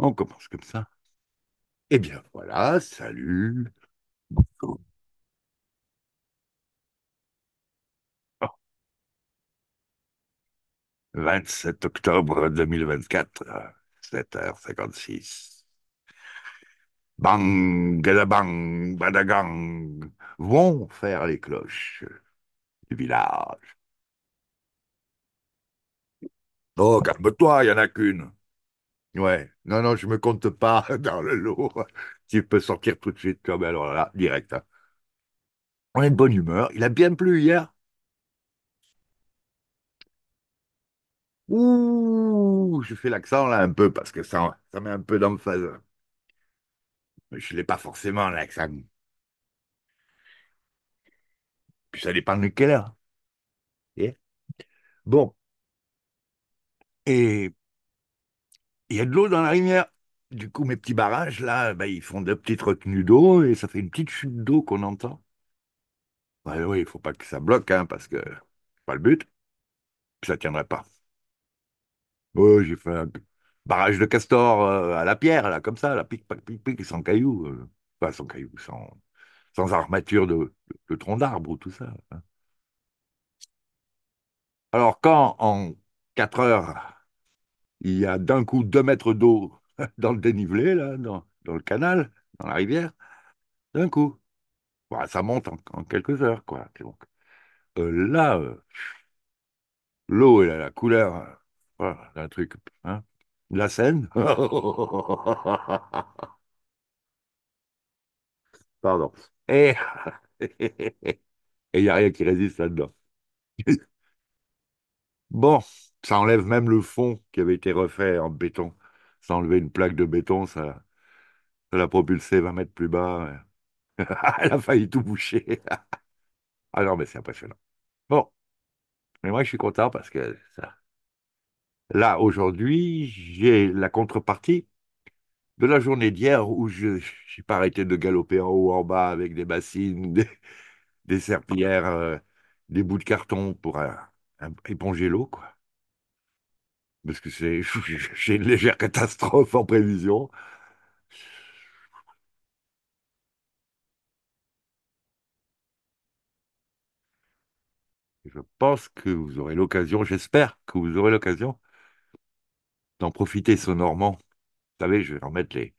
On commence comme ça. Eh bien voilà, salut. 27 octobre 2024, 7h56. Bang, gadabang, badagang, vont faire les cloches du village. Oh, calme-toi, il n'y en a qu'une. Ouais, non, non, je me compte pas dans le lot. Tu peux sortir tout de suite, comme alors là, direct. Hein. On est de bonne humeur. Il a bien plu hier. Ouh, je fais l'accent là un peu parce que ça, ça met un peu d'emphase. Mais Je l'ai pas forcément l'accent. Puis ça dépend de quelle heure. Eh? Bon, et il y a de l'eau dans la rivière. Du coup, mes petits barrages, là, ben, ils font de petites retenues d'eau et ça fait une petite chute d'eau qu'on entend. Ben, oui, il faut pas que ça bloque, hein, parce que c'est pas le but. ça tiendrait pas. Oh, j'ai fait un barrage de castor euh, à la pierre, là, comme ça, la pique pique, pic, sans cailloux. pas euh, sans cailloux, sans, sans armature de, tronc d'arbre ou tout ça. Hein. Alors, quand en 4 heures il y a d'un coup deux mètres d'eau dans le dénivelé, là, dans, le canal, dans la rivière, d'un coup. Bah, ça monte en, quelques heures, quoi. Donc, euh, là, euh, l'eau, elle a la couleur euh, voilà, d'un truc, hein, la Seine. Pardon. Et il n'y a rien qui résiste là-dedans. bon ça enlève même le fond qui avait été refait en béton. Ça enlevait une plaque de béton, ça, l'a propulsé 20 mètres plus bas. Elle a failli tout boucher. Alors, ah mais c'est impressionnant. Bon. Mais moi, je suis content parce que ça... là, aujourd'hui, j'ai la contrepartie de la journée d'hier où je n'ai pas arrêté de galoper en haut, en bas avec des bassines, des, serpillères, euh, des bouts de carton pour éponger l'eau, quoi parce que j'ai une légère catastrophe en prévision. Je pense que vous aurez l'occasion, j'espère que vous aurez l'occasion d'en profiter sonorement. Vous savez, je vais remettre les,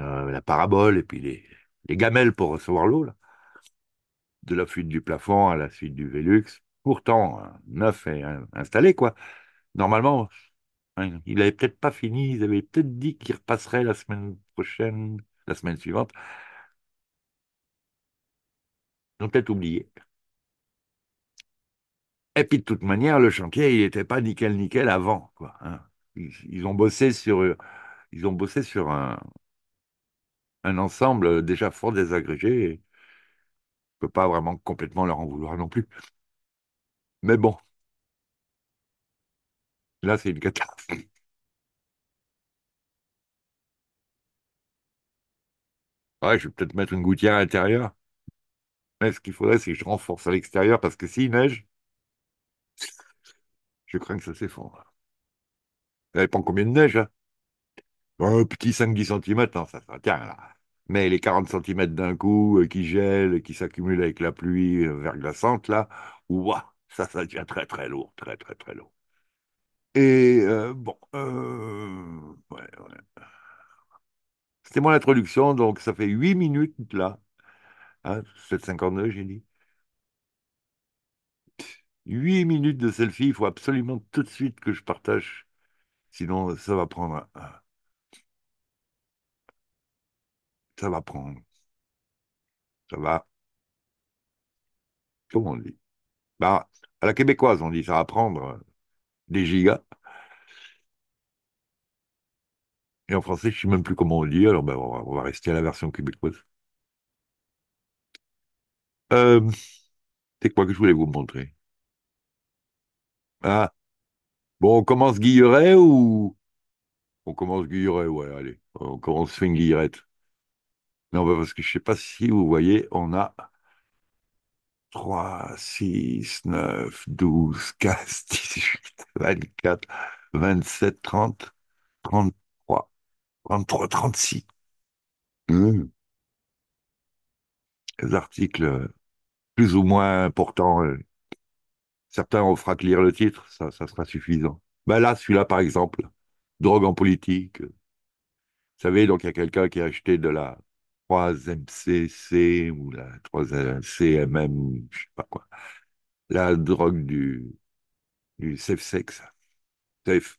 euh, la parabole et puis les, gamelles pour recevoir l'eau, de la fuite du plafond à la suite du Vélux, pourtant neuf et installé, quoi. Normalement, hein, il n'avait peut-être pas fini, ils avaient peut-être dit qu'il repasserait la semaine prochaine, la semaine suivante. Ils ont peut-être oublié. Et puis de toute manière, le chantier, il n'était pas nickel nickel avant, quoi. Hein. Ils, ont bossé sur, ils ont bossé sur un, un ensemble déjà fort désagrégé. Je ne peux pas vraiment complètement leur en vouloir non plus. Mais bon. Là, c'est une catastrophe. Ouais, je vais peut-être mettre une gouttière à l'intérieur. Mais ce qu'il faudrait, c'est que je renforce à l'extérieur parce que s'il neige, je crains que ça s'effondre. Ça dépend combien de neige. Hein. Un petit 5-10 cm, non, ça, tient là. Mais les 40 cm d'un coup, euh, qui gèlent, qui s'accumulent avec la pluie euh, verglaçante, là, ça, ça devient très très lourd, très très très lourd. Et euh, bon, euh, c'était mon introduction, donc ça fait 8 minutes là. Hein, 7,59, j'ai dit. 8 minutes de selfie, il faut absolument tout de suite que je partage, sinon ça va prendre. Ça va prendre. Ça va. Comment on dit bah, À la québécoise, on dit ça va prendre des gigas. Et en français, je ne sais même plus comment on dit, alors ben, on, va, rester à la version québécoise. Euh, c'est quoi que je voulais vous montrer Ah Bon, on commence Guilleret ou On commence Guilleret, ouais, allez. On commence, swing une Non, ben, parce que je ne sais pas si vous voyez, on a 3, 6, 9, 12, 15, 18, 24, 27, 30, 33, 33, 36. Les articles plus ou moins importants. Euh, certains, on fera que lire le titre, ça, ça sera suffisant. Ben là, celui-là, par exemple, drogue en politique. Euh, vous savez, donc il y a quelqu'un qui a acheté de la, 3-MCC ou la 3-CMM, je ne sais pas quoi. La drogue du, du safe sex. Safe.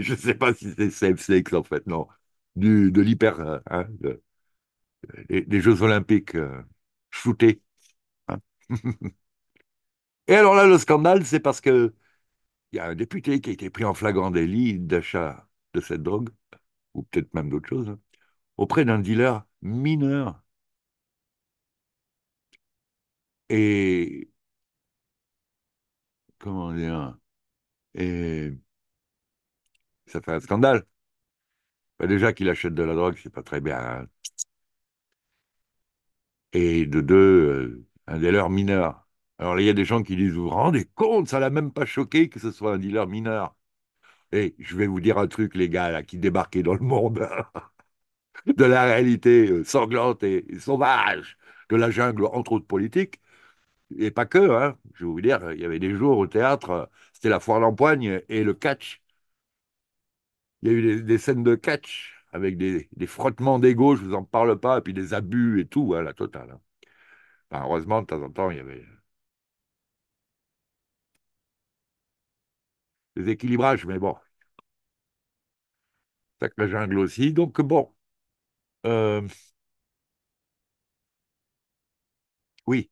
je sais pas si c'est safe en fait, non. Du, de l'hyper, hein, hein des, Jeux Olympiques euh, shootés. Hein. Et alors là, le scandale, c'est parce que il y a un député qui a été pris en flagrant délit d'achat de cette drogue, ou peut-être même d'autres choses, hein, auprès d'un dealer mineur. Et comment dire Et ça fait un scandale. Bah, déjà qu'il achète de la drogue, c'est pas très bien. Hein. Et de deux, euh, un dealer mineur. Alors là, il y a des gens qui disent Vous vous rendez compte, ça l'a même pas choqué que ce soit un dealer mineur. Et je vais vous dire un truc, les gars, qui débarquer dans le monde. de la réalité euh, sanglante et sauvage de la jungle, entre autres politiques Et pas que, hein. je vais vous dire, il y avait des jours au théâtre, euh, c'était la foire l'empoigne et le catch. Il y a eu des, scènes de catch avec des, frottements d'ego, je vous en parle pas, et puis des abus et tout, hein, la totale. Hein. heureusement, de temps en temps, il y avait euh, des équilibrages, mais bon. Ça que la jungle aussi, donc bon. Euh, oui,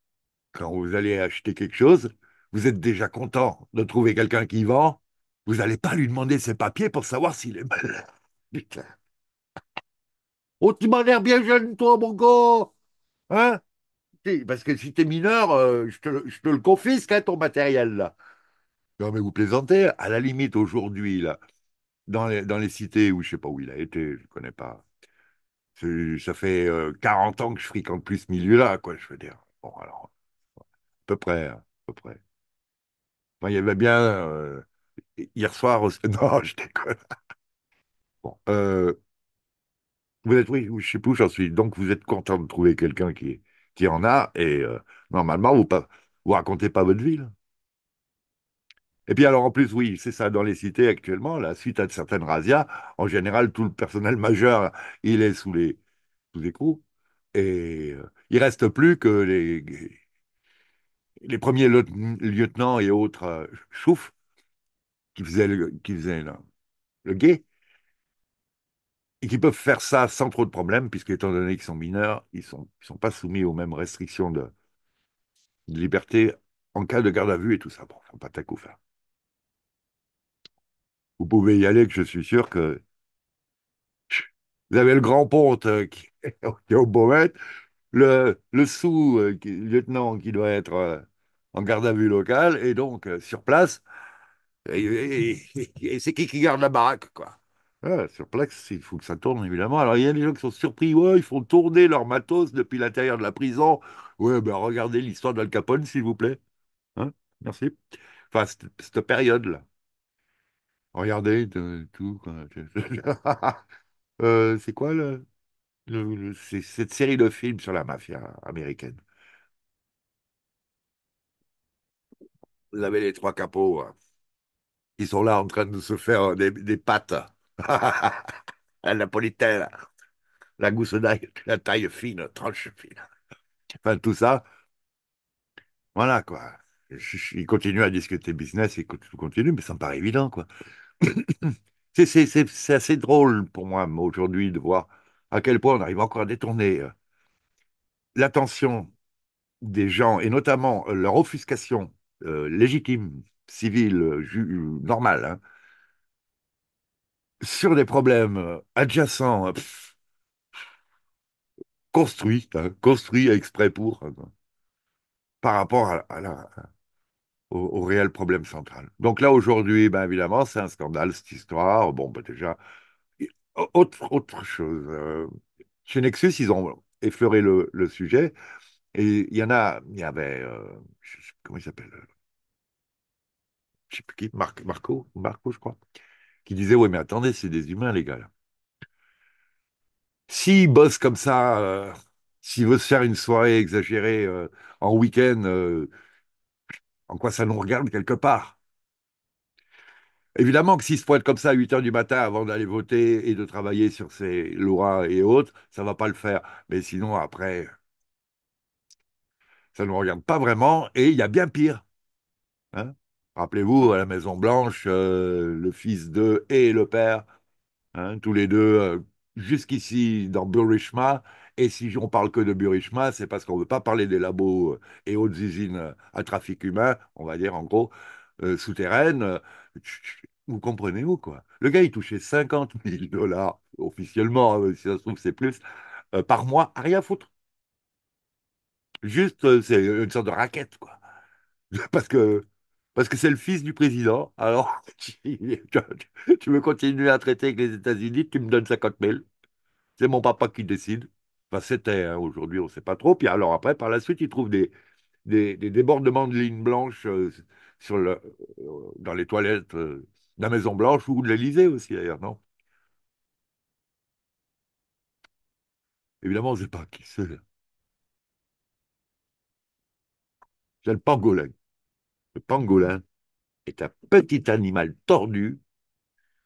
quand vous allez acheter quelque chose, vous êtes déjà content de trouver quelqu'un qui vend. Vous n'allez pas lui demander ses papiers pour savoir s'il est mal. Oh, tu m'as l'air bien jeune, toi, mon gars Hein Parce que si t'es mineur, euh, je, te, le confisque, hein, ton matériel, là. Non, mais vous plaisantez. À la limite, aujourd'hui, là, dans les, dans les cités, où je sais pas où il a été, je ne connais pas, ça fait 40 euh, ans que je fréquente plus ce milieu-là, quoi, je veux dire. Bon, alors, à peu près, hein, à peu près. il y avait bien, euh, hier soir, non, je déconne. Bon, euh, vous êtes, oui, je sais plus où j'en suis, donc vous êtes content de trouver quelqu'un qui, qui en a, et normalement, vous, ne vous racontez pas votre ville. Et puis alors en plus, oui, c'est ça, dans les cités actuellement, la suite à certaines razzias, en général, tout le personnel majeur, il est sous les, sous les coups. Et euh, il ne reste plus que les, les premiers lieutenants et autres euh, choufs qui faisaient le, qui guet et qui peuvent faire ça sans trop de problèmes, puisque étant donné qu'ils sont mineurs, ils ne sont, sont, pas soumis aux mêmes restrictions de, liberté en cas de garde à vue et tout ça. Bon, pas tacoufer. faire. Vous pouvez y aller, que je suis sûr que vous avez le grand ponte euh, qui, est au beau le, le sous-lieutenant euh, qui, doit être euh, en garde à vue local et donc sur place, et, c'est qui qui garde la baraque, quoi. sur place, il faut que ça tourne, évidemment. Alors, il y a des gens qui sont surpris. Ouais, ils font tourner leur matos depuis l'intérieur de la prison. Ouais, ben regardez l'histoire d'Al Capone, s'il vous plaît. Hein, merci. Enfin, cette période-là. Regardez tout. Euh, c'est quoi le, cette série de films sur la mafia américaine? Vous avez les trois capots qui hein. sont là en train de se faire des, pattes. pâtes. La la gousse d'ail, la taille fine, tranche fine. Enfin, tout ça, voilà quoi. Ils continuent à discuter business, ils continuent, mais ça me paraît évident quoi c'est assez drôle pour moi aujourd'hui de voir à quel point on arrive encore à détourner euh, l'attention des gens, et notamment euh, leur offuscation euh, légitime, civile, normale, hein, sur des problèmes adjacents, construits, hein, construits exprès pour, par rapport à la au, réel problème central. Donc là, aujourd'hui, ben, évidemment, c'est un scandale, cette histoire. Bon, ben, déjà, autre, autre chose. Euh, chez Nexus, ils ont effleuré le, sujet. Et il y en a, il y avait, euh, comment il s'appelle euh, Je sais plus qui, Marco, Marco, je crois, qui disait Oui, mais attendez, c'est des humains, les gars. Là. S'ils bossent comme ça, si s'ils veulent se faire une soirée exagérée en week-end, en quoi ça nous regarde quelque part Évidemment que si se pointe comme ça à 8 heures du matin avant d'aller voter et de travailler sur ces lois et autres, ça ne va pas le faire. Mais sinon, après, ça ne nous regarde pas vraiment et il y a bien pire. Hein Rappelez-vous, à la Maison-Blanche, euh, le fils de et le père, hein, tous les deux, euh, jusqu'ici dans Burishma, et si on parle que de Burishma, c'est parce qu'on ne veut pas parler des labos euh, et autres usines euh, à trafic humain, on va dire en gros, euh, souterraines. Vous comprenez où, quoi. Le gars, il touchait 50 000 dollars officiellement, hein, si ça se trouve, c'est plus, par mois, à rien foutre. Juste, c'est une sorte de raquette, quoi. Parce que parce que c'est le fils du président. Alors, tu, tu veux continuer à traiter avec les États-Unis, tu me donnes 50 000. C'est mon papa qui décide c'était, hein, aujourd'hui, on ne sait pas trop. Puis alors après, par la suite, ils trouvent des, des, débordements de lignes blanches euh, sur le, euh, dans les toilettes euh, de la Maison-Blanche ou de l'Elysée aussi, d'ailleurs, non Évidemment, on ne sait pas qui c'est. C'est le pangolin. Le pangolin est un petit animal tordu,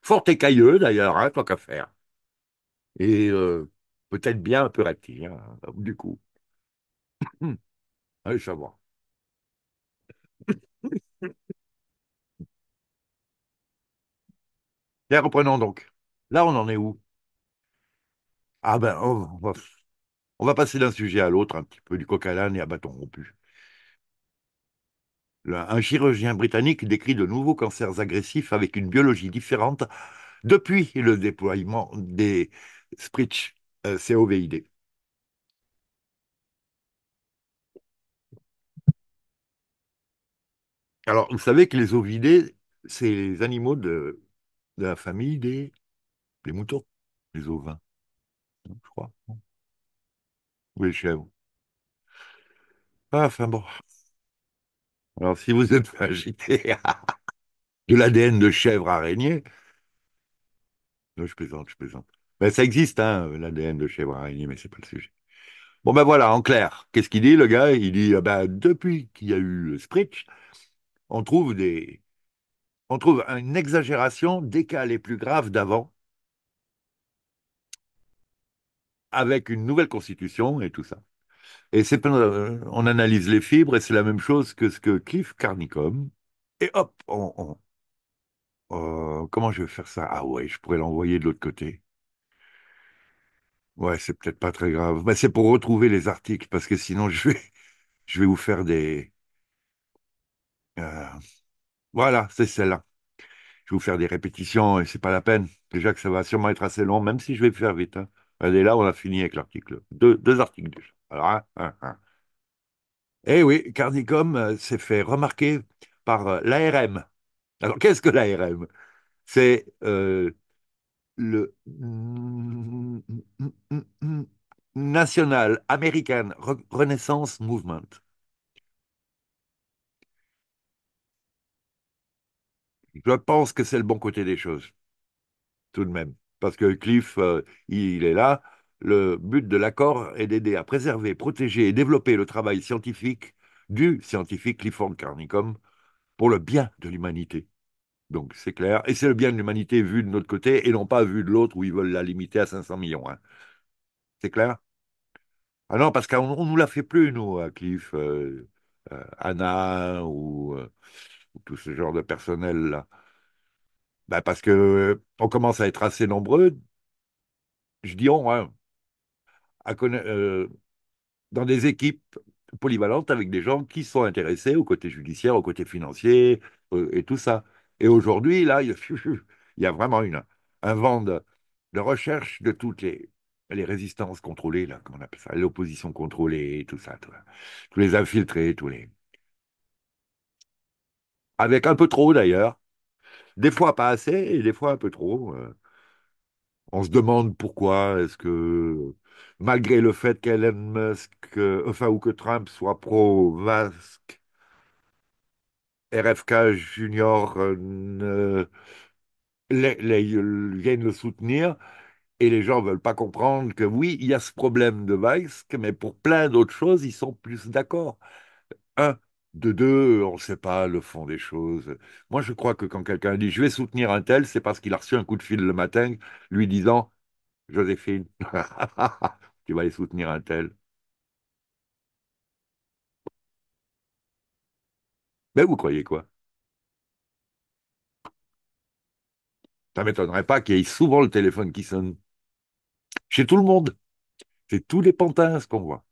fort écailleux d'ailleurs, hein, tant qu'à faire. Et Peut-être bien un peu reptilien, hein, du coup. Allez savoir. Et reprenons donc. Là, on en est où Ah ben, oh, on va, passer d'un sujet à l'autre, un petit peu du coq à l'âne et à bâton rompu. un chirurgien britannique décrit de nouveaux cancers agressifs avec une biologie différente depuis le déploiement des Spritz euh, COVID. Alors, vous savez que les ovidés, c'est les animaux de, la famille des, moutons, les ovins, je crois. Ou les chèvres. Ah, enfin bon. Alors, si vous êtes agité de l'ADN de chèvre araignée, non, je plaisante, je plaisante. Ben, ça existe, hein, euh, l'ADN de chez mais c'est pas le sujet. Bon ben voilà, en clair, qu'est-ce qu'il dit le gars Il dit ah ben, depuis qu'il y a eu le Spritch, on trouve des, on trouve une exagération des cas les plus graves d'avant, avec une nouvelle constitution et tout ça. Et c'est, euh, on analyse les fibres et c'est la même chose que ce que Cliff Carnicom. Et hop, on, euh, comment je vais faire ça Ah ouais, je pourrais l'envoyer de l'autre côté. Ouais, c'est peut-être pas très grave. Mais bah, c'est pour retrouver les articles, parce que sinon, je vais, je vais vous faire des. Euh, voilà, c'est celle-là. Je vais vous faire des répétitions et c'est pas la peine. Déjà que ça va sûrement être assez long, même si je vais faire vite. Hein. Allez, là, on a fini avec l'article. Deux, deux articles déjà. Alors, hein, hein, hein, Eh oui, Carnicom euh, s'est fait remarquer par euh, l'ARM. Alors, qu'est-ce que l'ARM? C'est le National American Renaissance Movement. Je pense que c'est le bon côté des choses, tout de même. Parce que Cliff, euh, il est là. Le but de l'accord est d'aider à préserver, protéger et développer le travail scientifique du scientifique Clifford Carnicom pour le bien de l'humanité. Donc c'est clair. Et c'est le bien de l'humanité vu de notre côté et non pas vu de l'autre où ils veulent la limiter à 500 millions. Hein. C'est clair Ah non, parce qu'on ne nous la fait plus, nous, à Cliff, euh, euh, Anna euh, ou, tout ce genre de personnel-là. Bah, parce que on commence à être assez nombreux, je dis on, hein. dans des équipes polyvalentes avec des gens qui sont intéressés au côté judiciaire, au côté financier et tout ça. Et aujourd'hui, là, il y a vraiment une, un vent de, recherche de toutes les, les résistances contrôlées, là, appelle ça, l'opposition contrôlée, tout ça, tout, tous les infiltrés, tous les. Avec un peu trop d'ailleurs, des fois pas assez et des fois un peu trop. Euh. On se demande pourquoi est-ce que, malgré le fait qu'Elon Musk, euh, enfin, ou que Trump soit pro vasque RFK Junior euh, viennent le soutenir et les gens ne veulent pas comprendre que oui, il y a ce problème de Vice, mais pour plein d'autres choses, ils sont plus d'accord. Un, de deux, on ne sait pas le fond des choses. Moi, je crois que quand quelqu'un dit je vais soutenir un tel, c'est parce qu'il a reçu un coup de fil le matin lui disant Joséphine, tu vas aller soutenir un tel. Mais vous croyez quoi Ça ne m'étonnerait pas qu'il y ait souvent le téléphone qui sonne. Chez tout le monde. C'est tous les pantins ce qu'on voit.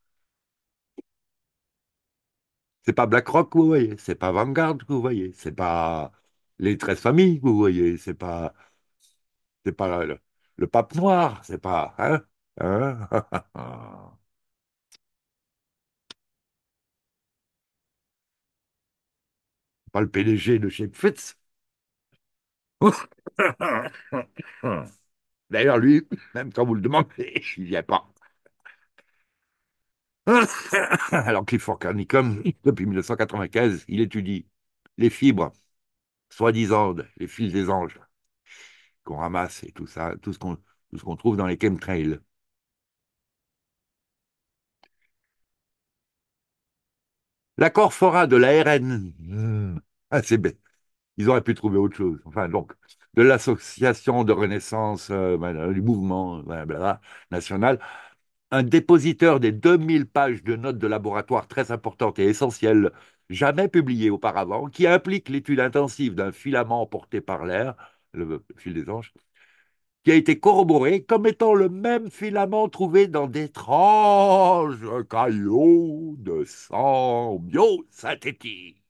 C'est pas BlackRock que vous voyez, c'est pas Vanguard que vous voyez, c'est pas les 13 familles que vous voyez, c'est pas c'est pas le, pape noir, c'est pas hein, hein, hein, hein. pas le PDG de chez Fitz. D'ailleurs, lui, même quand vous le demandez, il n'y est pas. Alors Clifford Carnicom, depuis 1995, il étudie les fibres, soi-disant les fils des anges qu'on ramasse et tout ça, tout ce qu'on qu'on trouve dans les chemtrails. L'accord fera de la RN. Hmm, bête. Ils auraient pu trouver autre chose. Enfin, donc, de l'association de renaissance euh, du mouvement national, un dépositeur des 2000 pages de notes de laboratoire très importantes et essentielles, jamais publiées auparavant, qui implique l'étude intensive d'un filament porté par l'air, le fil des anges, qui a été corroboré comme étant le même filament trouvé dans d'étranges caillots de sang biosynthétique.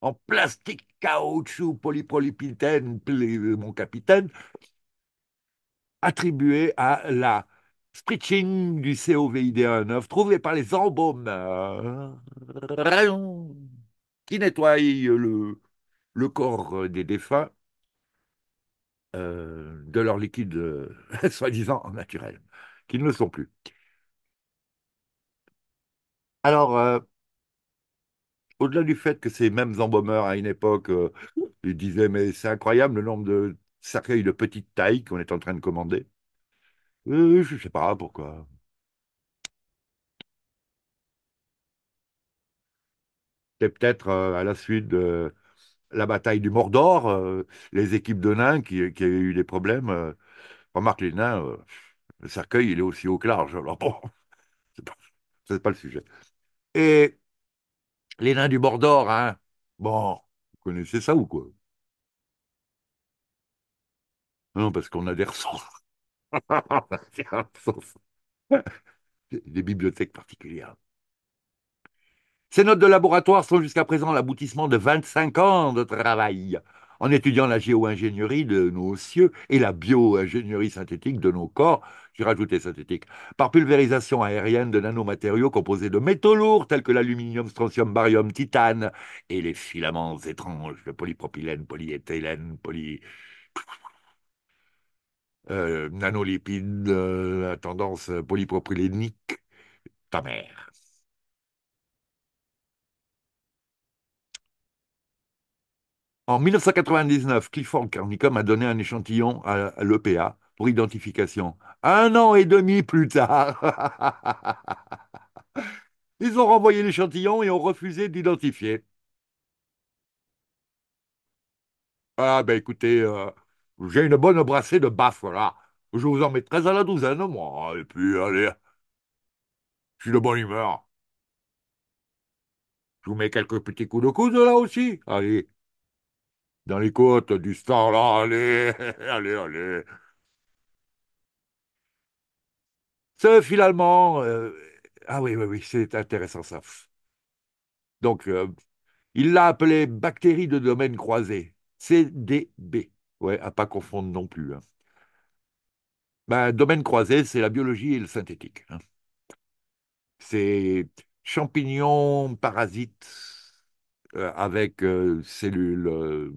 En plastique, caoutchouc, polyprolipidène, mon capitaine, attribué à la Stretching du COVID-19 trouvé par les embaumeurs qui nettoyent le, le corps des défunts euh, de leurs liquides euh, soi-disant naturels, qu'ils ne sont plus. Alors, euh, au-delà du fait que ces mêmes embaumeurs, à une époque, ils disaient, mais c'est incroyable le nombre de cercueils de petite taille qu'on est en train de commander. je ne sais pas pourquoi. C'est peut-être à la suite de la bataille du Mordor, euh, les équipes de nains qui, avaient eu des problèmes. remarque, euh, les nains, euh, le cercueil, il est aussi au que large. Alors bon, c'est pas, le sujet. Et les nains du Mordor, hein, bon, vous connaissez ça ou quoi Non, parce qu'on a des ressorts. des bibliothèques particulières. Ces notes de laboratoire sont jusqu'à présent l'aboutissement de 25 ans de travail en étudiant la géo-ingénierie de nos cieux et la bio-ingénierie synthétique de nos corps, j'ai rajouté synthétique, par pulvérisation aérienne de nanomatériaux composés de métaux lourds tels que l'aluminium, strontium, barium, titane et les filaments étranges de polypropylène, polyéthylène, poly... Euh, nanolipides euh, tendance polypropylénique, ta mère. En 1999, Clifford Carnicom a donné un échantillon à, l'EPA pour identification. Un an et demi plus tard, ils ont renvoyé l'échantillon et ont refusé d'identifier. Ah ben écoutez, euh, j'ai une bonne brassée de baffes là. Je vous en mets très à la douzaine, moi. Et puis, allez, je suis de bonne humeur. Je vous mets quelques petits coups de coude là aussi. Allez dans les côtes du Star, là, allez, allez, allez. Ça, finalement, euh, ah oui, oui, oui, c'est intéressant ça. Donc, euh, il l'a appelé bactérie de domaine croisé, CDB. Ouais, à pas confondre non plus. Hein. Ben, domaine croisé, c'est la biologie et le synthétique. Hein. C'est champignons, parasites, euh, avec cellules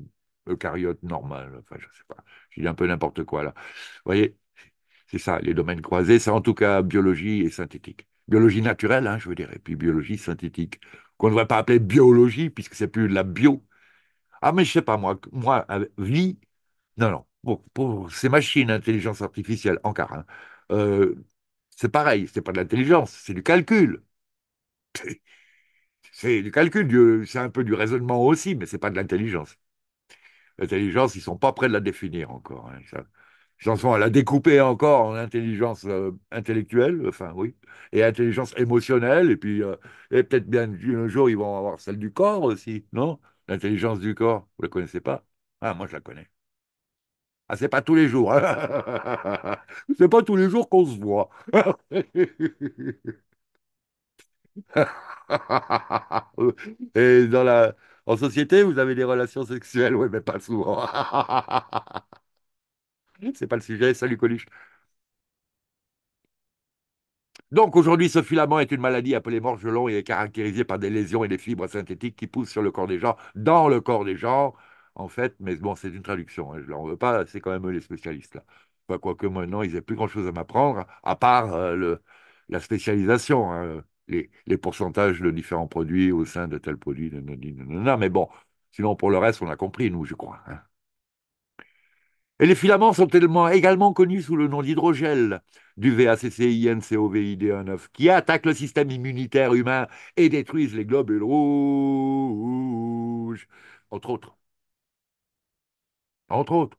eucaryote normal. Enfin, je sais pas. Je dis un peu n'importe quoi là. Vous voyez, c'est ça, les domaines croisés, c'est en tout cas biologie et synthétique. Biologie naturelle, hein, je veux dire, et puis biologie synthétique, qu'on ne devrait pas appeler biologie, puisque c'est plus la bio. Ah, mais je sais pas, moi, moi, vie, non, non, pour ces machines, intelligence artificielle, encore, hein. euh, c'est pareil, c'est pas de l'intelligence, c'est du calcul. C'est du calcul, c'est un peu du raisonnement aussi, mais c'est pas de l'intelligence. L'intelligence, ils ne sont pas prêts de la définir encore. Hein, ça. Ils en sont à la découper encore en intelligence euh, intellectuelle, enfin oui, et intelligence émotionnelle, et puis euh, et peut-être bien un jour ils vont avoir celle du corps aussi, non L'intelligence du corps, vous ne la connaissez pas Ah, moi je la connais. Ah, c'est pas tous les jours. Hein c'est pas tous les jours qu'on se voit. et dans la, en société, vous avez des relations sexuelles, oui, mais pas souvent. C'est pas le sujet, salut Coluche. Donc aujourd'hui, ce filament est une maladie appelée morgelon et est caractérisée par des lésions et des fibres synthétiques qui poussent sur le corps des gens, dans le corps des gens, en fait, mais bon, c'est une traduction, hein. je l'en veux pas, c'est quand même eux les spécialistes là. Enfin, Quoique maintenant, ils n'aient plus grand-chose à m'apprendre, à part euh, le, la spécialisation. Hein les, pourcentages de différents produits au sein de tels produit. Nanana. Mais bon, sinon pour le reste, on a compris, nous, je crois. Hein. Et les filaments sont également connus sous le nom d'hydrogel, du VACCINCOVID19, qui attaquent le système immunitaire humain et détruisent les globules rouges, entre autres. Entre autres.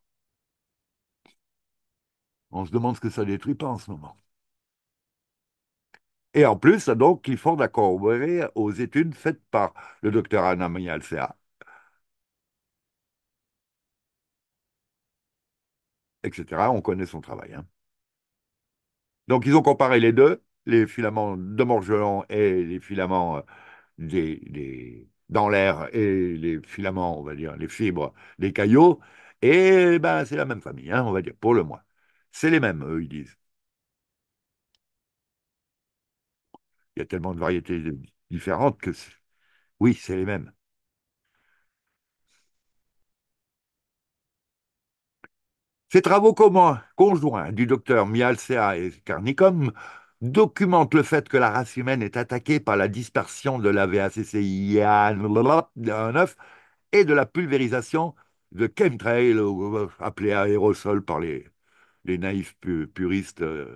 On se demande ce que ça détruit pas en ce moment. Et en plus, donc, font font d'accord aux études faites par le docteur Anami Alcea. Etc. On connaît son travail. Hein. Donc, ils ont comparé les deux, les filaments de Morgelon et les filaments euh, des, dans l'air et les filaments, on va dire, les fibres des caillots. Et ben, c'est la même famille, hein, on va dire, pour le moins. C'est les mêmes, eux, ils disent. il y a tellement de variétés différentes que oui, c'est les mêmes. Ces travaux communs, conjoints du docteur Mialcea et Carnicom documentent le fait que la race humaine est attaquée par la dispersion de la vaccia et de la pulvérisation de chemtrail euh, euh, appelé aérosol par les, les naïfs puristes euh,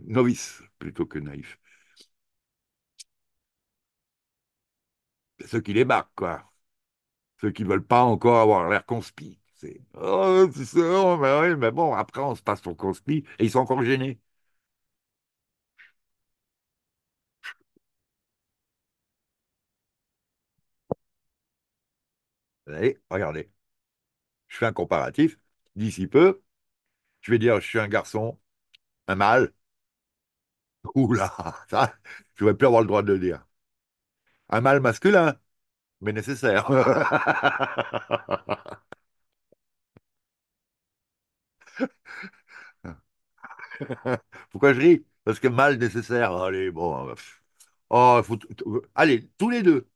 novices plutôt que naïfs. ceux qui débarquent, quoi. Ceux qui ne veulent pas encore avoir l'air conspi. C'est oh, c'est ça, oh, ben mais, bon, après on se passe pour conspi et ils sont encore gênés. Allez, regardez. Je fais un comparatif. D'ici peu, je vais dire je suis un garçon, un mâle. Oula, ça, je ne vais plus avoir le droit de le dire. Un mal masculin, mais nécessaire. Pourquoi je ris Parce que mal nécessaire, allez, bon. Hein, oh, allez, tous les deux,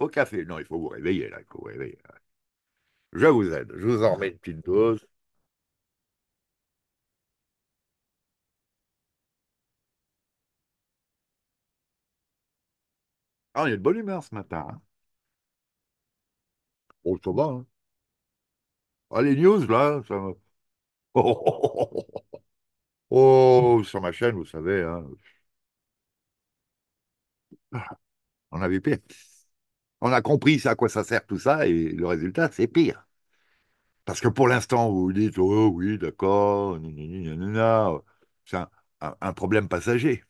au café. Non, il faut vous réveiller, là, réveiller. Je vous aide, je vous en mets une petite dose. Ah, il y a de bonne humeur ce matin. Hein. Oh, ça va. Hein. Ah, les news, là, ça Oh, sur ma chaîne, vous savez, hein, ah, on a vu pire. On a compris à quoi ça sert tout ça, et le résultat, c'est pire. Parce que pour l'instant, vous vous dites, oh oui, d'accord, c'est un problème passager.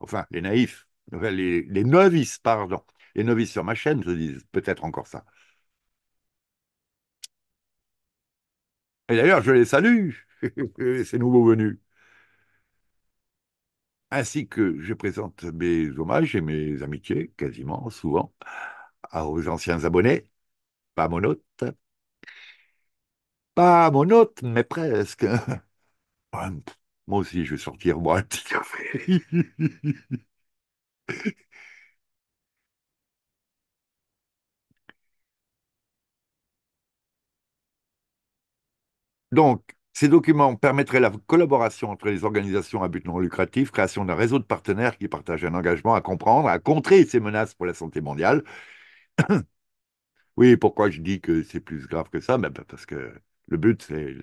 Enfin, les naïfs les, novices, pardon, les novices sur ma chaîne se disent peut-être encore ça. Et d'ailleurs, je les salue, ces nouveaux venus. Ainsi que je présente mes hommages et mes amitiés, quasiment, souvent, aux anciens abonnés, pas mon hôte Pas mon hôte hmm. mais presque. Moi aussi, je vais sortir boire un petit café. Donc, ces documents permettraient la collaboration entre les organisations à but non lucratif, création d'un réseau de partenaires qui partagent un engagement à comprendre, à contrer ces menaces pour la santé mondiale. oui, pourquoi je dis que c'est plus grave que ça ben Parce que le but, c'est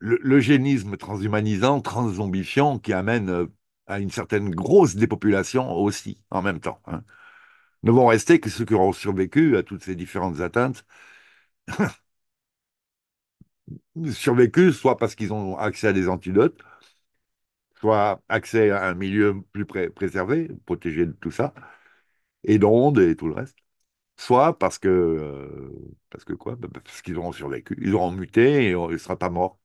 l'eugénisme transhumanisant, transzombifiant, qui amène euh, à une certaine grosse dépopulation aussi, en même temps. Hein. Ne vont rester que ceux qui auront survécu à toutes ces différentes atteintes. survécu soit parce qu'ils ont accès à des antidotes, soit accès à un milieu plus préservé, protégé de tout ça, et d'ondes et tout le reste, soit parce que, euh, parce que quoi bah, Parce qu'ils auront survécu, ils auront muté et ils ne seront pas morts.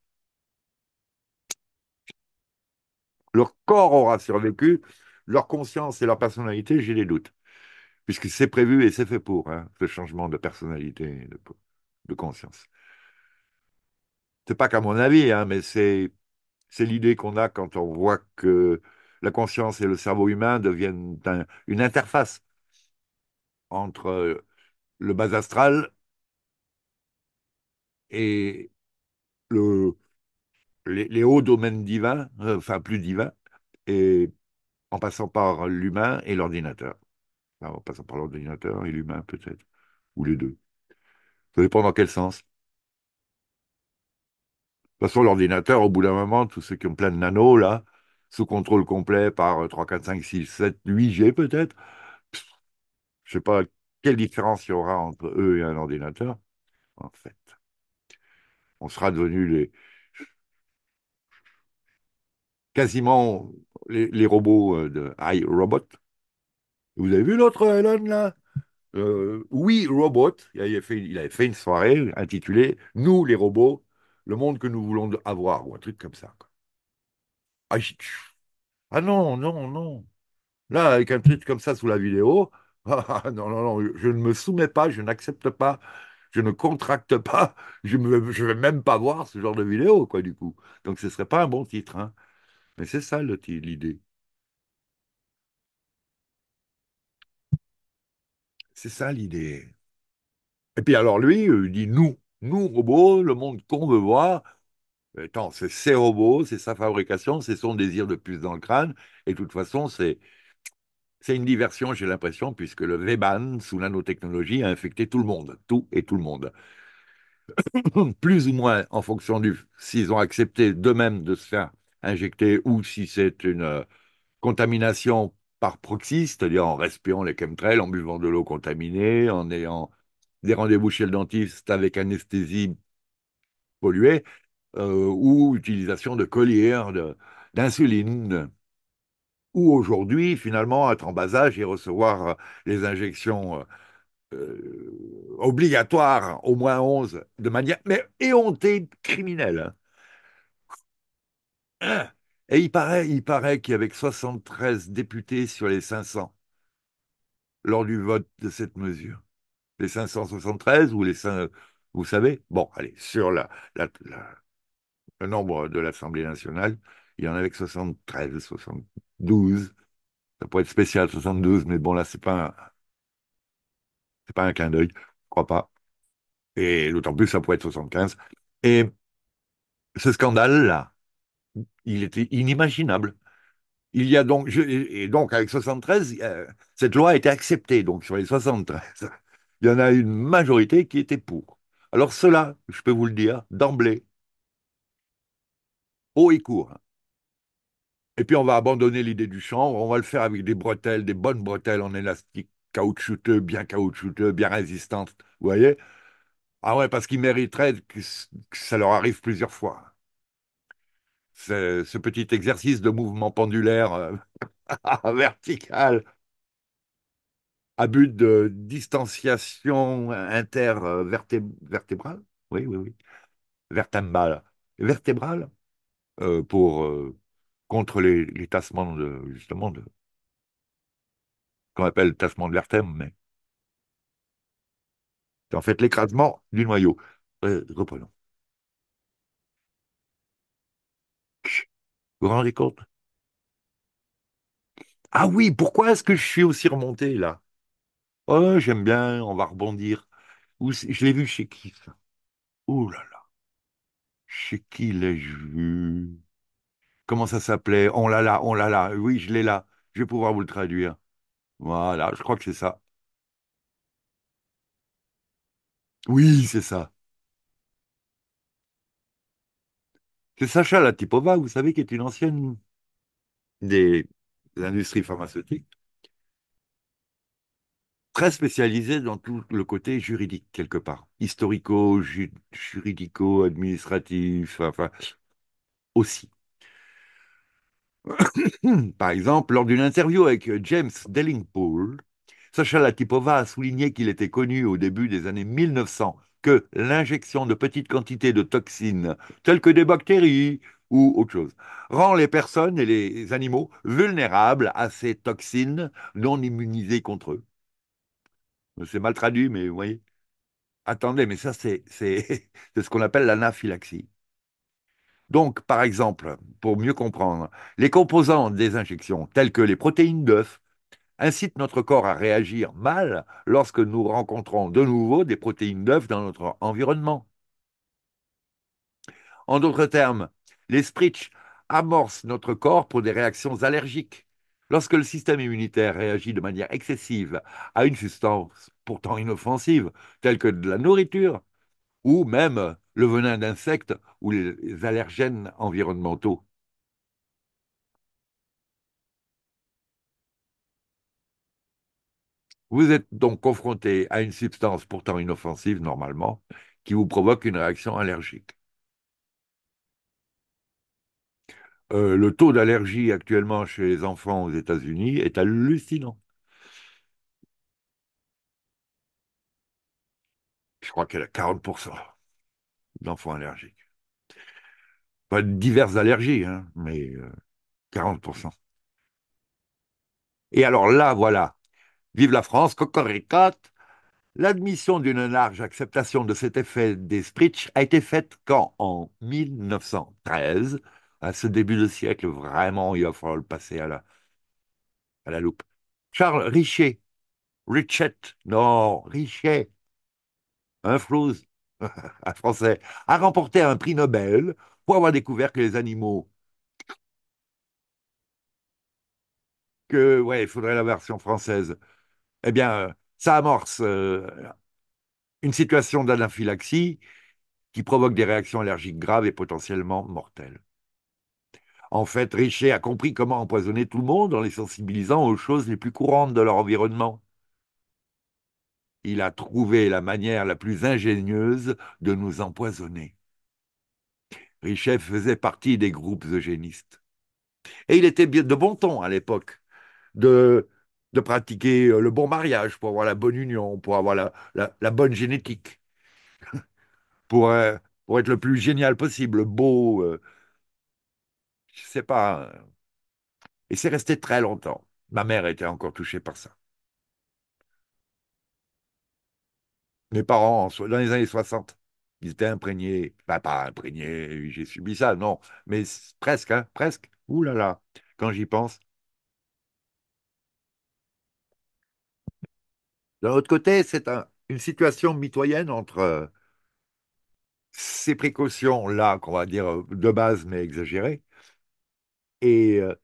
leur corps aura survécu, leur conscience et leur personnalité, j'ai des doutes. Puisque c'est prévu et c'est fait pour, hein, ce changement de personnalité de, conscience. conscience. C'est pas qu'à mon avis, hein, mais c'est l'idée qu'on a quand on voit que la conscience et le cerveau humain deviennent une interface entre le bas astral et le, les, hauts domaines divins, euh, enfin plus divins, et en passant par l'humain et l'ordinateur. en passant par l'ordinateur et l'humain peut-être, ou les deux. Ça dépend dans quel sens. De toute façon, l'ordinateur, au bout d'un moment, tous ceux qui ont plein de nanos, là, sous contrôle complet par 3, 4, 5, 6, 7, 8G peut-être, je ne sais pas quelle différence il y aura entre eux et un ordinateur, en fait. On sera devenus les, quasiment les, robots euh, de iRobot. Vous avez vu l'autre euh, Elon là euh, Oui, Robot. Il avait, fait, une soirée intitulée Nous les robots, le monde que nous voulons avoir, ou un truc comme ça. Ah, ah, non, non, non. Là, avec un truc comme ça sous la vidéo, ah, ah, non, non, non, je ne me soumets pas, je n'accepte pas, je ne contracte pas, je ne vais même pas voir ce genre de vidéo, quoi, du coup. Donc, ce ne serait pas un bon titre. Hein. Mais c'est ça l'idée. C'est ça l'idée. Et puis alors lui, euh, il dit nous, nous robots, le monde qu'on veut voir, c'est ses robots, c'est sa fabrication, c'est son désir de puce dans le crâne, et de toute façon, c'est c'est une diversion, j'ai l'impression, puisque le Weban, sous nanotechnologie, a infecté tout le monde, tout et tout le monde. Plus ou moins en fonction du s'ils ont accepté d'eux-mêmes de se faire injecter ou si c'est une euh, contamination par proxy, c'est-à-dire en respirant les chemtrails, en buvant de l'eau contaminée, en ayant des rendez-vous chez le dentiste avec anesthésie polluée, euh, ou utilisation de colliers d'insuline ou aujourd'hui, finalement, être en bas âge et recevoir euh, les injections obligatoires, au moins 11, de manière mais éhontée, criminelle. Hein. Ah. Et il paraît, il paraît qu'avec 73 députés sur les 500, lors du vote de cette mesure, les 573 ou les 5, vous savez, bon, allez, sur la, le nombre de l'Assemblée nationale, il y en avait que 73, 72. Ça pourrait être spécial, 72, mais bon, là, c'est pas c'est pas un clin d'œil, je crois pas. Et d'autant plus, ça pourrait être 75. Et ce scandale-là, il était inimaginable. Il y a donc, et donc avec 73, euh, cette loi a été acceptée. Donc sur les 73, il y en a une majorité qui était pour. Alors cela, je peux vous le dire d'emblée, haut et court. Et puis on va abandonner l'idée du chanvre, on va le faire avec des bretelles, des bonnes bretelles en élastique caoutchouteux, bien caoutchouteux, bien résistantes, vous voyez Ah ouais, parce qu'ils mériteraient que ça leur arrive plusieurs fois ce, ce petit exercice de mouvement pendulaire euh, vertical à but de distanciation intervertébrale, oui, oui, oui, vertébrale, vertébrale euh, pour euh, contrôler contre les, tassements de justement de qu'on appelle tassement de vertèbre, mais c'est en fait l'écrasement du noyau. reprenons. Vous vous rendez compte Ah oui, pourquoi est-ce que je suis aussi remonté là Oh, j'aime bien, on va rebondir. Où, je l'ai vu chez qui ça Oh là là Chez qui l'ai-je vu Comment ça s'appelait On l'a là, on l'a là. Oui, je l'ai là. Je vais pouvoir vous le traduire. Voilà, je crois que c'est ça. Oui, c'est ça. C'est Sacha Latipova, vous savez, qui est une ancienne des industries pharmaceutiques, très spécialisée dans tout le côté juridique, quelque part, historico, juridico-administratif, enfin, aussi. Par exemple, lors d'une interview avec James Dellingpool, Sacha Latipova a souligné qu'il était connu au début des années 1900 que l'injection de petites quantités de toxines, telles que des bactéries ou autre chose, rend les personnes et les animaux vulnérables à ces toxines non immunisées contre eux. C'est mal traduit, mais vous voyez. Attendez, mais ça, c'est ce qu'on appelle l'anaphylaxie. Donc, par exemple, pour mieux comprendre, les composants des injections, telles que les protéines d'œufs, incite notre corps à réagir mal lorsque nous rencontrons de nouveau des protéines neuves dans notre environnement. En d'autres termes, les sprits amorcent notre corps pour des réactions allergiques. Lorsque le système immunitaire réagit de manière excessive à une substance pourtant inoffensive, telle que de la nourriture, ou même le venin d'insectes ou les allergènes environnementaux. Vous êtes donc confronté à une substance pourtant inoffensive normalement qui vous provoque une réaction allergique. Euh, le taux d'allergie actuellement chez les enfants aux États-Unis est hallucinant. Je crois qu'elle a 40% d'enfants allergiques. Pas de diverses allergies, hein, mais 40%. Euh, Et alors là, voilà, Vive la France, cocoricote L'admission d'une large acceptation de cet effet des Spritch a été faite quand En 1913, à ce début de siècle, vraiment, il va falloir le passer à la, à la loupe. Charles Richet, Richet, non, Richet, un flouze, un français, a remporté un prix Nobel pour avoir découvert que les animaux que ouais, il faudrait la version française eh bien, euh, ça amorce euh, une situation d'anaphylaxie qui provoque des réactions allergiques graves et potentiellement mortelles. En fait, Richet a compris comment empoisonner tout le monde en les sensibilisant aux choses les plus courantes de leur environnement. Il a trouvé la manière la plus ingénieuse de nous empoisonner. Richet faisait partie des groupes eugénistes. Et il était de bon ton à l'époque de de pratiquer euh, le bon mariage, pour avoir la bonne union, pour avoir la, bonne génétique, pour, euh, pour, être le plus génial possible, beau, je euh, je sais pas. Et c'est resté très longtemps. Ma mère était encore touchée par ça. Mes parents, dans les années 60, ils étaient imprégnés, bah, pas imprégnés, j'ai subi ça, non, mais presque, hein, presque. Ouh là là, quand j'y pense, D'un autre côté, c'est une situation mitoyenne entre euh, ces précautions-là, qu'on va dire euh, de base mais exagérées, euh,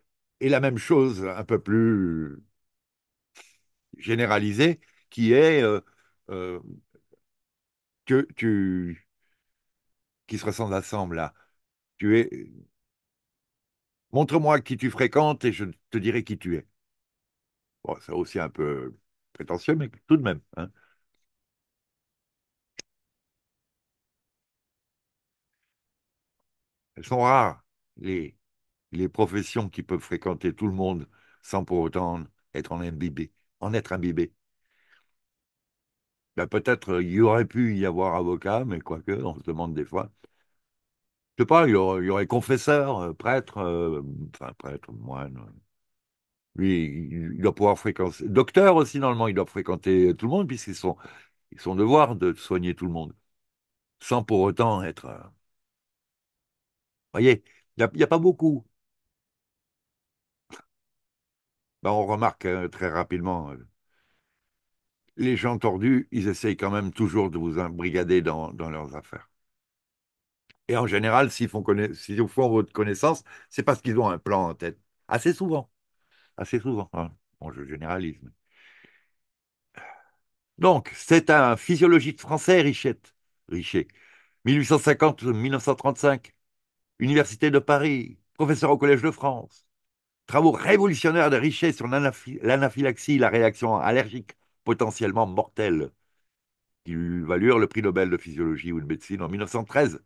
et, la même chose un peu plus généralisée, qui est que tu qui se ressemble à là. Tu es montre-moi qui tu fréquentes et je te dirai qui tu es. Bon, ça aussi un peu prétentieux, mais tout de même. Hein. Elles sont rares, les, les professions qui peuvent fréquenter tout le monde sans pour autant être en imbibé, en être imbibé. Ben peut-être il y aurait pu y avoir avocat, mais quoique, on se demande des fois. Je ne sais pas, il y aurait, confesseur, euh, prêtre, euh, enfin prêtre, moine il, doit pouvoir fréquenter. Docteur aussi, normalement, il doit fréquenter tout le monde, puisqu'ils sont son devoir de soigner tout le monde, sans pour autant être. Euh, vous voyez, il n'y a, pas beaucoup. Ben, on remarque hein, très rapidement, euh, les gens tordus, ils essayent quand même toujours de vous imbrigader dans, dans leurs affaires. Et en général, s'ils font, font votre connaissance, c'est parce qu'ils ont un plan en tête, assez souvent assez souvent. Bon, hein, je généralise. Donc, c'est un physiologiste français, Richette, Richet, 1850-1935, Université de Paris, professeur au Collège de France. Travaux révolutionnaires de Richet sur l'anaphylaxie, la réaction allergique potentiellement mortelle, qui lui valurent le prix Nobel de physiologie ou de médecine en 1913.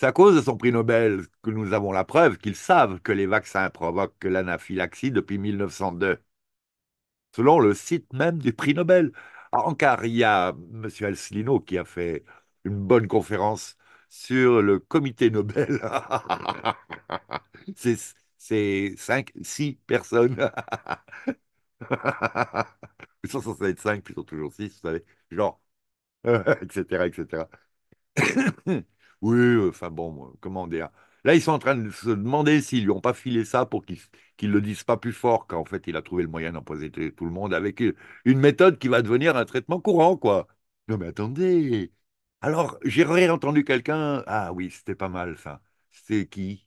C'est à cause de son prix Nobel que nous avons la preuve qu'ils savent que les vaccins provoquent l'anaphylaxie depuis 1902, selon le site même du prix Nobel. Ah, en Car il y a M. Alcelino qui a fait une bonne conférence sur le comité Nobel. c'est, cinq, six personnes. Ils sont censés être cinq, puis ils sont toujours six, vous savez, genre, etc., etc. Oui, euh, enfin bon, euh, comment dire. Là, ils sont en train de se demander s'ils lui ont pas filé ça pour qu'ils ne le disent pas plus fort, qu'en fait, il a trouvé le moyen d'empoisonner tout le monde avec euh, une méthode qui va devenir un traitement courant, quoi. Non, mais attendez. Alors, j'ai entendu quelqu'un. Ah oui, c'était pas mal, ça. C'est qui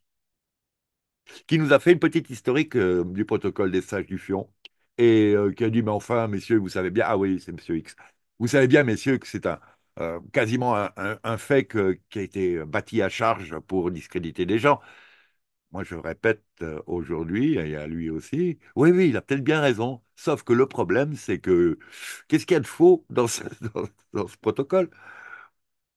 Qui nous a fait une petite historique du protocole des sages du Fion et qui a dit Mais enfin, messieurs, vous savez bien. Ah oui, c'est monsieur X. Vous savez bien, messieurs, que c'est un euh, quasiment un, fait qui a été bâti à charge pour discréditer des gens. Moi, je répète euh, aujourd'hui, et à lui aussi, oui, oui, il a peut-être bien raison. Sauf que le problème, c'est que qu'est-ce qu'il y a de faux dans ce, protocole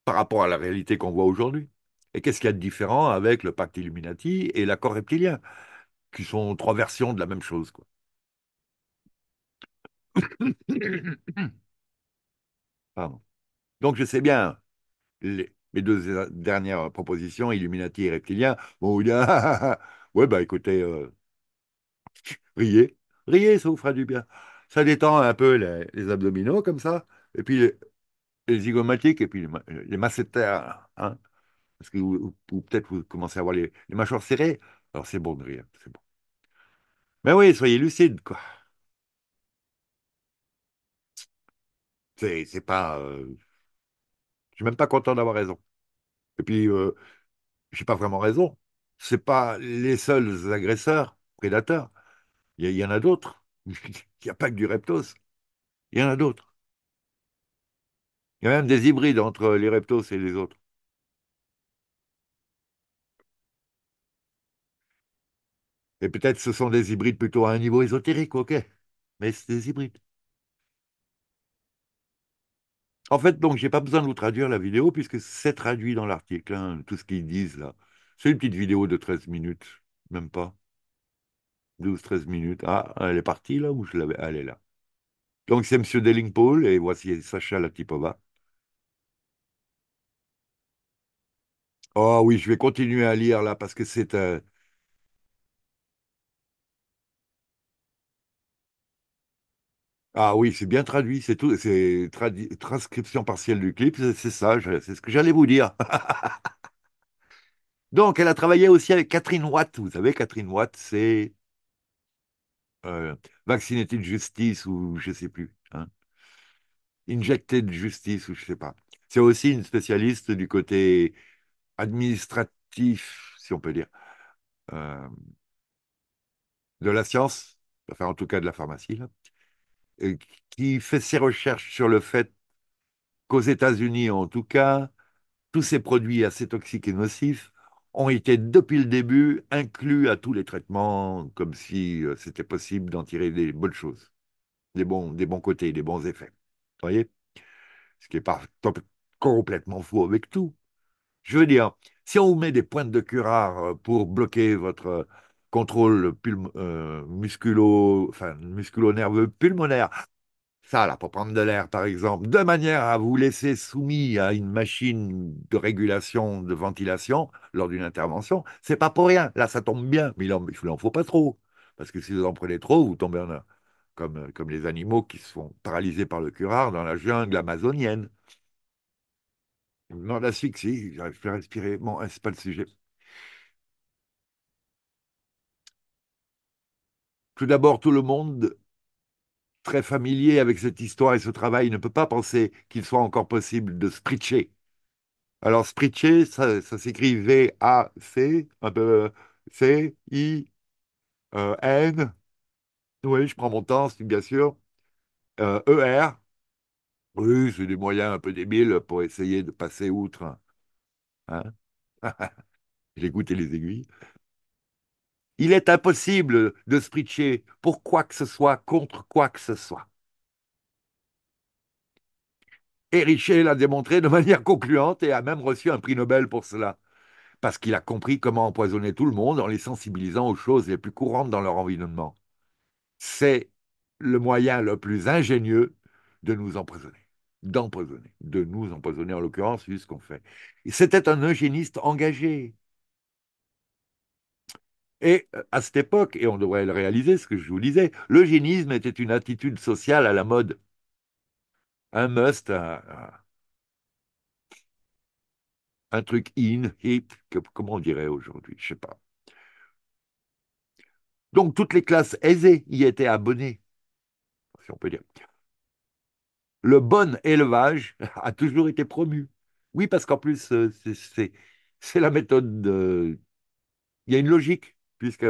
par rapport à la réalité qu'on voit aujourd'hui Et qu'est-ce qu'il y a de différent avec le pacte Illuminati et l'accord reptilien, qui sont trois versions de la même chose quoi. Pardon. Donc je sais bien, mes deux dernières propositions, Illuminati et Reptilien, vont vous ah, ouais, bah écoutez, euh, riez, riez, ça vous fera du bien. Ça détend un peu les, abdominaux comme ça, et puis les, zygomatiques, et puis les, les hein, parce que vous, peut-être vous commencez à avoir les, mâchoires serrées, alors c'est bon de rire, c'est bon. Mais oui, soyez lucide, quoi. C'est pas... Euh, je suis même pas content d'avoir raison. Et puis, euh, n'ai pas vraiment raison. Ce C'est pas les seuls agresseurs, prédateurs. Il y, en a d'autres. Il n'y a pas que du reptos. Il y en a d'autres. Il y a même des hybrides entre les reptos et les autres. Et peut-être ce sont des hybrides plutôt à un niveau ésotérique, ok, mais c'est des hybrides. En fait, donc, j'ai pas besoin de vous traduire la vidéo puisque c'est traduit dans l'article, hein, tout ce qu'ils disent là. C'est une petite vidéo de 13 minutes, même pas. 12-13 minutes. Ah, elle est partie là où je l'avais Elle est là. Donc, c'est M. Paul et voici Sacha Latipova. Oh oui, je vais continuer à lire là parce que c'est. un... Euh, Ah oui, c'est bien traduit, c'est tout, c'est transcription partielle du clip, c'est ça, c'est ce que j'allais vous dire. Donc, elle a travaillé aussi avec Catherine Watt. Vous savez, Catherine Watt, c'est euh, Vaccinated Justice ou je ne sais plus, hein, Injected Justice ou je ne sais pas. C'est aussi une spécialiste du côté administratif, si on peut dire, euh, de la science, enfin en tout cas de la pharmacie, là. Euh, qui fait ses recherches sur le fait qu'aux États-Unis, en tout cas, tous ces produits assez toxiques et nocifs ont été depuis le début inclus à tous les traitements, comme si euh, c'était possible d'en tirer des bonnes choses, des bons, côtés, des bons effets. Vous voyez Ce qui n'est pas complètement faux avec tout. Je veux dire, si on vous met des pointes de curare euh, pour bloquer votre, contrôle euh, musculo, enfin, musculo-nerveux pulmonaire, ça, là, pour prendre de l'air, par exemple, de manière à vous laisser soumis à une machine de régulation de ventilation lors d'une intervention, c'est pas pour rien. Là, ça tombe bien, mais il n'en faut pas trop. Parce que si vous en prenez trop, vous tombez en, comme, euh, comme les animaux qui se sont paralysés par le curare dans la jungle amazonienne. Non, la Je j'arrive respirer. Bon, hein, c'est pas le sujet. Tout d'abord, tout le monde très familier avec cette histoire et ce travail ne peut pas penser qu'il soit encore possible de spritcher. Alors, spritcher, ça, ça s'écrit V-A-C, un peu C-I-N. E, oui, je prends mon temps, bien sûr. E-R. Oui, c'est des moyens un peu débiles pour essayer de passer outre. Hein J'ai les aiguilles. Il est impossible de se pour quoi que ce soit, contre quoi que ce soit. Et Richer l'a démontré de manière concluante et a même reçu un prix Nobel pour cela, parce qu'il a compris comment empoisonner tout le monde en les sensibilisant aux choses les plus courantes dans leur environnement. C'est le moyen le plus ingénieux de nous empoisonner, d'empoisonner, de nous empoisonner en l'occurrence, vu ce qu'on fait. C'était un eugéniste engagé, et euh, à cette époque, et on devrait le réaliser, ce que je vous disais, l'eugénisme était une attitude sociale à la mode. Un must, un, truc in, hip, comment on dirait aujourd'hui, je ne sais pas. Donc toutes les classes aisées y étaient abonnées, si on peut dire. Le bon élevage a toujours été promu. Oui, parce qu'en plus, euh, c'est la méthode... De... Il y a une logique puisque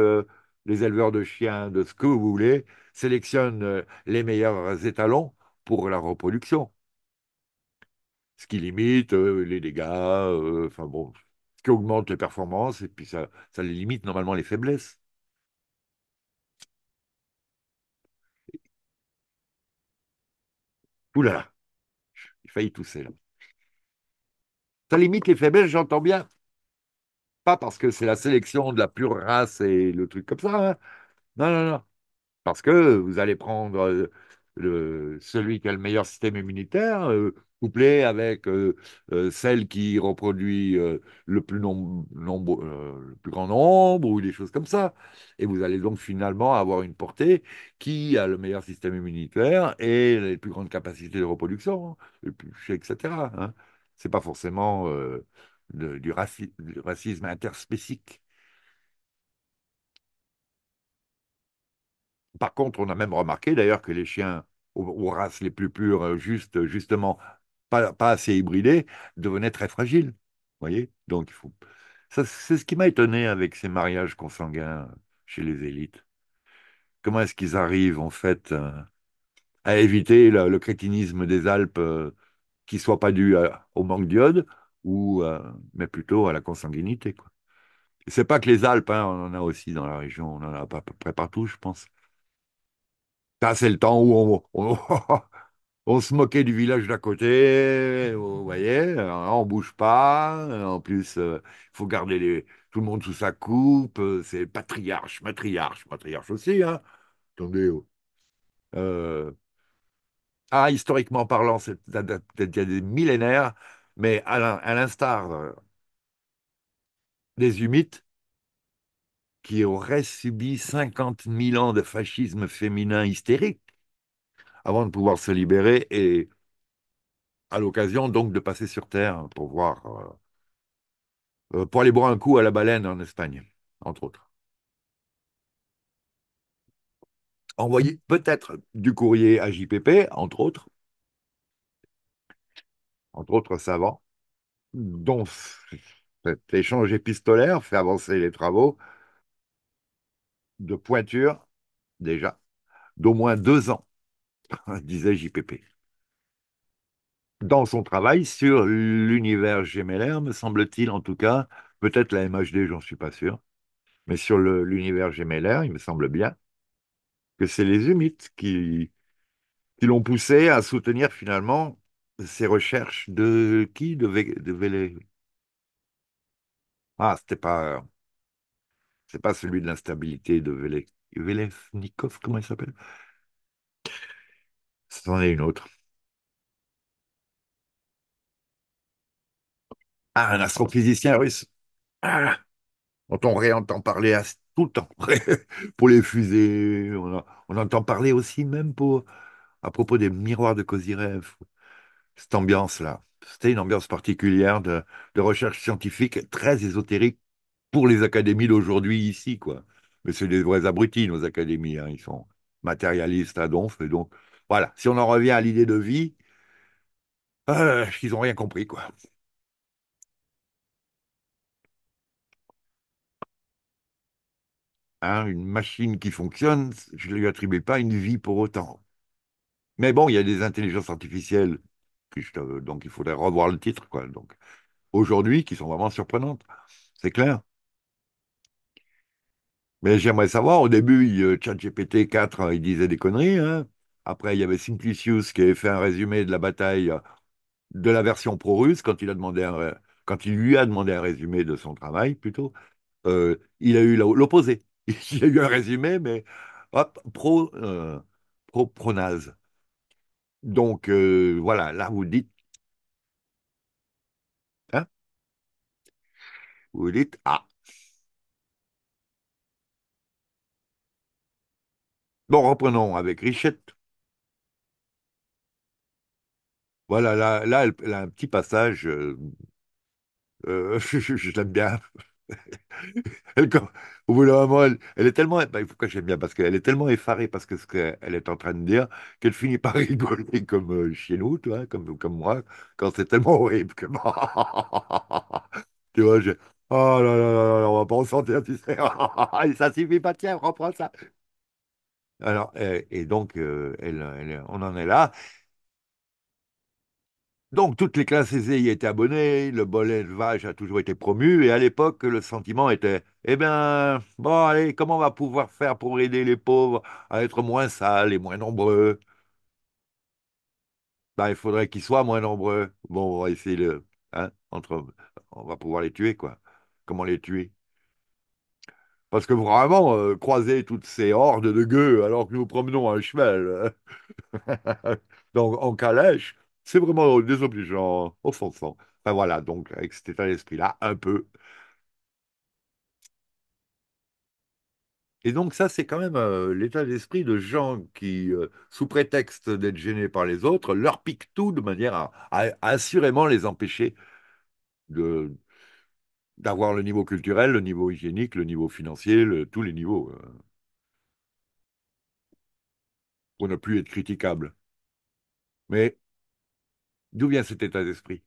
les éleveurs de chiens, de ce que vous voulez, sélectionnent euh, les meilleurs étalons pour la reproduction. Ce qui limite euh, les dégâts, euh, enfin bon, ce qui augmente les performances et puis ça, limite normalement les faiblesses. Oula, j'ai failli tousser là. Ça limite les faiblesses, j'entends bien. Pas parce que c'est la sélection de la pure race et le truc comme ça. Hein. Non, non, non. Parce que vous allez prendre euh, le, celui qui a le meilleur système immunitaire, euh, couplé avec euh, celle qui reproduit le, plus nombre, nombre le plus grand nombre ou des choses comme ça. Et vous allez donc finalement avoir une portée qui a le meilleur système immunitaire et les plus grandes capacités de reproduction, etc. Hein. C'est pas forcément du, racisme interspécifique. Par contre, on a même remarqué d'ailleurs que les chiens aux, races les plus pures, euh, juste, justement pas, assez hybridés, devenaient très fragiles. voyez Donc, c'est ce qui m'a étonné avec ces mariages consanguins chez les élites. Comment est-ce qu'ils arrivent, en fait, euh, à éviter le, crétinisme des Alpes euh, qui ne soit pas dû au manque d'iode ou euh, mais plutôt à la consanguinité. Quoi. C'est pas que les Alpes, hein, on en a aussi dans la région, on en a à peu près partout, je pense. Ça, c'est le temps où on, on, se moquait du village d'à côté, vous voyez, hein, on bouge pas, en plus, il euh, faut garder les, tout le monde sous sa coupe, euh, c'est patriarche, matriarche, matriarche aussi, hein. Attendez, oh. Ah, historiquement parlant, c'est peut-être il y a des millénaires, mais à l'instar euh, des Humites, qui auraient subi 50 000 ans de fascisme féminin hystérique avant de pouvoir se libérer et à l'occasion donc de passer sur Terre pour voir, euh, euh, pour aller boire un coup à la baleine en Espagne, entre autres. Envoyer peut-être du courrier à JPP, entre autres, entre autres savants, hmm. dont cet échange épistolaire fait avancer les travaux de pointure, déjà, d'au moins deux ans, disait JPP. Dans son travail sur l'univers GMLR, me semble-t-il en tout cas, peut-être la MHD, j'en suis pas sûr, mais sur l'univers GMLR, il me semble bien que c'est les humites qui l'ont poussé à soutenir finalement ces recherches de qui De, Vé- Ah, c'était pas. C'est pas celui de l'instabilité de Vélé. comment il s'appelle? C'en est une autre. Ah, un astrophysicien russe. Ah, dont on réentend parler tout le temps. Pour les fusées, on, on entend parler aussi même pour, à propos des miroirs de Kozirev cette ambiance-là. C'était une ambiance particulière de, recherche scientifique très ésotérique pour les académies d'aujourd'hui ici, quoi. Mais c'est des vrais abrutis, nos académies. Hein. Ils sont matérialistes à donf. donc, voilà. Si on en revient à l'idée de vie, euh, ils n'ont rien compris, quoi. Hein, une machine qui fonctionne, je ne lui attribue pas une vie pour autant. Mais bon, il y a des intelligences artificielles donc il faudrait revoir le titre. Donc, aujourd'hui, qui sont vraiment surprenantes, c'est clair. Mais j'aimerais savoir, au début, euh, gpt 4, euh, il disait des conneries. Hein. Après, il y avait Simplicius qui avait fait un résumé de la bataille euh, de la version pro-russe quand il a demandé quand il lui a demandé un résumé de son travail plutôt. il a eu l'opposé. Il a eu un résumé, mais hop, pro, euh, pro, donc, euh, voilà, là, vous dites. Hein Vous dites Ah. Bon, reprenons avec Richette. Voilà, là, là, elle, a un petit passage. Euh, euh, je, je l'aime bien elle, au bout d'un moment, elle, est tellement. Bah, pourquoi j'aime bien Parce qu'elle est tellement effarée parce que ce qu'elle est en train de dire qu'elle finit par rigoler comme euh, chez nous, toi comme, comme moi, quand c'est tellement horrible que. Bah, tu vois, je. Oh là là on va pas en sortir, tu sais. ça suffit pas, tiens, reprends ça. Alors, et, donc, euh, elle, on en est là. Donc toutes les classes aisées y étaient abonnées, le bolet élevage a toujours été promu, et à l'époque le sentiment était Eh bien, bon allez, comment on va pouvoir faire pour aider les pauvres à être moins sales et moins nombreux ben, il faudrait qu'ils soient moins nombreux. Bon, on va essayer de. Hein, entre, on va pouvoir les tuer, quoi. Comment les tuer Parce que vraiment, euh, croiser toutes ces hordes de gueux alors que nous promenons un cheval, hein. donc en calèche, c'est vraiment désobligeant, offensant. voilà, donc avec cet état d'esprit-là, un peu. Et donc ça, c'est quand même euh, l'état d'esprit de gens qui, euh, sous prétexte d'être gênés par les autres, leur piquent tout de manière à, assurément les empêcher d'avoir le niveau culturel, le niveau hygiénique, le niveau financier, tous les niveaux. Euh. pour ne plus être critiquable. Mais D'où vient cet état d'esprit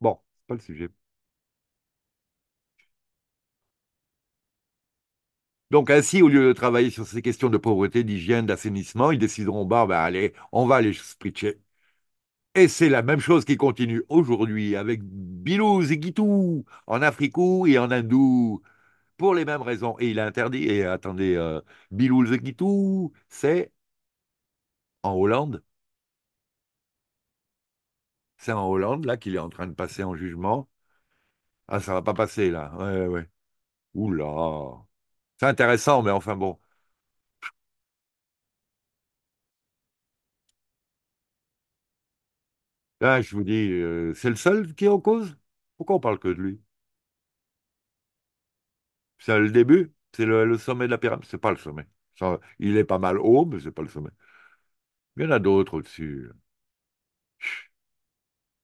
Bon, pas le sujet. Donc ainsi, au lieu de travailler sur ces questions de pauvreté, d'hygiène, d'assainissement, ils décideront, bah, bah allez, on va aller spritcher. Et c'est la même chose qui continue aujourd'hui avec Bilouz et Gitou en Afrique et en Indou pour les mêmes raisons. Et il a interdit, et attendez, euh, Bill Zekitou, c'est en Hollande. C'est en Hollande, là, qu'il est en train de passer en jugement. Ah, ça va pas passer, là. Ouais, ouais. Oula. C'est intéressant, mais enfin bon. Là, je vous dis, euh, c'est le seul qui est en cause. Pourquoi on parle que de lui? C'est le début, c'est le, sommet de la pyramide. C'est pas le sommet. il est pas mal haut, mais c'est pas le sommet. Il y en a d'autres au-dessus.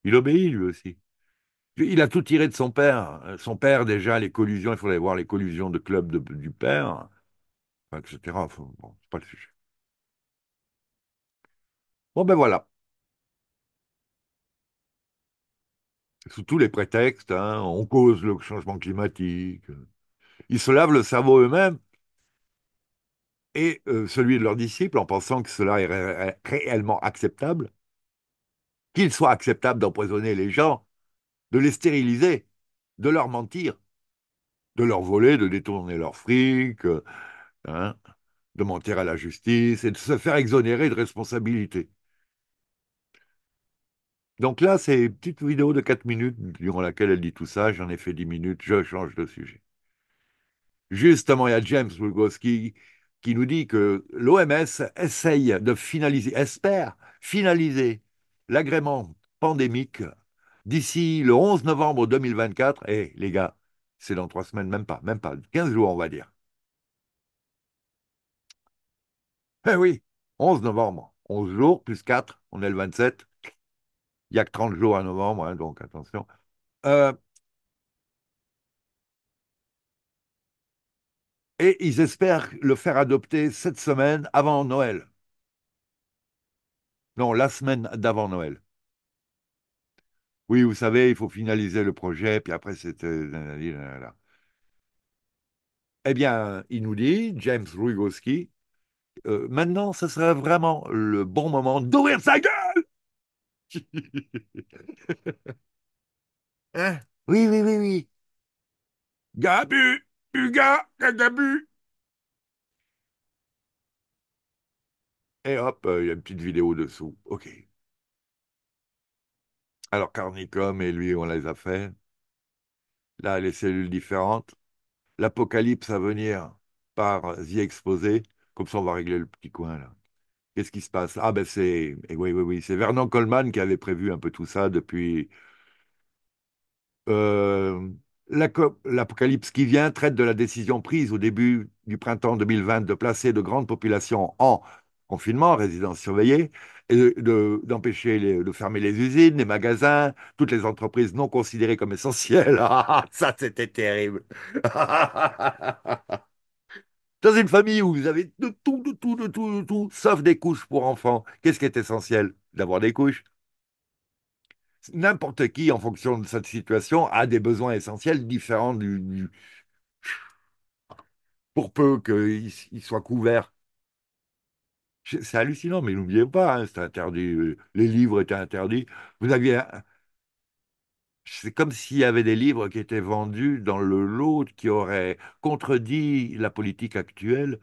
Il obéit lui aussi. Il a tout tiré de son père. Son père, déjà, les collusions, il faudrait voir les collusions de club du père, etc. Bon, c'est pas le sujet. Bon, ben voilà. Sous tous les prétextes, hein, on cause le changement climatique, euh, ils se lavent le cerveau eux-mêmes et euh, celui de leurs disciples en pensant que cela est réellement acceptable, qu'il soit acceptable d'empoisonner les gens, de les stériliser, de leur mentir, de leur voler, de détourner leurs fric, euh, hein, de mentir à la justice et de se faire exonérer de responsabilité. Donc là, c'est une petite vidéo de 4 minutes durant laquelle elle dit tout ça. J'en ai fait 10 minutes, je change de sujet. Justement, il y a James Rugowski qui nous dit que l'OMS essaye de finaliser, espère finaliser l'agrément pandémique d'ici le 11 novembre 2024. Et eh, les gars, c'est dans trois semaines, même pas, même pas, 15 jours, on va dire. Eh oui, 11 novembre, 11 jours plus 4, on est le 27. Il n'y a que 30 jours à novembre, hein, donc attention. Euh, et ils espèrent le faire adopter cette semaine avant Noël. Non, la semaine d'avant Noël. Oui, vous savez, il faut finaliser le projet, puis après c'était... Euh, eh bien, il nous dit, James Rugowski, euh, maintenant, ce serait vraiment le bon moment d'ouvrir sa gueule Hein Oui, oui, oui, oui. Gabu et hop, euh, il y a une petite vidéo dessous. OK. Alors, Carnicom et lui, on les a fait. Là, les cellules différentes. L'apocalypse à venir par y Exposé. Comme ça, on va régler le petit coin, là. Qu'est-ce qui se passe Ah, ben, c'est. Eh oui, oui, oui. C'est Vernon Coleman qui avait prévu un peu tout ça depuis. Euh, L'Apocalypse qui vient traite de la décision prise au début du printemps 2020 de placer de grandes populations en confinement, résidence surveillée, et d'empêcher de, fermer les usines, les magasins, toutes les entreprises non considérées comme essentielles. Ah, ça, c'était terrible. Dans une famille où vous avez de tout, de tout, de tout, de tout, sauf des couches pour enfants, qu'est-ce qui est essentiel D'avoir des couches n'importe qui, en fonction de cette situation, a des besoins essentiels différents du, pour peu qu'il soient soit couvert. C'est hallucinant, mais n'oubliez pas, hein, c'est interdit. Euh, les livres étaient interdits. Vous aviez. C'est comme s'il y avait des livres qui étaient vendus dans le lot qui auraient contredit la politique actuelle,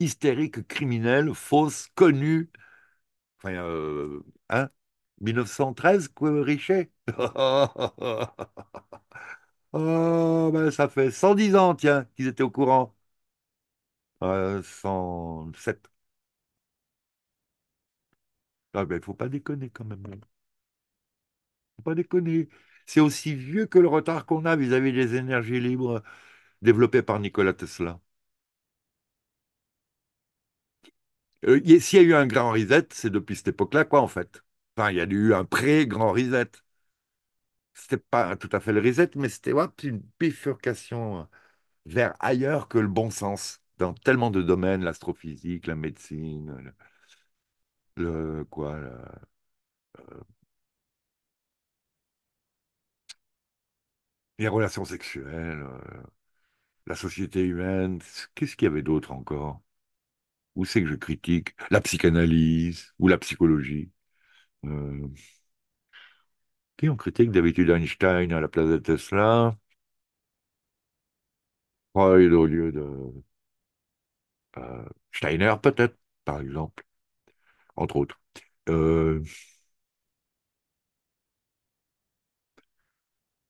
hystérique, criminelle, fausse, connue. Enfin, euh, hein 1913, Richet Oh, ben ça fait 110 ans, tiens, qu'ils étaient au courant. 107. Euh, ah ben, faut pas déconner quand même. Faut pas déconner. C'est aussi vieux que le retard qu'on a vis-à-vis des énergies libres développées par Nikola Tesla. Euh, s'il y a eu un grand reset, c'est depuis cette époque-là, quoi, en fait il y a eu un pré-grand reset. C'était pas tout à fait le reset, mais c'était une bifurcation euh, vers ailleurs que le bon sens dans tellement de domaines, l'astrophysique, la médecine, le, euh, les relations sexuelles, euh, la société humaine, qu'est-ce qu'il y avait d'autre encore Où c'est que je critique La psychanalyse ou la psychologie euh, qui on critique d'habitude Einstein à la place de Tesla Freud au lieu de euh, Steiner, peut-être, par exemple, entre autres. Euh,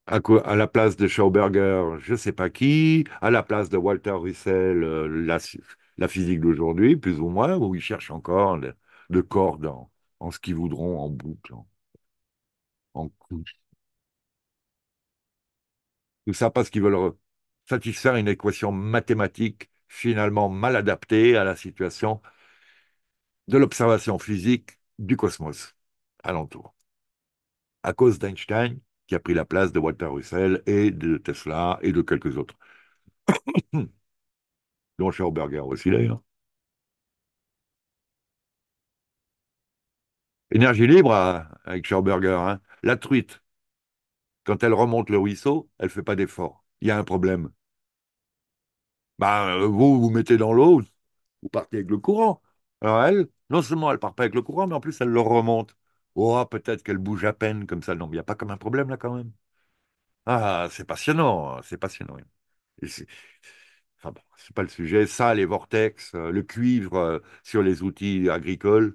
à, à, la place de Schauberger, je ne sais pas qui, à la place de Walter Russell, la, physique d'aujourd'hui, plus ou moins, où il cherche encore de, de corps en ce qu'ils voudront, en boucle, en, couche. Tout ça parce qu'ils veulent satisfaire une équation mathématique finalement mal adaptée à la situation de l'observation physique du cosmos alentour. À cause d'Einstein, qui a pris la place de Walter Russell et de Tesla et de quelques autres, dont Schauberger aussi d'ailleurs. Énergie libre avec Schauberger. Hein. La truite, quand elle remonte le ruisseau, elle ne fait pas d'effort. Il y a un problème. Ben, vous, vous mettez dans l'eau, vous partez avec le courant. Alors elle, non seulement elle ne part pas avec le courant, mais en plus elle le remonte. Oh, peut-être qu'elle bouge à peine comme ça. Non, mais il n'y a pas comme un problème là quand même. Ah, c'est passionnant, c'est passionnant. c'est enfin, bon, pas le sujet. Ça, les vortex, euh, le cuivre euh, sur les outils agricoles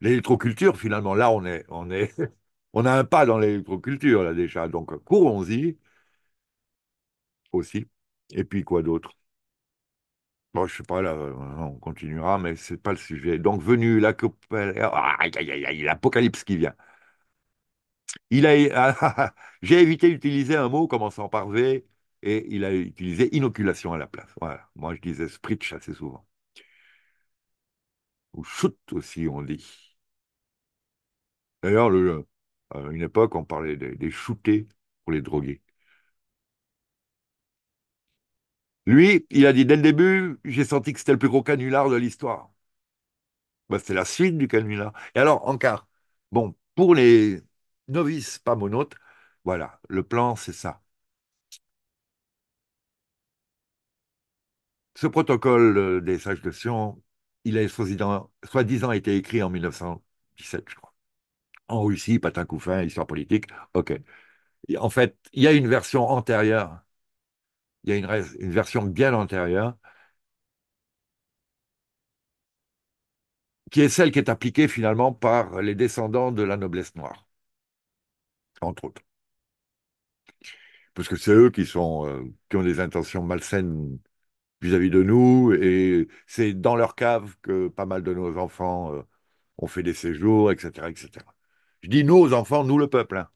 l'électroculture, finalement, là, on est, on est, on a un pas dans l'électroculture, là, déjà. Donc, courons-y aussi. Et puis, quoi d'autre Bon, je sais pas, là, euh, on continuera, mais c'est pas le sujet. Donc, venu l'apocalypse qui vient. Il a, j'ai évité d'utiliser un mot commençant par V et il a utilisé inoculation à la place. Voilà. Moi, je disais spritch assez souvent. Ou shoot aussi, on dit. D'ailleurs, à une époque, on parlait des, shootés pour les drogués. Lui, il a dit dès le début, j'ai senti que c'était le plus gros canular de l'histoire. Bah, c'est la suite du canular. Et alors, en bon, pour les novices pas monotes. voilà, le plan, c'est ça. Ce protocole euh, des sages de Sion, il a soi-disant été écrit en 1917, je crois en Russie, patin couffin, histoire politique, ok. En fait, il y a une version antérieure, il y a une, version bien antérieure, qui est celle qui est appliquée finalement par les descendants de la noblesse noire, entre autres. Parce que c'est eux qui, sont, euh, qui ont des intentions malsaines vis-à-vis de nous, et c'est dans leur cave que pas mal de nos enfants euh, ont fait des séjours, etc. etc. Je dis nous aux enfants, nous le peuple. Hein.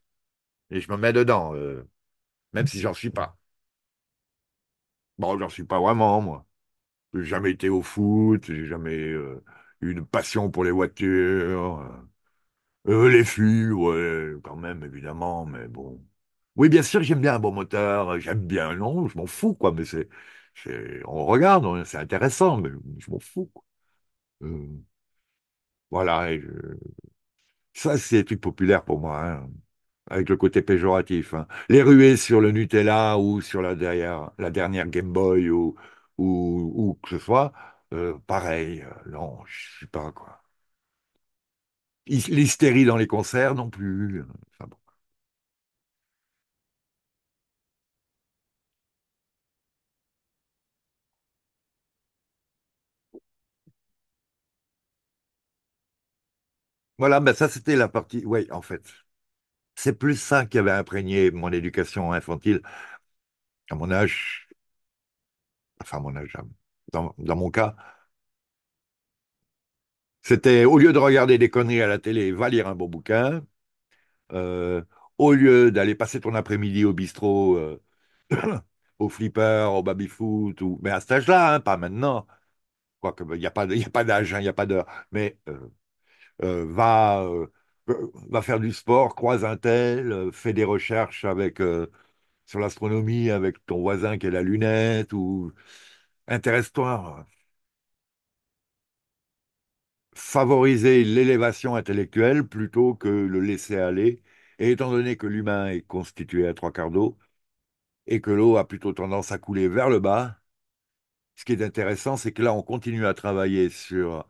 Et je me mets dedans, euh, même si j'en suis pas. Bon, j'en suis pas vraiment, moi. J'ai jamais été au foot, j'ai jamais euh, eu de passion pour les voitures. Euh, les filles, ouais, quand même, évidemment, mais bon. Oui, bien sûr, j'aime bien un bon moteur, j'aime bien, non, je m'en fous, quoi, mais c'est. On regarde, c'est intéressant, mais je m'en fous, quoi. voilà, et je, ça, c'est des trucs populaires pour moi, hein, avec le côté péjoratif. Hein. Les ruées sur le Nutella ou sur la, derrière, la dernière Game Boy ou, ou, ou que ce soit, euh, pareil, euh, non, je sais pas quoi. L'hystérie dans les concerts non plus. Euh, enfin, Voilà, ben ça c'était la partie. Oui, en fait, c'est plus ça qui avait imprégné mon éducation infantile. À mon âge, enfin à mon âge, dans, mon cas, c'était au lieu de regarder des conneries à la télé, va lire un bon bouquin. Euh, au lieu d'aller passer ton après-midi au bistrot, euh, au flipper, au baby-foot, ou... mais à cet âge-là, hein, pas maintenant. Quoique, ben, il n'y a pas, d'âge, hein, il n'y a pas d'heure. Mais euh, euh, va, euh, va faire du sport, croise un tel, euh, fait des recherches avec, sur l'astronomie avec ton voisin qui a la lunette, ou intéresse-toi. Favoriser l'élévation intellectuelle plutôt que le laisser aller. Et étant donné que l'humain est constitué à trois quarts d'eau et que l'eau a plutôt tendance à couler vers le bas, ce qui est intéressant, c'est que là, on continue à travailler sur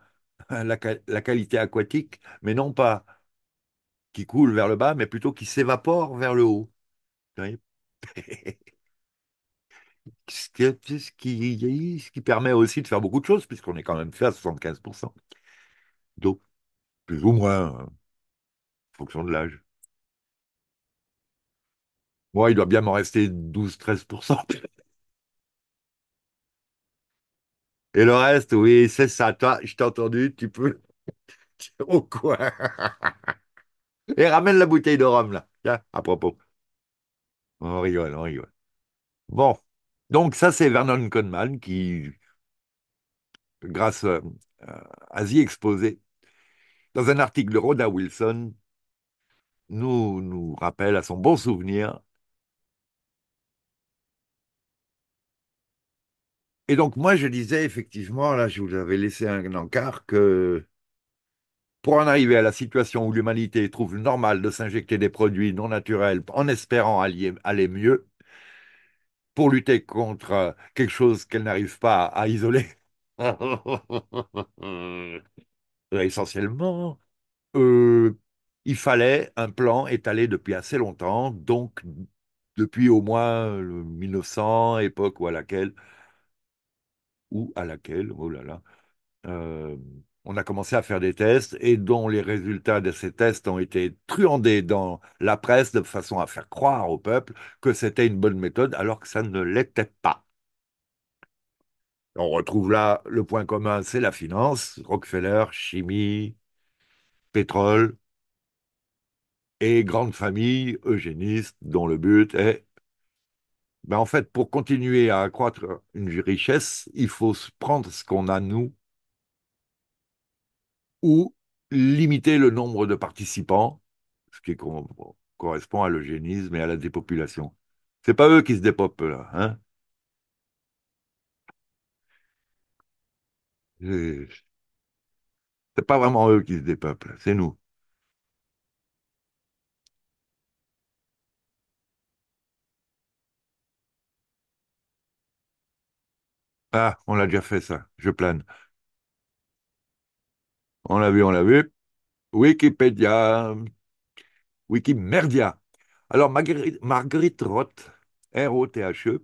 la, qualité aquatique, mais non pas qui coule vers le bas, mais plutôt qui s'évapore vers le haut. ce qui, ce qui permet aussi de faire beaucoup de choses, puisqu'on est quand même fait à 75% d'eau, plus ou moins, euh, en fonction de l'âge. Moi, il doit bien m'en rester 12-13%. Et le reste, oui, c'est ça. Toi, je t'ai entendu, tu peux. Au coin. Et ramène la bouteille de rhum, là. Tiens, à propos. On rigole, on rigole. Bon. Donc, ça, c'est Vernon Conman qui, grâce euh, à Asie Exposé, dans un article de Rhoda Wilson, nous, nous rappelle à son bon souvenir Et donc, moi, je disais effectivement, là, je vous avais laissé un encart que pour en arriver à la situation où l'humanité trouve normal de s'injecter des produits non naturels en espérant aller, aller mieux, pour lutter contre euh, quelque chose qu'elle n'arrive pas à isoler, euh, essentiellement, euh, il fallait un plan étalé depuis assez longtemps, donc depuis au moins 1900, époque ou à laquelle ou à laquelle, oh là là, euh, on a commencé à faire des tests et dont les résultats de ces tests ont été truandés dans la presse de façon à faire croire au peuple que c'était une bonne méthode alors que ça ne l'était pas. On retrouve là le point commun, c'est la finance, Rockefeller, chimie, pétrole et grande famille eugéniste dont le but est ben, en fait, pour continuer à accroître une richesse, il faut prendre ce qu'on a, nous, ou limiter le nombre de participants, ce qui correspond à l'eugénisme et à la dépopulation. Ce n'est pas eux qui se dépeuplent, là. Hein c'est pas vraiment eux qui se dépeuplent, c'est nous. Ah, on l'a déjà fait ça, je plane. On l'a vu, on l'a vu. Wikipédia, Wikimerdia. Alors, Marguerite, Roth, R-O-T-H-E,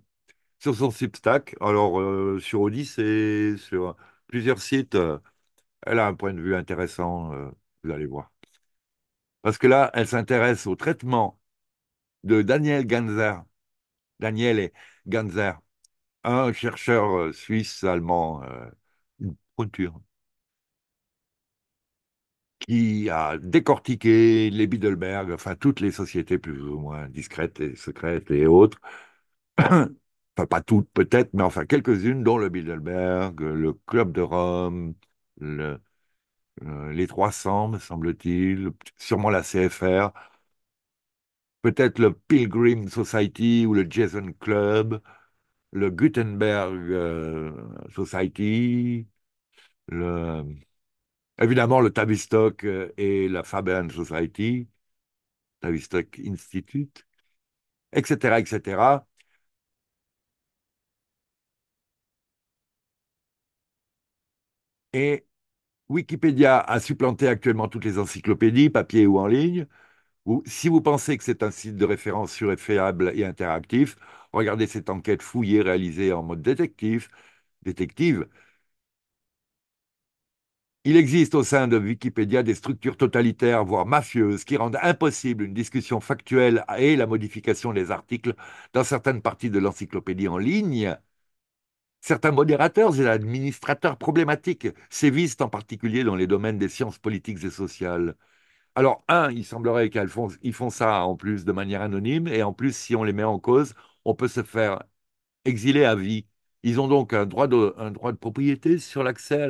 sur son Substack, alors euh, sur Odyssey, et sur plusieurs sites, euh, elle a un point de vue intéressant, euh, vous allez voir. Parce que là, elle s'intéresse au traitement de Daniel Ganzer. Daniel et Ganzer un chercheur euh, suisse-allemand, euh, une qui a décortiqué les Bidelberg, enfin toutes les sociétés plus ou moins discrètes et secrètes et autres, enfin pas toutes peut-être, mais enfin quelques-unes, dont le Bidelberg, le Club de Rome, le, euh, les 300, me semble-t-il, sûrement la CFR, peut-être le Pilgrim Society ou le Jason Club, le Gutenberg euh, Society, le, évidemment le Tavistock euh, et la Fabian Society, Tavistock Institute, etc., etc. Et Wikipédia a supplanté actuellement toutes les encyclopédies, papier ou en ligne, si vous pensez que c'est un site de référence sûr et et interactif, regardez cette enquête fouillée réalisée en mode détective. détective. Il existe au sein de Wikipédia des structures totalitaires, voire mafieuses, qui rendent impossible une discussion factuelle et la modification des articles dans certaines parties de l'encyclopédie en ligne. Certains modérateurs et administrateurs problématiques sévissent en particulier dans les domaines des sciences politiques et sociales. Alors, un, il semblerait qu'ils font, font ça en plus de manière anonyme, et en plus, si on les met en cause, on peut se faire exiler à vie. Ils ont donc un droit de, propriété sur l'accès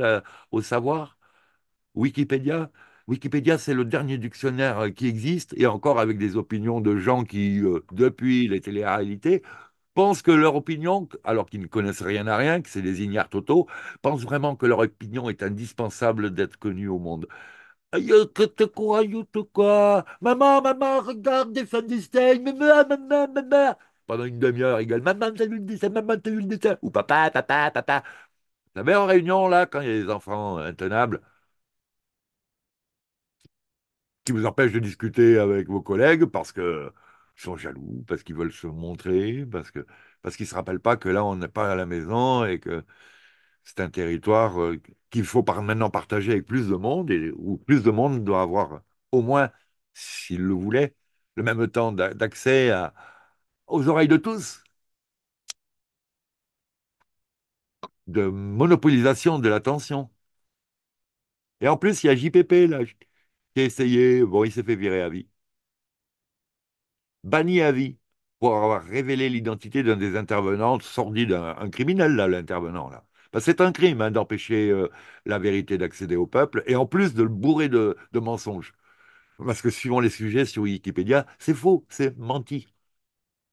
au savoir. Wikipédia, Wikipédia, c'est le dernier dictionnaire qui existe, et encore avec des opinions de gens qui, euh, depuis les téléréalités, pensent que leur opinion, alors qu'ils ne connaissent rien à rien, que c'est des ignares totaux, pensent vraiment que leur opinion est indispensable d'être connue au monde quoi, Maman, maman, regarde des fins de Maman, maman, maman. Pendant une demi-heure, il gueule Maman, t'as vu le dessin, maman, t'as vu le dessin. Ou papa, papa, papa. Vous savez, en réunion, là, quand il y a des enfants intenables qui vous empêchent de discuter avec vos collègues parce que sont jaloux, parce qu'ils veulent se montrer, parce que parce qu'ils se rappellent pas que là on n'est pas à la maison et que c'est un territoire euh, qu'il faut par maintenant partager avec plus de monde et où plus de monde doit avoir au moins, s'il le voulait, le même temps d'accès aux oreilles de tous. De monopolisation de l'attention. Et en plus, il y a JPP là, qui a essayé, bon, il s'est fait virer à vie. Banni à vie pour avoir révélé l'identité d'un des intervenants, sordi d'un criminel, là, l'intervenant, là. Bah, c'est un crime hein, d'empêcher euh, la vérité d'accéder au peuple, et en plus de le bourrer de, mensonges. Parce que suivant les sujets sur Wikipédia, c'est faux, c'est menti.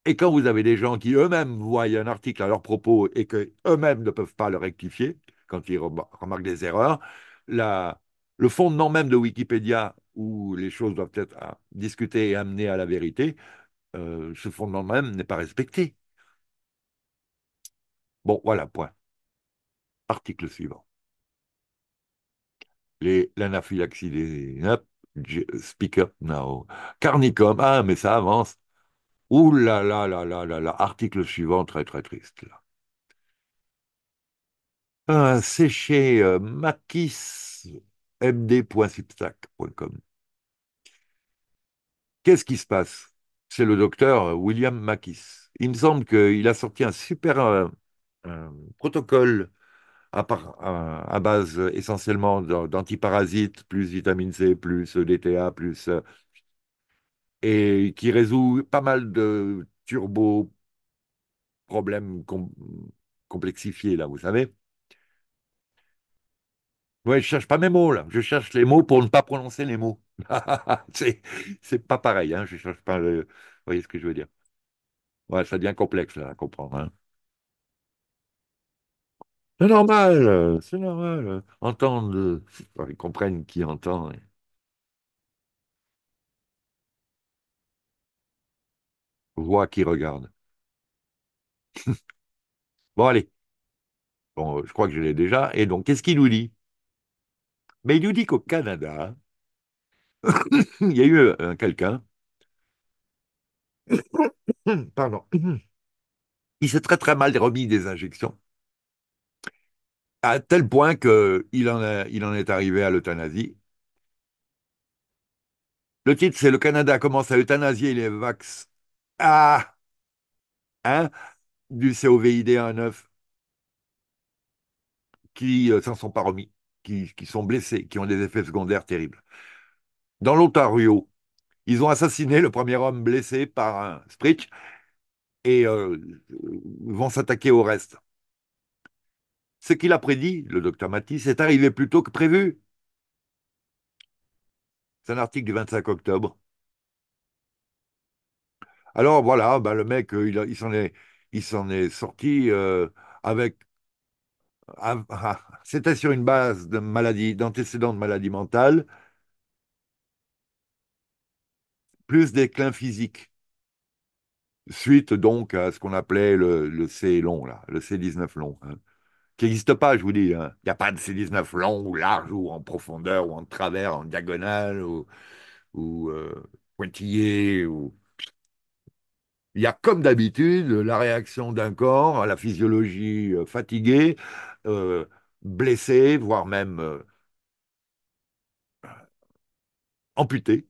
Et quand vous avez des gens qui eux-mêmes voient un article à leur propos et qu'eux-mêmes ne peuvent pas le rectifier, quand ils remarquent des erreurs, le fondement même de Wikipédia, où les choses doivent être ah, discutées et amenées à la vérité, euh, ce fondement même n'est pas respecté. Bon, voilà, point. Article suivant. L'anaphylaxie des speak up now. Carnicom, ah, mais ça avance. Ouh là là là là là là. Article suivant, très très triste. Là. Ah, C'est chez Qu'est-ce qui se passe C'est le docteur euh, William Mackis. Il me semble qu'il a sorti un super euh, protocole à, base euh, essentiellement d'antiparasites, plus vitamine C, plus euh, DTA, plus, euh, et qui résout pas mal de turbo problèmes complexifiés, là, vous savez. Ouais, je cherche pas mes mots, là. Je cherche les mots pour ne pas prononcer les mots. c'est pas pareil, hein. Je cherche pas le... Vous voyez ce que je veux dire? Ouais, ça devient complexe, là, à comprendre, hein. C'est normal, c'est normal. Entendre, ils comprennent qui entend. Hein. Voix qui regarde. Bon, allez, bon, je crois que je l'ai déjà. Et donc, qu'est-ce qu'il nous dit? Mais il nous dit qu'au Canada, il y a eu euh, quelqu'un, pardon, Il s'est très très mal remis des injections à tel point qu'il en, il en est arrivé à l'euthanasie. Le titre, c'est Le Canada commence à euthanasier les vax A1 du COVID 19 qui euh, s'en sont pas remis, qui, sont blessés, qui ont des effets secondaires terribles. Dans l'Ontario, ils ont assassiné le premier homme blessé par un Spritch et euh, vont s'attaquer au reste. Ce qu'il a prédit, le docteur Matisse, est arrivé plus tôt que prévu. C'est un article du 25 octobre. Alors voilà, ben, le mec, euh, il, il s'en est, sorti euh, avec. C'était sur une base de maladie, d'antécédents de maladie mentale, plus clins physiques, Suite donc à ce qu'on appelait le, C long, là, le C19 long. Hein qui n'existe pas, je vous dis. Hein. Il n'y a pas de C19 long ou large ou en profondeur ou en travers, en diagonale ou, euh, pointillé. Il y a comme d'habitude la réaction d'un corps à la physiologie euh, fatiguée, euh, blessée, voire même amputée.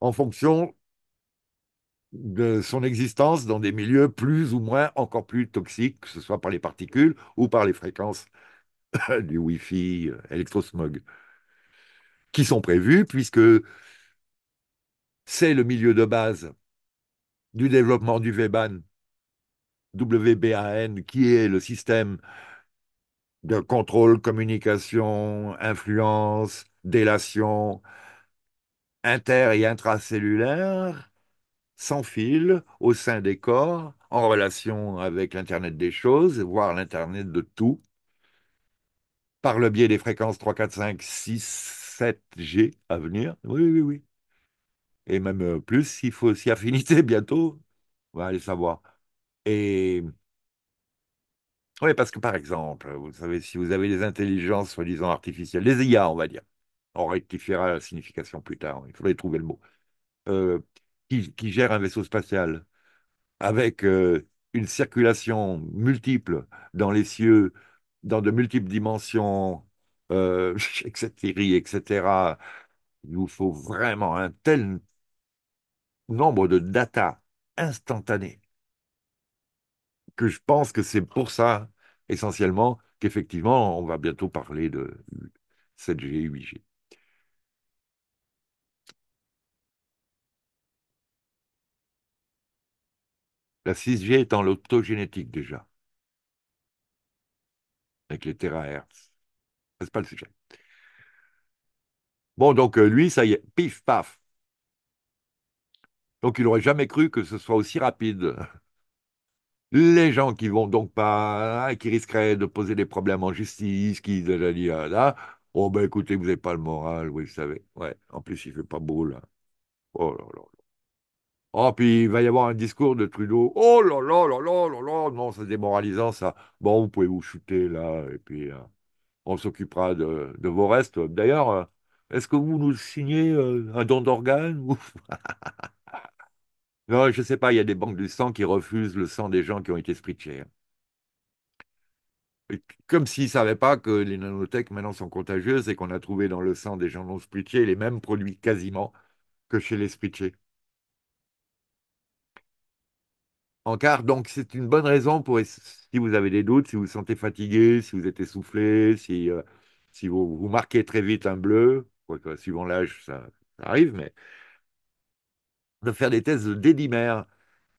En fonction de son existence dans des milieux plus ou moins encore plus toxiques, que ce soit par les particules ou par les fréquences du Wi-Fi, euh, électrosmog, qui sont prévues, puisque c'est le milieu de base du développement du VBAN, WBAN qui est le système de contrôle, communication, influence, délation inter- et intracellulaire sans fil au sein des corps, en relation avec l'Internet des choses, voire l'Internet de tout, par le biais des fréquences 3, 4, 5, 6, 7G à venir. Oui, oui, oui. Et même euh, plus, il faut s'y affinité bientôt. On va aller savoir. Et oui, parce que par exemple, vous savez, si vous avez des intelligences soi-disant artificielles, les IA, on va dire, on rectifiera la signification plus tard, il faudrait trouver le mot. Euh, qui, gère un vaisseau spatial avec euh, une circulation multiple dans les cieux, dans de multiples dimensions, etc., euh, etc., il nous faut vraiment un tel nombre de data instantanées que je pense que c'est pour ça, essentiellement, qu'effectivement, on va bientôt parler de 7G, 8G. La 6G est en l'autogénétique déjà, avec les terahertz. C'est pas le sujet. Bon, donc euh, lui, ça y est, pif, paf. Donc il n'aurait jamais cru que ce soit aussi rapide. Les gens qui vont donc pas, qui risqueraient de poser des problèmes en justice, qui de dit là, là, oh ben écoutez, vous n'avez pas le moral, vous savez. Ouais, en plus il fait pas beau là. Oh là là. Oh, puis il va y avoir un discours de Trudeau. Oh là là là là là là, non, c'est démoralisant ça. Bon, vous pouvez vous shooter là, et puis euh, on s'occupera de, vos restes. D'ailleurs, euh, est-ce que vous nous signez euh, un don d'organes Non, je sais pas, il y a des banques du sang qui refusent le sang des gens qui ont été spritchés. Hein. Comme s'ils ne savaient pas que les nanotech maintenant sont contagieuses et qu'on a trouvé dans le sang des gens non spritchés les mêmes produits quasiment que chez les spritchés. en quart. Donc, c'est une bonne raison pour, si vous avez des doutes, si vous vous sentez fatigué, si vous êtes essoufflé, si, euh, si vous, vous, marquez très vite un bleu, suivant l'âge, ça, arrive, mais de faire des tests de dédimères,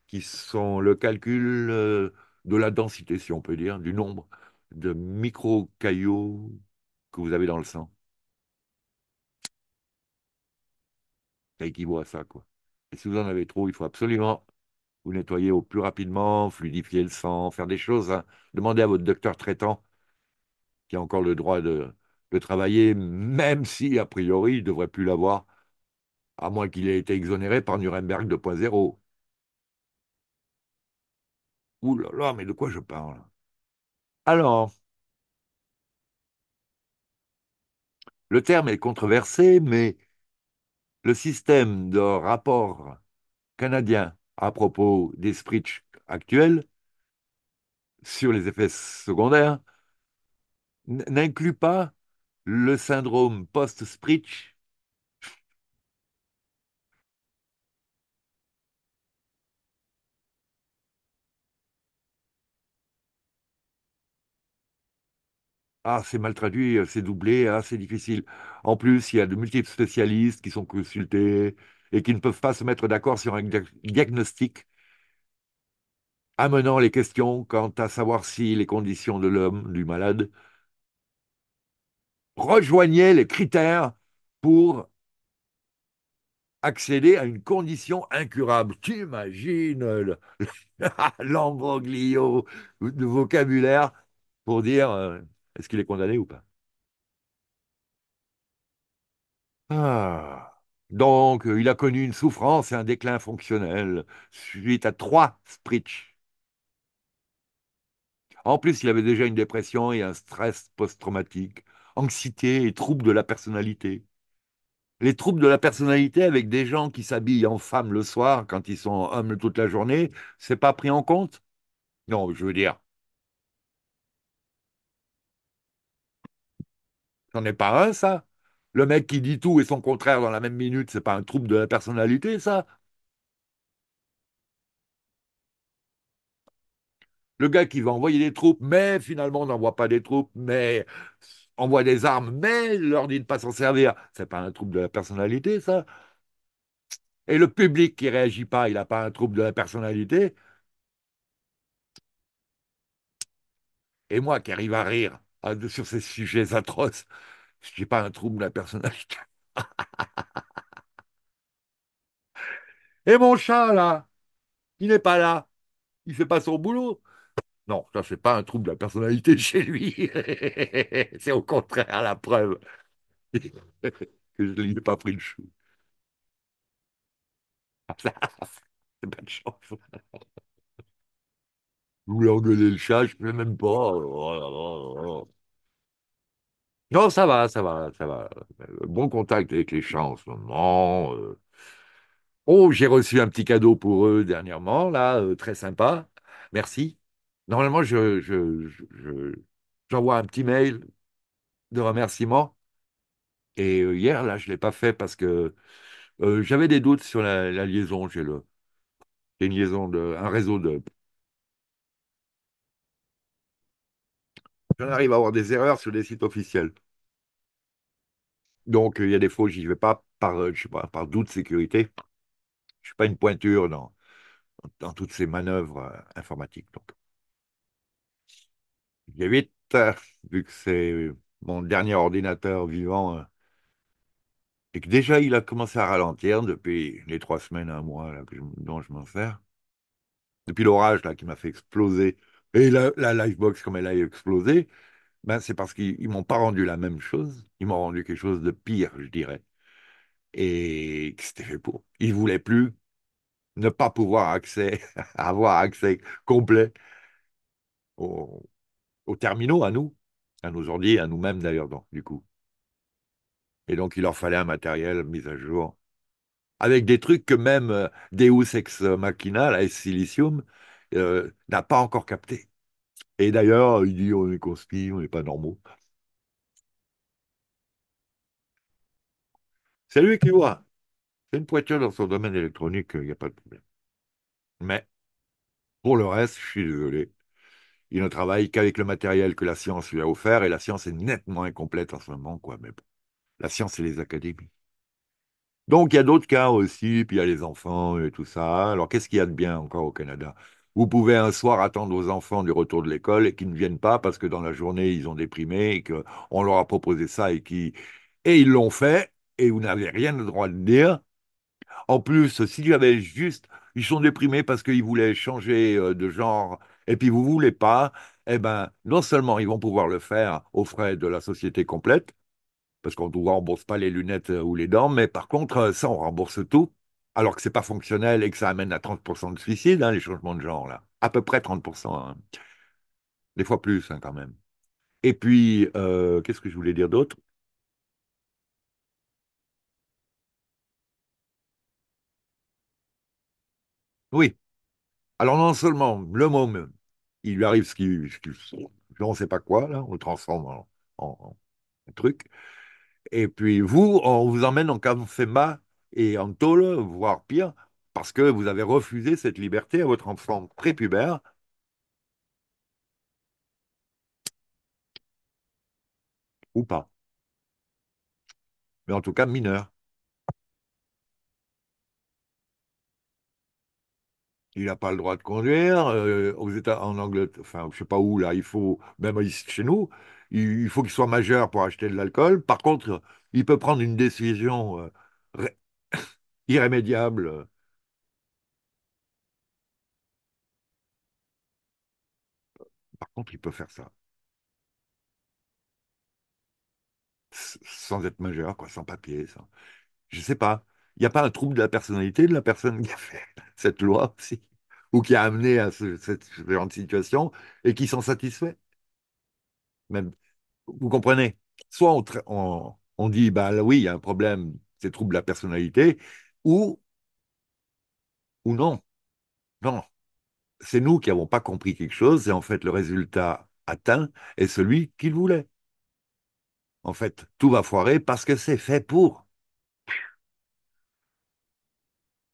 qui sont le calcul euh, de la densité, si on peut dire, du nombre de micro caillots que vous avez dans le sang. Ça équivaut à ça, quoi. Et si vous en avez trop, il faut absolument vous nettoyer au plus rapidement, fluidifier le sang, faire des choses. Hein. Demandez à votre docteur traitant qui a encore le droit de, de travailler, même si, a priori, il ne devrait plus l'avoir, à moins qu'il ait été exonéré par Nuremberg 2.0. Ouh là là, mais de quoi je parle Alors, le terme est controversé, mais le système de rapport canadien à propos des sprits actuels sur les effets secondaires n'inclut pas le syndrome post sprit Ah, c'est mal traduit, euh, c'est doublé, ah, c'est difficile. En plus, il y a de multiples spécialistes qui sont consultés et qui ne peuvent pas se mettre d'accord sur un diagnostic amenant les questions quant à savoir si les conditions de l'homme, du malade, rejoignaient les critères pour accéder à une condition incurable. Tu imagines l'ambroglio de vocabulaire pour dire euh, est-ce qu'il est condamné ou pas. Ah. Donc, euh, il a connu une souffrance et un déclin fonctionnel suite à trois sprits. En plus, il avait déjà une dépression et un stress post-traumatique, anxiété et troubles de la personnalité. Les troubles de la personnalité avec des gens qui s'habillent en femmes le soir quand ils sont hommes toute la journée, c'est pas pris en compte Non, je veux dire. C'en est pas un, ça le mec qui dit tout et son contraire dans la même minute, c'est pas un trouble de la personnalité, ça Le gars qui va envoyer des troupes, mais finalement n'envoie pas des troupes, mais envoie des armes, mais leur dit de pas s'en servir, c'est pas un trouble de la personnalité, ça Et le public qui réagit pas, il n'a pas un trouble de la personnalité Et moi qui arrive à rire ah, sur ces sujets atroces, je pas un trouble de la personnalité. Et mon chat, là, il n'est pas là. Il ne fait pas son boulot. Non, ça, c'est pas un trouble de la personnalité chez lui. c'est au contraire la preuve que je lui pas pris le chou. Ah, c'est pas de chance. Je voulais engueuler le chat, je ne même pas. Oh non, ça va, ça va, ça va. Euh, bon contact avec les chats en ce moment. Euh. Oh, j'ai reçu un petit cadeau pour eux dernièrement, là, euh, très sympa. Merci. Normalement, je, j'envoie un petit mail de remerciement. Et hier, là, je ne l'ai pas fait parce que j'avais des doutes sur la, liaison. J'ai le, j'ai une liaison de, un réseau de j'en arrive à avoir des erreurs sur des sites officiels. Donc, euh, il y a des fois, j'y vais pas par, euh, je sais pas, par doute de sécurité. Je ne suis pas une pointure dans, dans toutes ces manœuvres euh, informatiques. Donc, j'évite, vu que c'est mon dernier ordinateur vivant, et que déjà il a commencé à ralentir depuis les trois semaines, un mois dont je m'en sers. Depuis l'orage qui m'a fait exploser et la, Livebox, comme elle a explosé, ben c'est parce qu'ils ne m'ont pas rendu la même chose, ils m'ont rendu quelque chose de pire, je dirais. Et c'était fait pour. Ils ne voulaient plus ne pas pouvoir accès, avoir accès complet aux, terminaux, à nous, à nos ordi, à nous-mêmes d'ailleurs, donc, du coup. Et donc, il leur fallait un matériel mis à jour, avec des trucs que même euh, Deus Ex Machina, la S Silicium, euh, n'a pas encore capté. Et d'ailleurs, il dit on est conspire, on n'est pas normaux. C'est lui qui voit. C'est une poiture dans son domaine électronique, il euh, n'y a pas de problème. Mais pour le reste, je suis désolé, il ne travaille qu'avec le matériel que la science lui a offert, et la science est nettement incomplète en ce moment, quoi. Mais la science et les académies. Donc il y a d'autres cas aussi, puis il y a les enfants et tout ça. Alors qu'est-ce qu'il y a de bien encore au Canada vous pouvez un soir attendre vos enfants du retour de l'école et qu'ils ne viennent pas parce que dans la journée, ils ont déprimé et qu'on leur a proposé ça et, qui et ils l'ont fait et vous n'avez rien le droit de dire. En plus, s'il y avait juste, ils sont déprimés parce qu'ils voulaient changer euh, de genre et puis vous voulez pas, eh ben, non seulement ils vont pouvoir le faire aux frais de la société complète, parce qu'on ne rembourse pas les lunettes euh, ou les dents, mais par contre, euh, ça, on rembourse tout alors que c'est pas fonctionnel et que ça amène à 30% de suicide, hein, les changements de genre, là. À peu près 30%, hein. des fois plus hein, quand même. Et puis, euh, qu'est-ce que je voulais dire d'autre Oui. Alors non seulement le moment, il lui arrive ce qu'il, ce ne sait pas quoi, là, on le transforme en, truc. Et puis vous, on vous emmène en camphéma et en tôle, voire pire, parce que vous avez refusé cette liberté à votre enfant prépubère. Ou pas. Mais en tout cas mineur. il n'a pas le droit de conduire. Euh, aux États, en Angleterre, enfin, je sais pas où, là, il faut, même ici, chez nous, il faut qu'il soit majeur pour acheter de l'alcool. Par contre, il peut prendre une décision euh, irrémédiable. Par contre, il peut faire ça. Sans être majeur, quoi, sans papier. Sans... Je ne sais pas. Il n'y a pas un trouble de la personnalité de la personne qui a fait cette loi aussi, ou qui a amené à cette situation, et qui s'en satisfait. Même, vous comprenez Soit on, dit, bah oui, il y a un problème, c'est trouble de la personnalité, ou, ou non. Non. C'est nous qui n'avons pas compris quelque chose et en fait le résultat atteint est celui qu'il voulait. En fait, tout va foirer parce que c'est fait pour.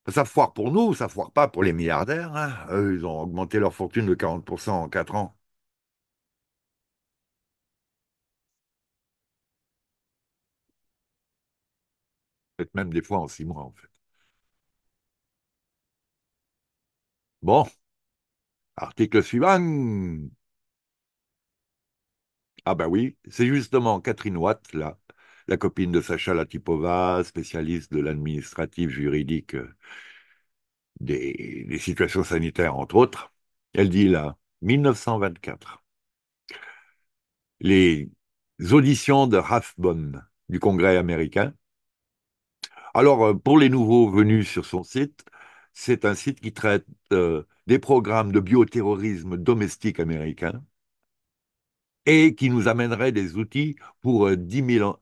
Ça foire pour nous, ça foire pas pour les milliardaires. Hein. Eux, ils ont augmenté leur fortune de 40% en 4 ans. Peut-être même des fois en 6 mois, en fait. Bon. Article suivant. Ah ben oui, c'est justement Catherine Watt, la copine de Sacha Latipova, spécialiste de l'administratif juridique euh, des, des, situations sanitaires, entre autres. Elle dit là, 1924, les auditions de Rathbone du Congrès américain. Alors, euh, pour les nouveaux venus sur son site, c'est un site qui traite euh, des programmes de bioterrorisme domestique américain et qui nous amènerait des outils pour, euh,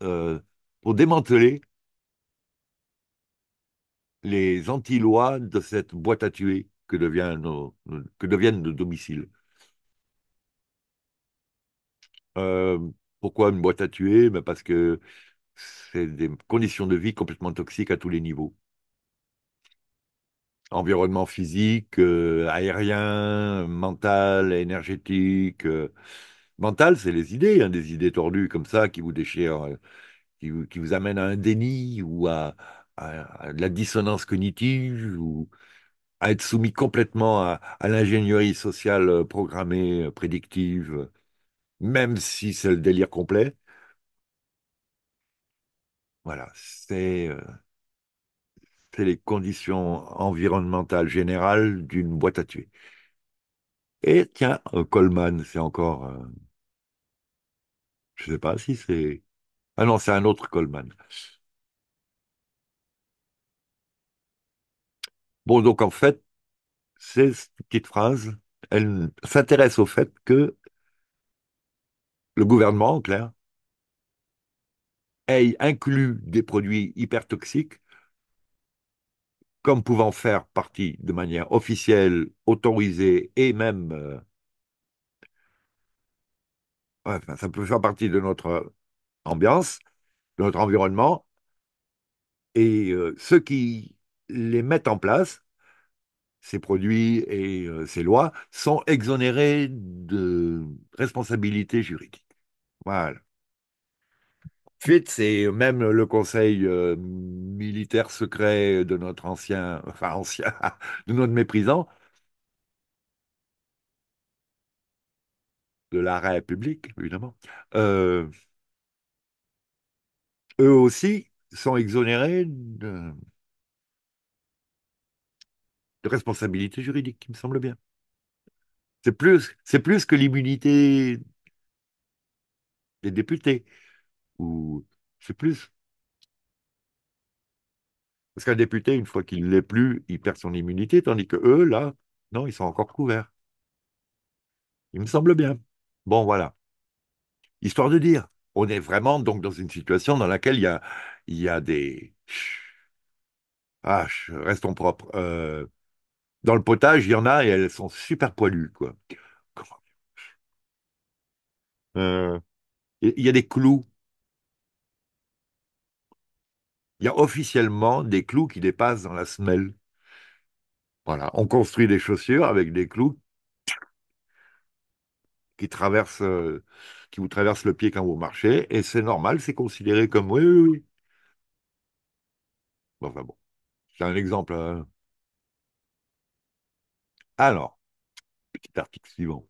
euh, pour démanteler les anti-lois de cette boîte à tuer que, devient que deviennent nos domiciles. pourquoi une boîte à tuer ben Parce que c'est des conditions de vie complètement toxiques à tous les niveaux environnement physique, euh, aérien, mental, énergétique. Euh. mental, c'est les idées, hein, des idées tordues comme ça qui vous déchirent, euh, qui, vous, qui, vous amènent à un déni ou à, de la dissonance cognitive ou à être soumis complètement à l'ingénierie sociale programmée, prédictive, même si c'est le délire complet. Voilà, c'est les conditions environnementales générales d'une boîte à tuer. Et tiens, euh, Coleman, c'est encore... Euh, je ne sais pas si c'est... Ah non, c'est un autre Coleman. Bon, donc en fait, cette petite phrase, elle s'intéresse au fait que le gouvernement, en clair, ait inclus des produits hypertoxiques comme pouvant faire partie de manière officielle, autorisée et même... Euh, enfin, ça peut faire partie de notre ambiance, de notre environnement, et euh, ceux qui les mettent en place, ces produits et euh, ces lois, sont exonérés de responsabilité juridique. Voilà. Fitz c'est même le conseil euh, militaire secret de notre ancien, enfin ancien, de notre méprisant, de la République, évidemment, euh, eux aussi sont exonérés de, de responsabilité juridique, il me semble bien. C'est plus, c'est plus que l'immunité des députés ou c'est plus. Parce qu'un député, une fois qu'il ne l'est plus, il perd son immunité, tandis que eux, là, non, ils sont encore couverts. Il me semble bien. Bon, voilà. Histoire de dire, on est vraiment donc dans une situation dans laquelle il y a, il y a des... Ah, restons propres. Euh, dans le potage, il y en a et elles sont super poilues, quoi. Euh, il y a des clous Il y a officiellement des clous qui dépassent dans la semelle. Voilà, on construit des chaussures avec des clous qui traversent, euh, qui vous traversent le pied quand vous marchez, et c'est normal, c'est considéré comme oui, oui, oui. enfin bon, c'est un exemple. Hein. Alors, petit article suivant.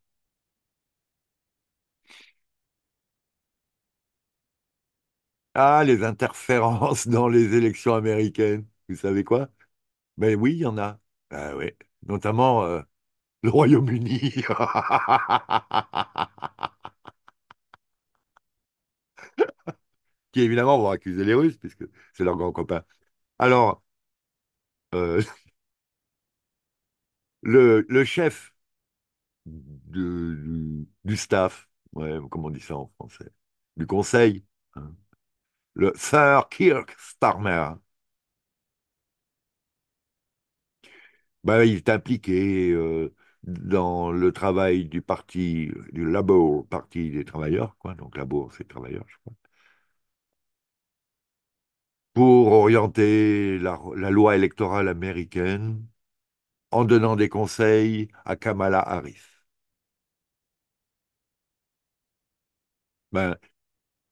Ah, les interférences dans les élections américaines. Vous savez quoi? Ben oui, il y en a. Ah oui Notamment euh, le Royaume-Uni. Qui évidemment vont accuser les Russes, puisque c'est leur grand copain. Alors, euh, le, chef du, staff, ouais, comment on dit ça en français? Du conseil. Hein le Sir Kirk Starmer. Bah, il est impliqué euh, dans le travail du parti, du Labour, parti des travailleurs, quoi. Donc Labour, c'est travailleurs, je crois. Pour orienter la, la loi électorale américaine en donnant des conseils à Kamala Harris. Ben,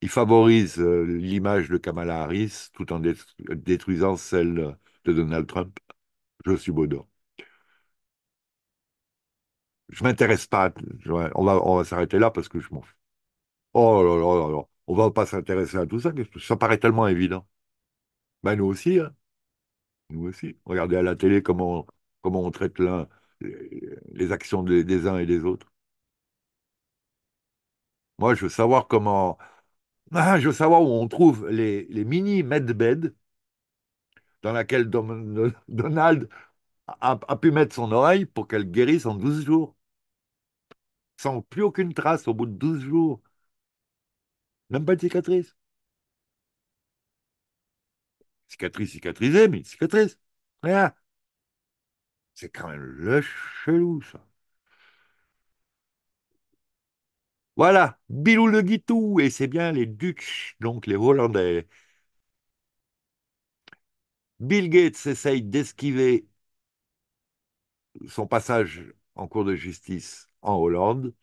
il favorise euh, l'image de Kamala Harris tout en détruisant celle de Donald Trump. Je suis Baudon. Je m'intéresse pas. on va, on va s'arrêter là parce que je m'en fous. Oh là là là là. On va pas s'intéresser à tout ça. Ça paraît tellement évident. Ben nous aussi. Hein. Nous aussi. Regardez à la télé comment, on, comment on traite l'un, les actions des uns et des autres. Moi, je veux savoir comment ah, je veux savoir où on trouve les, mini medbed dans laquelle Donald a, pu mettre son oreille pour qu'elle guérisse en 12 jours. Sans plus aucune trace au bout de 12 jours. Même pas de cicatrice. Cicatrice cicatrisée, mais cicatrice. Rien. C'est quand même le chelou, ça. Voilà, Bilou le Guitou, et c'est bien les Dutch, donc les Hollandais. Bill Gates essaye d'esquiver son passage en cours de justice en Hollande,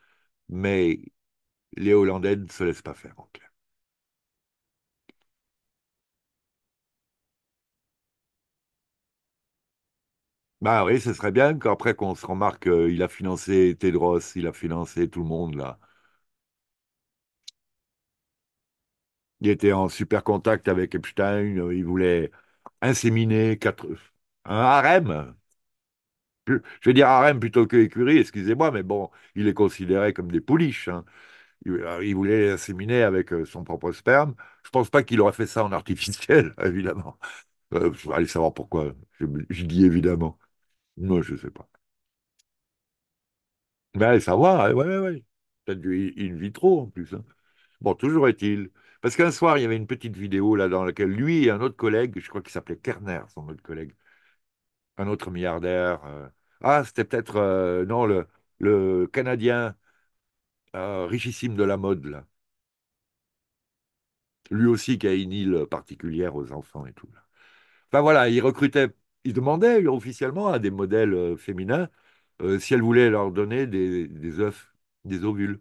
mais les Hollandais ne se laissent pas faire en clair. Bah oui, ce serait bien qu'après qu'on se remarque qu'il euh, a financé Tedros, il a financé tout le monde là. Il était en super contact avec Epstein. Euh, il voulait inséminer quatre, un harem. Je vais dire harem plutôt que écurie, excusez-moi, mais bon, il est considéré comme des pouliches. Hein. Euh, il voulait inséminer avec euh, son propre sperme. Je ne pense pas qu'il aurait fait ça en artificiel, évidemment. je aller savoir pourquoi. Je, dis évidemment. Moi, je ne sais pas. allez savoir, Oui, oui, oui. Peut-être du in vitro en plus. Hein. Bon, toujours est-il parce qu'un soir, il y avait une petite vidéo là dans laquelle lui et un autre collègue, je crois qu'il s'appelait Kerner, son autre collègue, un autre milliardaire. Euh, ah, c'était peut-être euh, non le, le Canadien euh, richissime de la mode là. Lui aussi qui a une île particulière aux enfants et tout. Là. Enfin voilà, il recrutait, il demandait officiellement à des modèles féminins si elles voulaient leur donner des, des œufs, des ovules.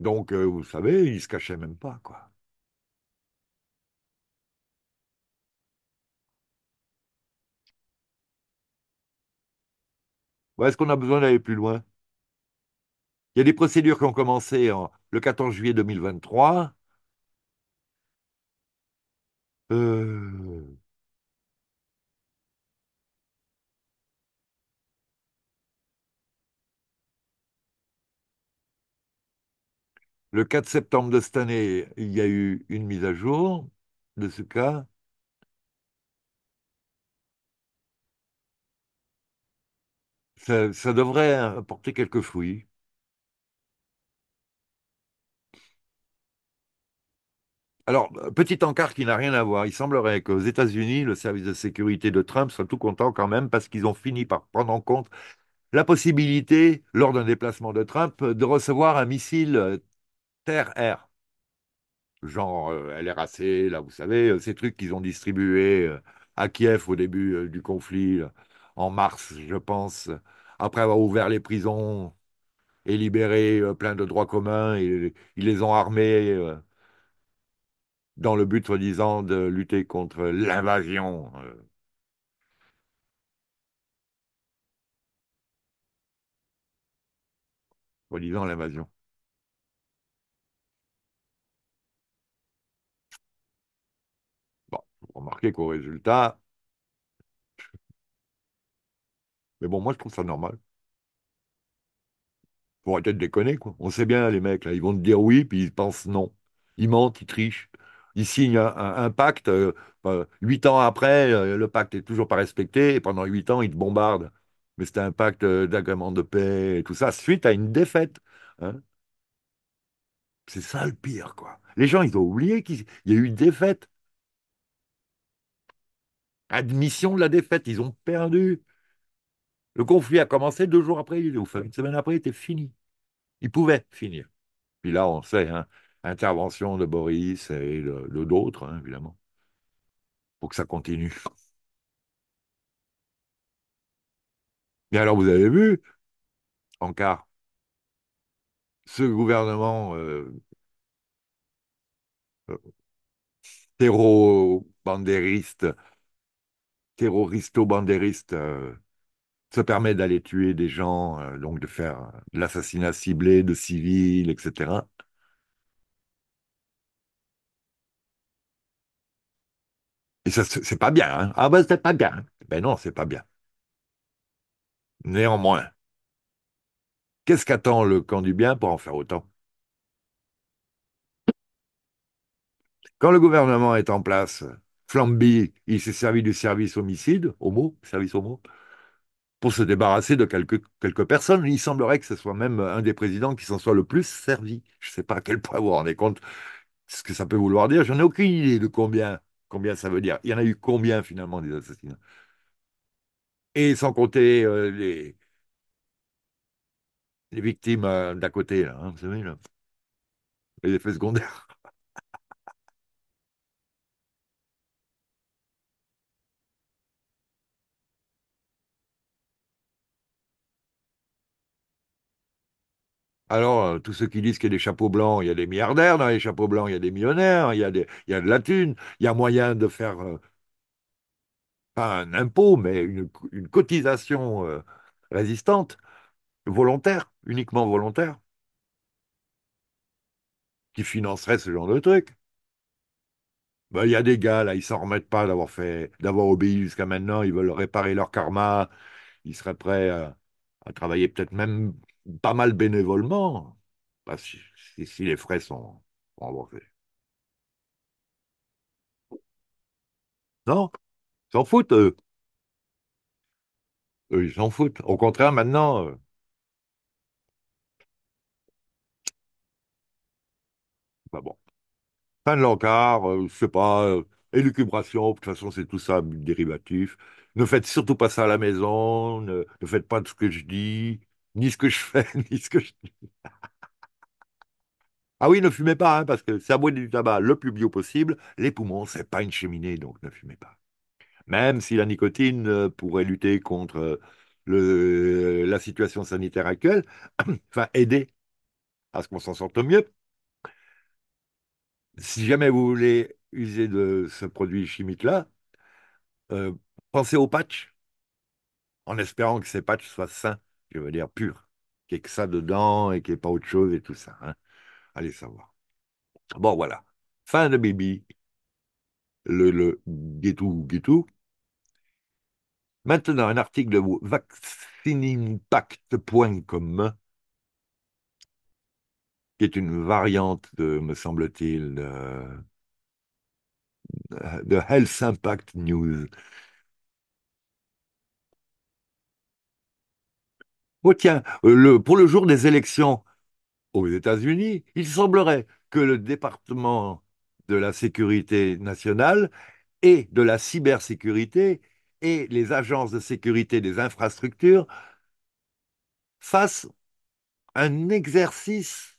Donc, euh, vous savez, il ne se cachait même pas, quoi. Est-ce qu'on a besoin d'aller plus loin? Il y a des procédures qui ont commencé en- le 14 juillet 2023. Euh, Le 4 septembre de cette année, il y a eu une mise à jour de ce cas. Ça, devrait apporter quelques fruits. Alors, petit encart qui n'a rien à voir. Il semblerait qu'aux États-Unis, le service de sécurité de Trump soit tout content quand même parce qu'ils ont fini par prendre en compte la possibilité, lors d'un déplacement de Trump, de recevoir un missile terre euh, R, Genre LRAC, là, vous savez, euh, ces trucs qu'ils ont distribués euh, à Kiev au début du conflit, en mars, je pense, après avoir ouvert les prisons et libéré plein de droits communs, ils les ont armés dans le but, soi-disant, de lutter contre l'invasion. disant l'invasion. remarquez qu'au résultat, mais bon, moi, je trouve ça normal. Pour peut-être déconner, quoi. On sait bien, les mecs, là, ils vont te dire oui, puis ils pensent non. Ils mentent, ils trichent. Ils signent un, pacte. Euh, huit ans après, euh, le pacte n'est toujours pas respecté, et pendant huit ans, ils te bombardent. Mais c'était un pacte euh, d'agrément de paix et tout ça, suite à une défaite. Hein. C'est ça le pire, quoi. Les gens, ils ont oublié qu'il y a eu une défaite. Admission de la défaite, ils ont perdu. Le conflit a commencé deux jours après, ou une semaine après, il était fini. Il pouvait finir. Puis là, on sait, hein, intervention de Boris et de, d'autres, hein, évidemment, pour que ça continue. Mais alors, vous avez vu, en cas, ce gouvernement euh, euh bandériste terroristo-bandériste se euh, permet d'aller tuer des gens, euh, donc de faire de l'assassinat ciblé de civils, etc. Et ça, c'est pas bien. Hein ah ben, c'est pas bien. Ben non, c'est pas bien. Néanmoins, qu'est-ce qu'attend le camp du bien pour en faire autant Quand le gouvernement est en place, Flamby, il s'est servi du service homicide, homo, service homo, pour se débarrasser de quelques, quelques personnes. Il semblerait que ce soit même un des présidents qui s'en soit le plus servi. Je ne sais pas à quel point vous vous rendez compte ce que ça peut vouloir dire. J'en ai aucune idée de combien, combien ça veut dire. Il y en a eu combien finalement des assassinats Et sans compter euh, les, les victimes euh, d'à côté, hein, vous savez, là, les effets secondaires. Alors, euh, tous ceux qui disent qu'il y a des chapeaux blancs, il y a des milliardaires dans les chapeaux blancs, il y a des millionnaires, il y a, des, a de la thune, il y a moyen de faire, euh, pas un impôt, mais une, cotisation euh, résistante, volontaire, uniquement volontaire, qui financerait ce genre de truc. Ben, il y a des gars, là, ils s'en remettent pas d'avoir fait, d'avoir obéi jusqu'à maintenant, ils veulent réparer leur karma, ils seraient prêts à travailler peut-être même pas mal bénévolement, si, les frais sont remboursés. Non, ils s'en foutent, eux. ils s'en foutent. Au contraire, maintenant, euh, bah bon. Fin de l'encart, euh, je sais pas, euh, élucubration, de toute façon, c'est tout ça dérivatif. Ne faites surtout pas ça à la maison, ne, ne faites pas de ce que je dis ni ce que je fais, ni ce que je ah oui, ne fumez pas, hein, parce que boit du tabac le plus bio possible, les poumons, c'est pas une cheminée, donc ne fumez pas. Même si la nicotine euh, pourrait lutter contre euh, le, la situation sanitaire actuelle, enfin aider à ce qu'on s'en sorte mieux. Si jamais vous voulez user de ce produit chimique-là, euh, pensez aux patchs, en espérant que ces patchs soient sains je veux dire pur, qu'il n'y que ça dedans et qu'il n'y ait pas autre chose et tout ça. Hein. Allez savoir. Bon, voilà. Fin de Bibi, le, le guetou Maintenant, un article de vaccinimpact.com qui est une variante, de, me semble-t-il, de Health Impact News, Oh tiens, euh, pour le jour des élections aux États-Unis, il semblerait que le département de la sécurité nationale et de la cybersécurité et les agences de sécurité des infrastructures fassent un exercice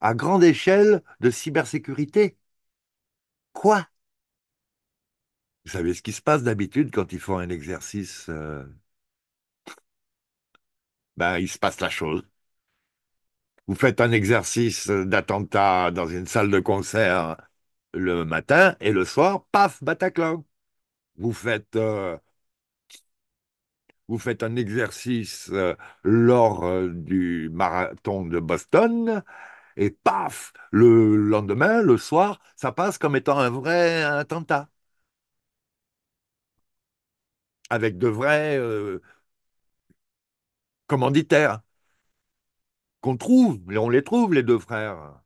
à grande échelle de cybersécurité. Quoi Vous savez ce qui se passe d'habitude quand ils font un exercice euh, ben, il se passe la chose. Vous faites un exercice d'attentat dans une salle de concert le matin et le soir, paf, Bataclan. Vous faites, euh, vous faites un exercice euh, lors euh, du marathon de Boston et paf, le lendemain, le soir, ça passe comme étant un vrai attentat. Avec de vrais commanditaires qu'on trouve, mais on les trouve, les deux frères.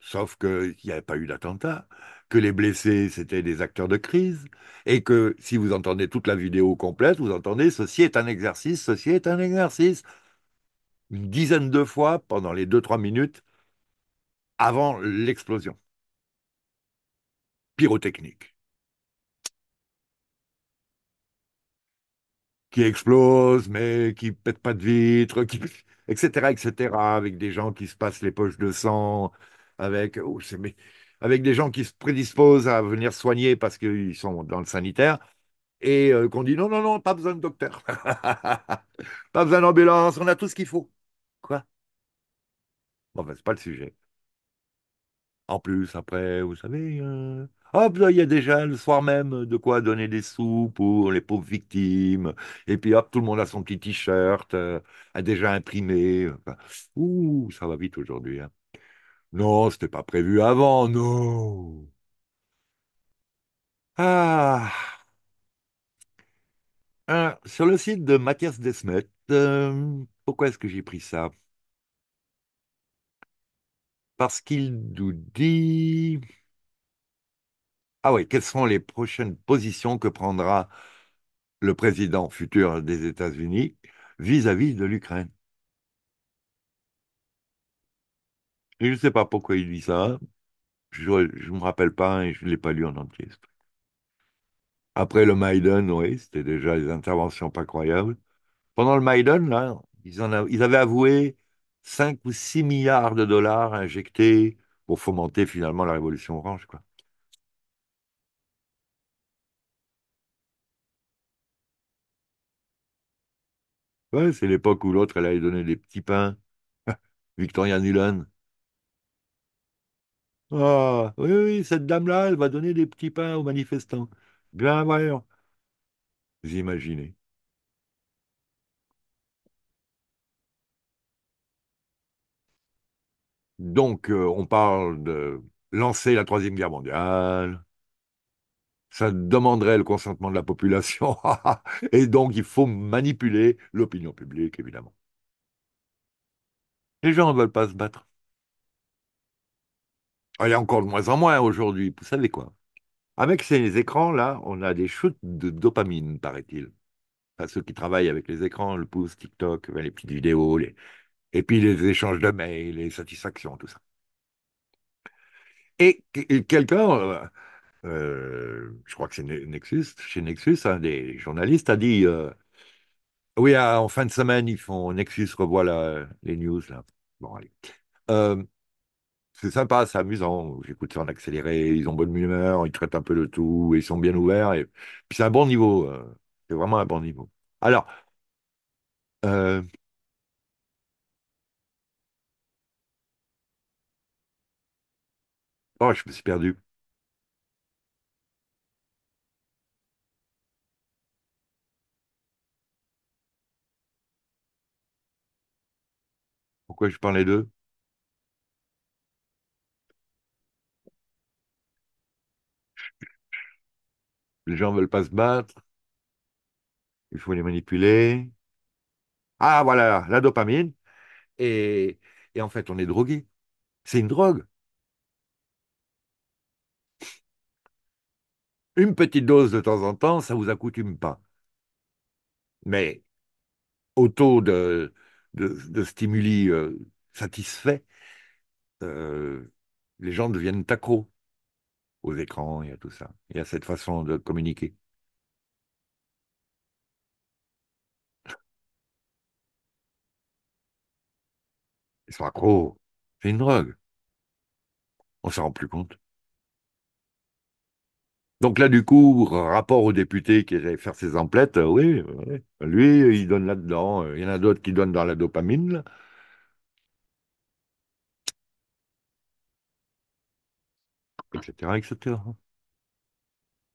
Sauf qu'il n'y avait pas eu d'attentat, que les blessés, c'était des acteurs de crise, et que si vous entendez toute la vidéo complète, vous entendez ceci est un exercice, ceci est un exercice. Une dizaine de fois pendant les 2-3 minutes avant l'explosion. Pyrotechnique. qui explose, mais qui pète pas de vitre, qui... etc., etc., avec des gens qui se passent les poches de sang, avec, oh, mais... avec des gens qui se prédisposent à venir soigner parce qu'ils sont dans le sanitaire, et euh, qu'on dit non, non, non, pas besoin de docteur, pas besoin d'ambulance, on a tout ce qu'il faut. Quoi Bon, ben, c'est pas le sujet. En plus, après, vous savez, euh, Hop, il y a déjà le soir même de quoi donner des sous pour les pauvres victimes. Et puis hop, tout le monde a son petit t-shirt, euh, a déjà imprimé. ouh, ça va vite aujourd'hui. Hein. Non, ce n'était pas prévu avant, non. Ah. ah. sur le site de Mathias Desmet, euh, pourquoi est-ce que j'ai pris ça Parce qu'il nous dit ah oui, quelles sont les prochaines positions que prendra le président futur des États-Unis vis-à-vis de l'Ukraine je ne sais pas pourquoi il dit ça. Hein. Je ne me rappelle pas et je ne l'ai pas lu en entier. Après le Maïdan, oui, c'était déjà des interventions pas croyables. Pendant le Maïdan, là, ils, ils avaient avoué 5 ou 6 milliards de dollars injectés pour fomenter finalement la révolution orange. Quoi. c'est l'époque où l'autre, elle allait donner des petits pains. Victoria Nuland. Ah, oui, oui, cette dame-là, elle va donner des petits pains aux manifestants. Bien, voyons. Vous imaginez. Donc, euh, on parle de lancer la Troisième Guerre mondiale, ça demanderait le consentement de la population. et donc, il faut manipuler l'opinion publique, évidemment. Les gens ne veulent pas se battre. Ah, il y a encore de moins en moins aujourd'hui, vous savez quoi. Avec ces écrans-là, on a des chutes de dopamine, paraît-il. ceux qui travaillent avec les écrans, le pouce, TikTok, les petites vidéos, et puis les échanges de mails, les satisfactions, tout ça. Et quelqu'un, euh, euh, je crois que c'est Nexus, chez Nexus, un des journalistes a dit euh, oui, ah, en fin de semaine, ils font Nexus revoit euh, les news. Là. Bon, c'est sympa, c'est amusant. J'écoute ça en accéléré. Ils ont bonne humeur, ils traitent un peu de tout, ils sont bien ouverts. Et... Puis c'est un bon niveau. c'est vraiment un bon niveau. Alors, oh, je me suis perdu. pourquoi je parlais d'eux. Les gens ne veulent pas se battre. Il faut les manipuler. Ah voilà, la dopamine. Et, en fait, on est drogué. C'est une drogue. Une petite dose de temps en temps, ça ne vous accoutume pas. Mais autour de, de, stimuli euh, satisfaits, euh, les gens deviennent accros aux écrans et à tout ça, et à cette façon de communiquer. Ils sont accros. C'est une drogue. On ne s'en rend plus compte. Donc là, du coup, rapport au député qui allait faire ses emplettes, euh, oui, euh, lui, euh, il donne là-dedans. Il y en a d'autres qui donnent dans la dopamine. Etc. etc.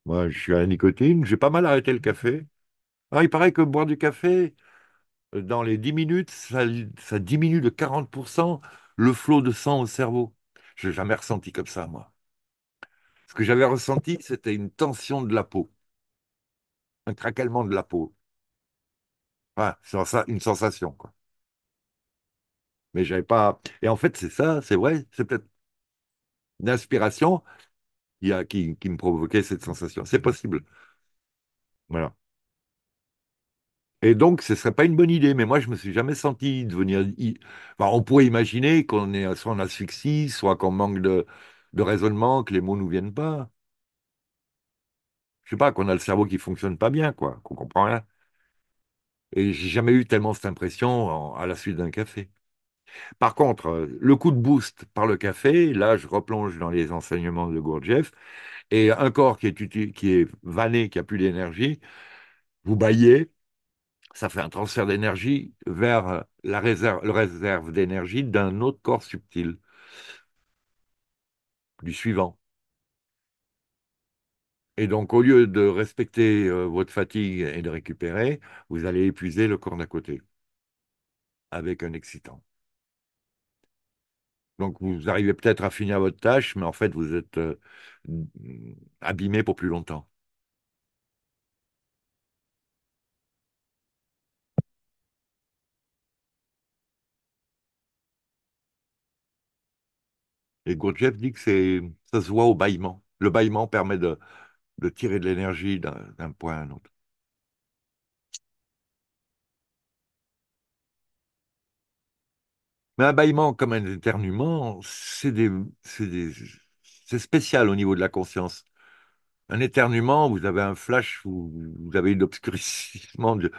Moi, je suis à la nicotine. J'ai pas mal arrêté le café. Ah, il paraît que boire du café, dans les 10 minutes, ça, ça diminue de 40% le flot de sang au cerveau. Je n'ai jamais ressenti comme ça, moi. Ce que j'avais ressenti, c'était une tension de la peau, un craquement de la peau. C'est une sensation, quoi. Mais j'avais pas. Et en fait, c'est ça, c'est vrai, c'est peut-être une inspiration qui, me provoquait cette sensation. C'est possible. Voilà. Et donc, ce ne serait pas une bonne idée, mais moi, je ne me suis jamais senti devenir. Enfin, on pourrait imaginer qu'on est soit en asphyxie, soit qu'on manque de, de raisonnement, que les mots nous viennent pas. Je sais pas, qu'on a le cerveau qui fonctionne pas bien, quoi, qu'on comprend rien. Et j'ai jamais eu tellement cette impression à la suite d'un café. Par contre, le coup de boost par le café, là, je replonge dans les enseignements de Gurdjieff, et un corps qui est, qui est vanné, qui a plus d'énergie, vous baillez, ça fait un transfert d'énergie vers la réserve, la réserve d'énergie d'un autre corps subtil du suivant. Et donc, au lieu de respecter euh, votre fatigue et de récupérer, vous allez épuiser le corps d'à côté avec un excitant. Donc, vous arrivez peut-être à finir votre tâche, mais en fait, vous êtes euh, abîmé pour plus longtemps. Et Gurdjieff dit que c'est, ça se voit au bâillement. Le bâillement permet de, tirer de l'énergie d'un, point à un autre. Mais un bâillement comme un éternuement, c'est, spécial au niveau de la conscience. Un éternuement, vous avez un flash, vous, avez une de,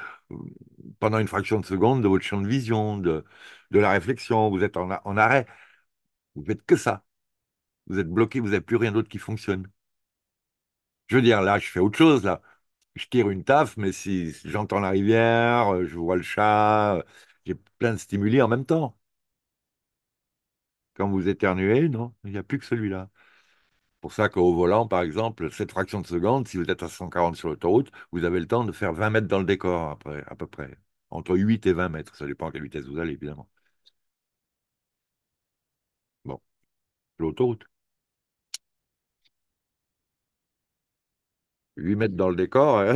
pendant une fraction de seconde de votre champ de vision, de, la réflexion, vous êtes en arrêt. Vous faites que ça. Vous êtes bloqué, vous n'avez plus rien d'autre qui fonctionne. Je veux dire, là, je fais autre chose, là. Je tire une taffe, mais si j'entends la rivière, euh, je vois le chat, euh, j'ai plein de stimuli en même temps. Quand vous éternuez, non, il n'y a plus que celui-là. pour ça qu'au volant, par exemple, cette fraction de seconde, si vous êtes à 140 sur l'autoroute, vous avez le temps de faire 20 mètres dans le décor, après, à peu près. Entre 8 et 20 mètres, ça dépend à quelle vitesse vous allez, évidemment. l'autoroute. Lui mettre dans le décor, euh,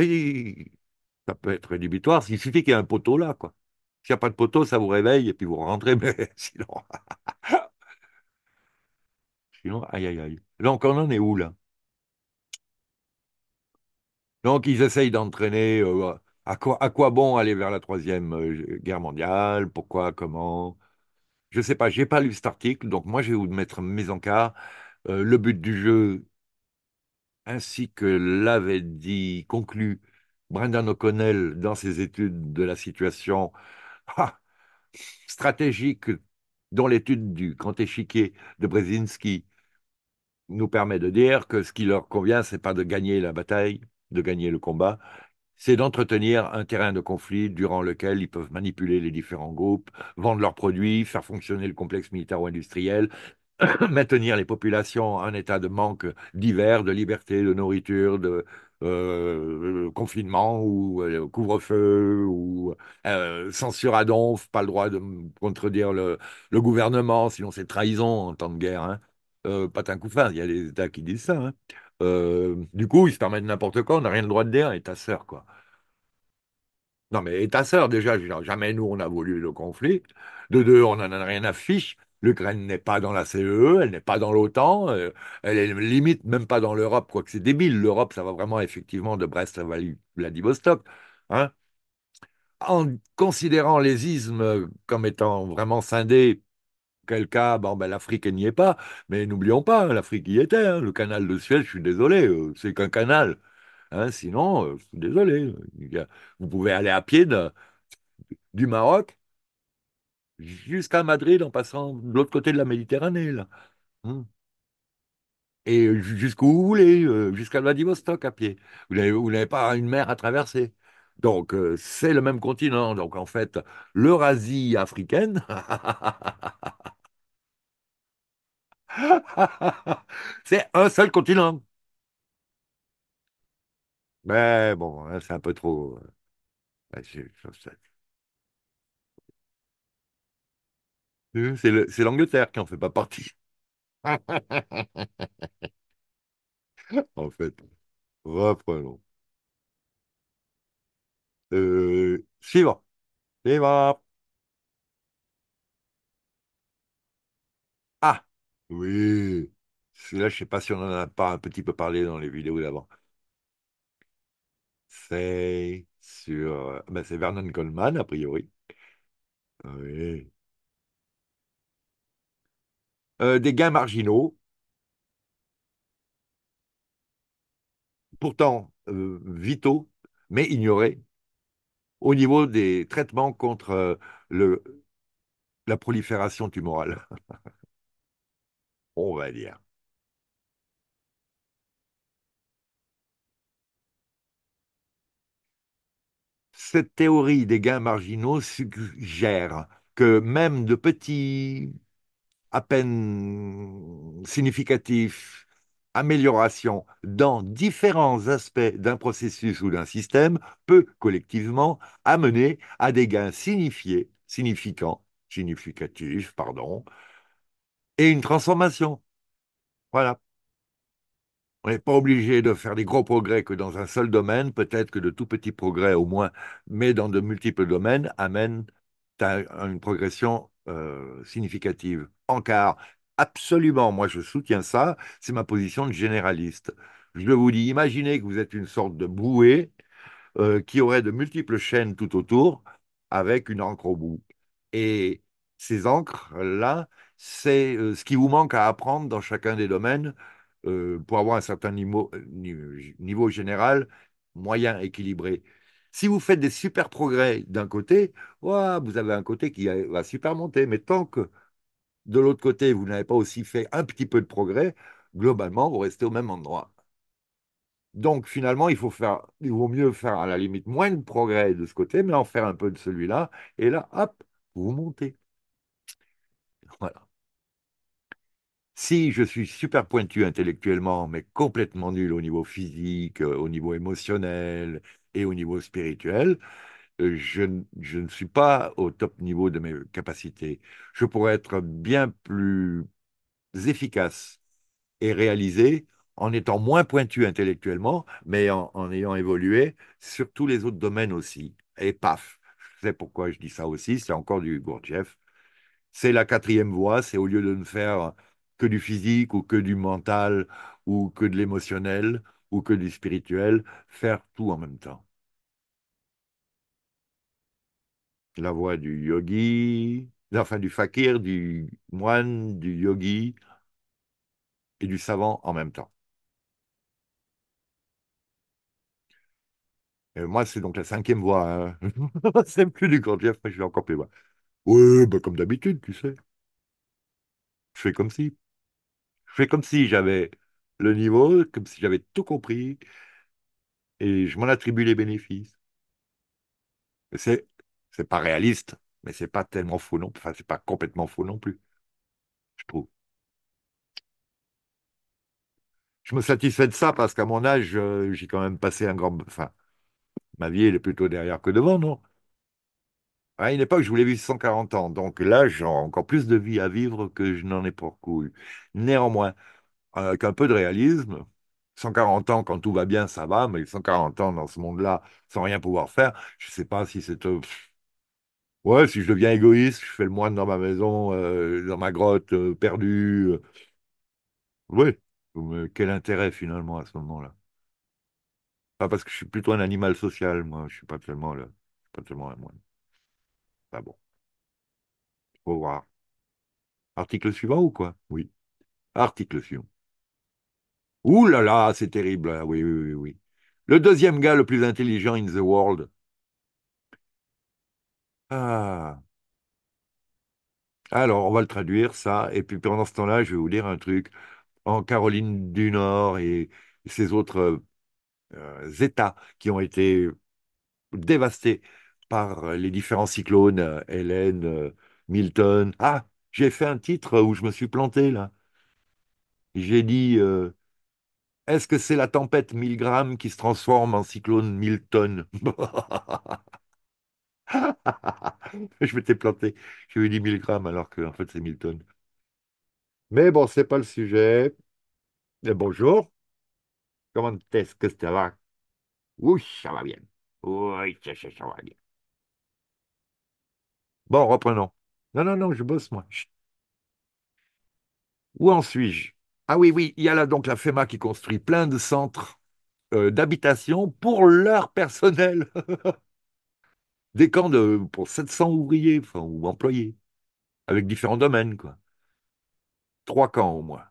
ça peut être rédhibitoire. Il suffit qu'il y ait un poteau là, quoi. S'il n'y a pas de poteau, ça vous réveille et puis vous rentrez, mais sinon. sinon, aïe aïe aïe. Donc on en est où là Donc ils essayent d'entraîner. Euh, à quoi, à quoi bon aller vers la Troisième euh, Guerre mondiale Pourquoi Comment je sais pas, n'ai pas lu cet article, donc moi je vais vous mettre mes encarts. Euh, le but du jeu, ainsi que l'avait dit, conclu Brendan O'Connell dans ses études de la situation stratégique dont l'étude du grand échiquier de Brzezinski nous permet de dire que ce qui leur convient, c'est pas de gagner la bataille, de gagner le combat, c'est d'entretenir un terrain de conflit durant lequel ils peuvent manipuler les différents groupes, vendre leurs produits, faire fonctionner le complexe militaro-industriel, maintenir les populations en état de manque divers, de liberté, de nourriture, de euh, confinement ou euh, couvre-feu ou euh, censure à donf, pas le droit de contredire le, gouvernement, sinon c'est trahison en temps de guerre. Hein. Pas Euh, coup fin, il y a des États qui disent ça. Hein. Euh, du coup, ils se permettent n'importe quoi, on n'a rien le droit de dire, et ta sœur, quoi. Non, mais et ta sœur, déjà, jamais nous, on a voulu le conflit. De deux, on n'en a rien à fiche. L'Ukraine n'est pas dans la CEE, e, elle n'est pas dans l'OTAN, euh, elle est limite même pas dans l'Europe, quoi que c'est débile. L'Europe, ça va vraiment effectivement de Brest à Vladivostok. Hein. en considérant les ismes comme étant vraiment scindés quel cas, bon, ben, l'Afrique n'y est pas, mais n'oublions pas, hein, l'Afrique y était. Hein, le canal de Suez, je suis désolé, euh, c'est qu'un canal. Hein, sinon, euh, je suis désolé. vous pouvez aller à pied du Maroc jusqu'à Madrid en passant de l'autre côté de la Méditerranée. Et euh, jusqu'où vous voulez, jusqu'à Vladivostok à pied. Vous n'avez pas une mer à traverser. Donc, euh, c'est le même continent. Donc, en fait, l'Eurasie africaine. c'est un seul continent. Mais bon, hein, c'est un peu trop. Euh, euh, c'est l'Angleterre qui n'en fait pas partie. en fait, reprenons. Euh, suivant. Ah, oui. Celui-là, je sais pas si on en a pas un petit peu parlé dans les vidéos d'avant. C'est sur... Ben, c'est Vernon Coleman, a priori. Oui. Euh, des gains marginaux. pourtant euh, vitaux, mais ignorés au niveau des traitements contre euh, le, la prolifération tumorale. On va dire. Cette théorie des gains marginaux suggère que même de petits, à peine significatifs, amélioration dans différents aspects d'un processus ou d'un système peut collectivement amener à des gains signifiés, significants, significatifs, pardon, et une transformation. Voilà. On n'est pas obligé de faire des gros progrès que dans un seul domaine, peut-être que de tout petits progrès au moins, mais dans de multiples domaines, amènent à une progression euh, significative. En Absolument, moi je soutiens ça, c'est ma position de généraliste. Je vous dis, imaginez que vous êtes une sorte de bouée euh, qui aurait de multiples chaînes tout autour avec une encre au bout. Et ces encres-là, c'est euh, ce qui vous manque à apprendre dans chacun des domaines euh, pour avoir un certain niveau, niveau général, moyen, équilibré. Si vous faites des super progrès d'un côté, vous avez un côté qui va super monter, mais tant que de l'autre côté, vous n'avez pas aussi fait un petit peu de progrès, globalement, vous restez au même endroit. Donc finalement, il, faut faire, il vaut mieux faire à la limite moins de progrès de ce côté, mais en faire un peu de celui-là, et là, hop, vous montez. Voilà. Si je suis super pointu intellectuellement, mais complètement nul au niveau physique, euh, au niveau émotionnel et au niveau spirituel, euh, je, ne suis pas au top niveau de mes capacités. Je pourrais être bien plus efficace et réalisé en étant moins pointu intellectuellement, mais en, ayant évolué sur tous les autres domaines aussi. Et paf, je sais pourquoi je dis ça aussi, c'est encore du Gurdjieff. C'est la quatrième voie, c'est au lieu de ne faire que du physique ou que du mental ou que de l'émotionnel ou que du spirituel, faire tout en même temps. la voix du yogi, enfin du fakir, du moine, du yogi et du savant en même temps. Et moi, c'est donc la cinquième voix. Hein. c'est plus du chef, mais je vais encore plus loin. Oui, bah, comme d'habitude, tu sais. Je fais comme si. Je fais comme si j'avais le niveau, comme si j'avais tout compris, et je m'en attribue les bénéfices. C'est c'est pas réaliste, mais c'est pas tellement faux non plus. Enfin, c'est pas complètement faux non plus, je trouve. Je me satisfais de ça parce qu'à mon âge, euh, j'ai quand même passé un grand. Enfin, ma vie, elle est plutôt derrière que devant, non? À une époque, je voulais vivre 140 ans. Donc là, j'ai encore plus de vie à vivre que je n'en ai pour eu Néanmoins, euh, avec un peu de réalisme, 140 ans, quand tout va bien, ça va, mais 140 ans dans ce monde-là, sans rien pouvoir faire, je ne sais pas si c'est. Euh, Ouais, si je deviens égoïste, je fais le moine dans ma maison, euh, dans ma grotte, euh, perdue. perdu. Oui, quel intérêt finalement à ce moment-là Pas parce que je suis plutôt un animal social, moi, je suis pas tellement le, suis pas tellement un moine. Ah bon, faut voir. Article suivant ou quoi Oui. Article suivant. Ouh là là, c'est terrible. Hein. Oui, oui, oui, oui. Le deuxième gars le plus intelligent in the world, ah. Alors, on va le traduire, ça. Et puis pendant ce temps-là, je vais vous dire un truc. En Caroline du Nord et ces autres euh, États qui ont été dévastés par les différents cyclones, euh, Hélène, euh, Milton. Ah, j'ai fait un titre où je me suis planté, là. J'ai dit, est-ce que c'est la tempête 1000 qui se transforme en cyclone Milton? je m'étais planté. J'ai eu 10 000 grammes alors que fait c'est 1000 tonnes. Mais bon, c'est pas le sujet. bonjour. Comment est-ce que ça va? Oui, ça va bien. Oui, ça, va bien. Bon, reprenons. Non, non, non, je bosse moi. Où en suis-je? Ah oui, oui, il y a là donc la FEMA qui construit plein de centres euh, d'habitation pour leur personnel. des camps euh, pour 700 ouvriers ou employés, avec différents domaines. Quoi. Trois camps au moins.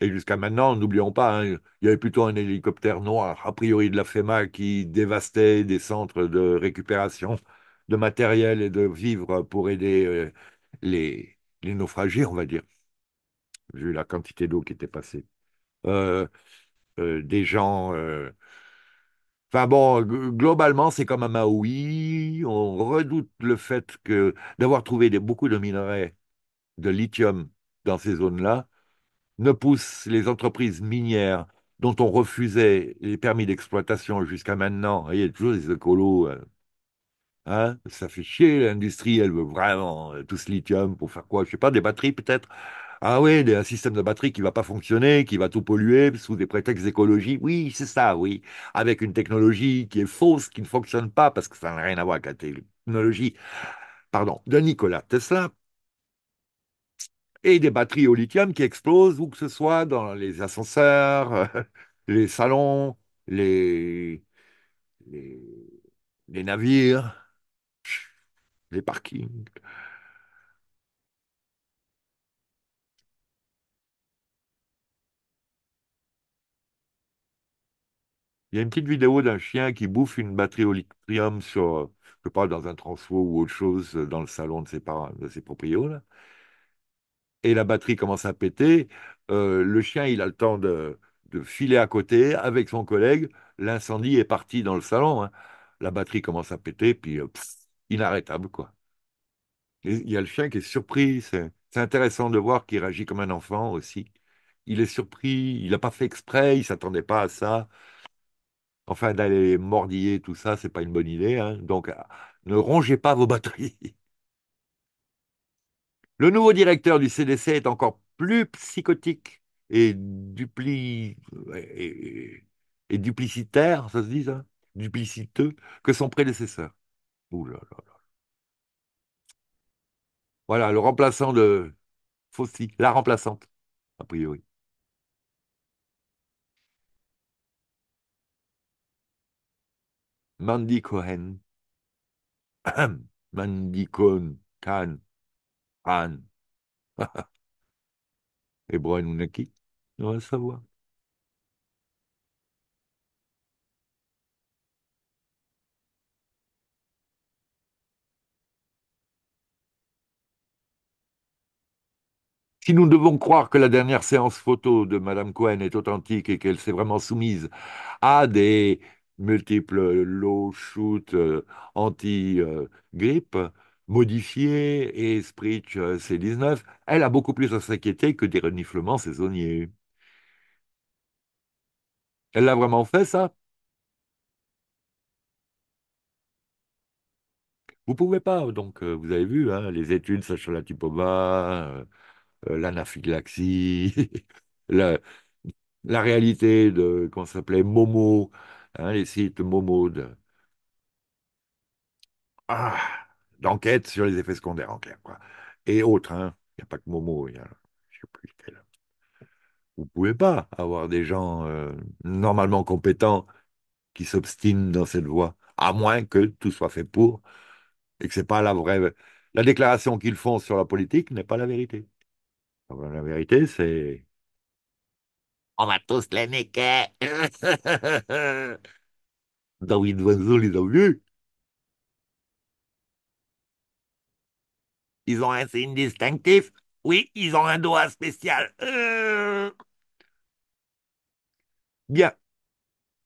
Et jusqu'à maintenant, n'oublions pas, hein, il y avait plutôt un hélicoptère noir, a priori de la FEMA, qui dévastait des centres de récupération de matériel et de vivres pour aider euh, les, les, naufragés, on va dire, vu la quantité d'eau qui était passée. Euh, des gens globalement, c'est comme à Maui. On redoute le fait que d'avoir trouvé beaucoup de minerais de lithium dans ces zones-là ne pousse les entreprises minières dont on refusait les permis d'exploitation jusqu'à maintenant. Il y a toujours des écolos. Euh, hein ça fait chier, l'industrie, elle veut vraiment euh, tout ce lithium pour faire quoi Je sais pas, des batteries peut-être ah oui, un système de batterie qui va pas fonctionner, qui va tout polluer sous des prétextes d'écologie. Oui, c'est ça, oui. Avec une technologie qui est fausse, qui ne fonctionne pas, parce que ça n'a rien à voir avec la technologie pardon, de Nikola Tesla. Et des batteries au lithium qui explosent, où que ce soit dans les ascenseurs, les salons, les navires, les parkings. Il y a une petite vidéo d'un chien qui bouffe une batterie au lithium sur, euh, dans un transfo ou autre chose, euh, dans le salon de ses parents, de ses Et la batterie commence à péter. Euh, le chien, il a le temps de, filer à côté avec son collègue. L'incendie est parti dans le salon. Hein. La batterie commence à péter, puis inarrêtable, quoi. Il y a le chien qui est surpris. C'est intéressant de voir qu'il réagit comme un enfant aussi. Il est surpris, il n'a pas fait exprès, il ne s'attendait pas à ça. Enfin, d'aller mordiller tout ça, c'est pas une bonne idée. Hein. Donc, euh, ne rongez pas vos batteries. Le nouveau directeur du CDC est encore plus psychotique et, dupli... et... duplicitaire, ça se dit hein, Dupliciteux que son prédécesseur. Voilà, le remplaçant de Fauci, la remplaçante, a priori. Mandy Cohen. Mandy Cohen, Khan, Khan. Et Brian on va savoir. Si nous devons croire que la dernière séance photo de Madame Cohen est authentique et qu'elle s'est vraiment soumise à des multiples low-shoot euh, anti-grippe, modifiés et Spritch euh, C19, elle a beaucoup plus à s'inquiéter que des reniflements saisonniers. Elle l'a vraiment fait, ça Vous pouvez pas, donc euh, vous avez vu, hein, les études Sacha la l'anaphylaxie, la, la, réalité de, qu'on s'appelait Momo, Hein, les sites momo d'enquête ah, sur les effets secondaires, en clair, quoi. Et autres, hein, Il n'y a pas que Momo, il y a, plus lequel. Vous pouvez pas avoir des gens euh, normalement compétents qui s'obstinent dans cette voie, à moins que tout soit fait pour et que n'est pas la vraie. La déclaration qu'ils font sur la politique n'est pas la vérité. La vérité, c'est on va tous les niquer. David Wenzel, ils ont vu ?»« Ils ont un signe distinctif. Oui, ils ont un doigt spécial. Euh. Bien.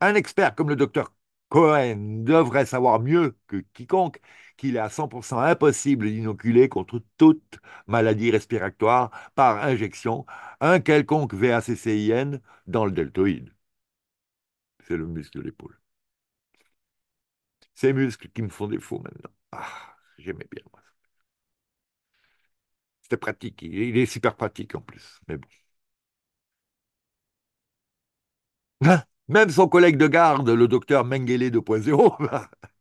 Un expert comme le docteur Cohen devrait savoir mieux que quiconque qu'il est à 100% impossible d'inoculer contre toute maladie respiratoire par injection un quelconque VACCIN dans le deltoïde. C'est le muscle de l'épaule. Ces muscles qui me font défaut maintenant. Ah, j'aimais bien moi. C'était pratique. Il est super pratique en plus. Mais bon. Hein? Même son collègue de garde, le docteur Mengele 2.0,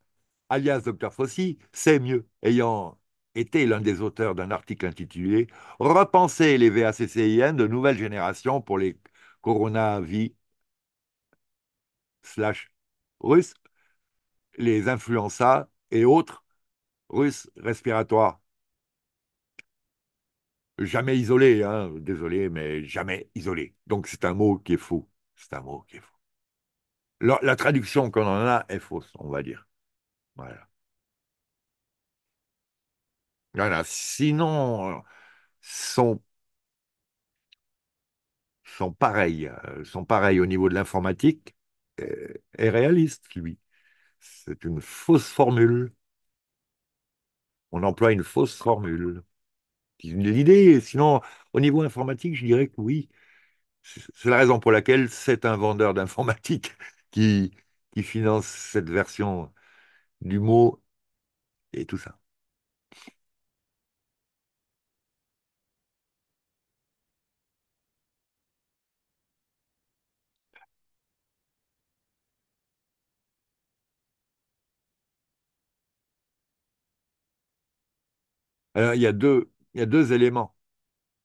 alias Dr Fossi, sait mieux, ayant été l'un des auteurs d'un article intitulé Repenser les VACCIN de nouvelle génération pour les coronavirus slash les influenza et autres russes respiratoires. Jamais isolé, hein, désolé, mais jamais isolé. Donc c'est un mot qui est faux. C'est un mot qui est faux. la traduction qu'on en a est fausse, on va dire. Voilà. Voilà. Sinon, euh, sont, sont pareils, euh, sont pareils au niveau de l'informatique, est, réaliste, lui. C'est une fausse formule. On emploie une fausse formule. c'est une idée, sinon, au niveau informatique, je dirais que oui. C'est la raison pour laquelle c'est un vendeur d'informatique qui, qui finance cette version du mot et tout ça. Alors, il y a deux, il y a deux éléments.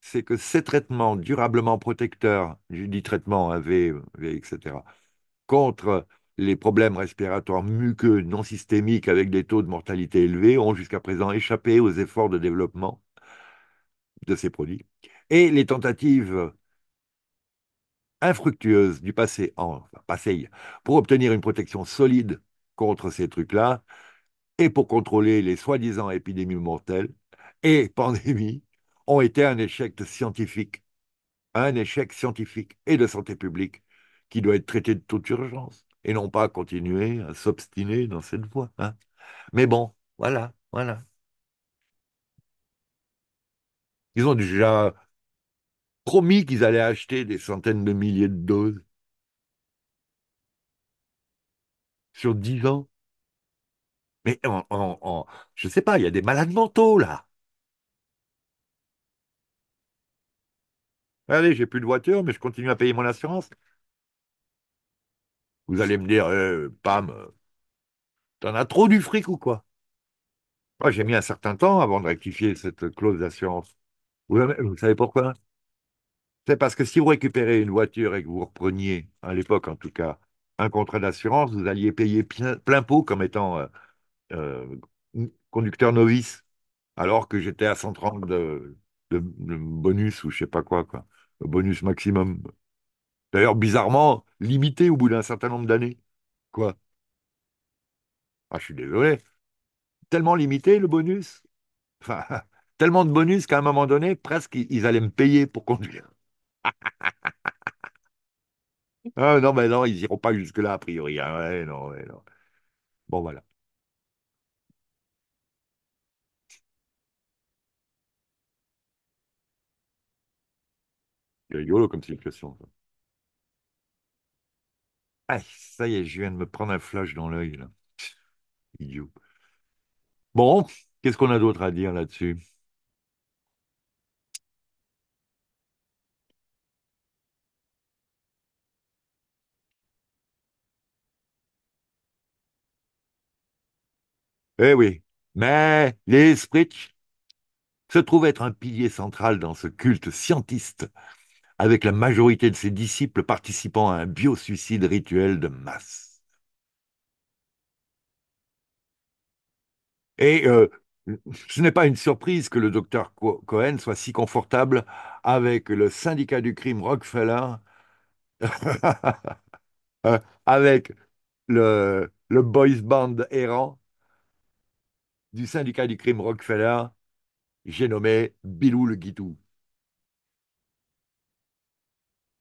C'est que ces traitements durablement protecteurs, je dis traitement AV, etc., contre les problèmes respiratoires muqueux non systémiques avec des taux de mortalité élevés ont jusqu'à présent échappé aux efforts de développement de ces produits. Et les tentatives infructueuses du passé, en, pour obtenir une protection solide contre ces trucs-là et pour contrôler les soi-disant épidémies mortelles et pandémies ont été un échec scientifique, un échec scientifique et de santé publique qui doit être traité de toute urgence et non pas continuer à s'obstiner dans cette voie. Hein. Mais bon, voilà, voilà. Ils ont déjà promis qu'ils allaient acheter des centaines de milliers de doses sur dix ans. Mais je ne sais pas, il y a des malades mentaux là. Allez, j'ai plus de voiture, mais je continue à payer mon assurance. Vous allez me dire, eh, Pam, euh, t'en as trop du fric ou quoi Moi, j'ai mis un certain temps avant de rectifier cette clause d'assurance. Vous, savez pourquoi C'est parce que si vous récupérez une voiture et que vous repreniez, à l'époque en tout cas, un contrat d'assurance, vous alliez payer plein pot comme étant euh, euh, conducteur novice, alors que j'étais à 130 de, bonus ou je sais pas quoi, quoi, bonus maximum. D'ailleurs, bizarrement, limité au bout d'un certain nombre d'années. Quoi? Ah, je suis désolé. Tellement limité le bonus. Enfin, tellement de bonus qu'à un moment donné, presque, ils allaient me payer pour conduire. Ah, non, mais non, ils n'iront pas jusque-là, a priori. Hein. Ouais, non, non. Bon, voilà. C'est rigolo comme situation. ça. Ah, ça y est, je viens de me prendre un flash dans l'œil, là. Idiot. Bon, qu'est-ce qu'on a d'autre à dire là-dessus? Eh oui, mais les Spritch se trouvent être un pilier central dans ce culte scientiste avec la majorité de ses disciples participant à un biosuicide rituel de masse. Et euh, ce n'est pas une surprise que le docteur Cohen soit si confortable avec le syndicat du crime Rockefeller, euh, avec le, le boys band errant du syndicat du crime Rockefeller, j'ai nommé Bilou le Guitou.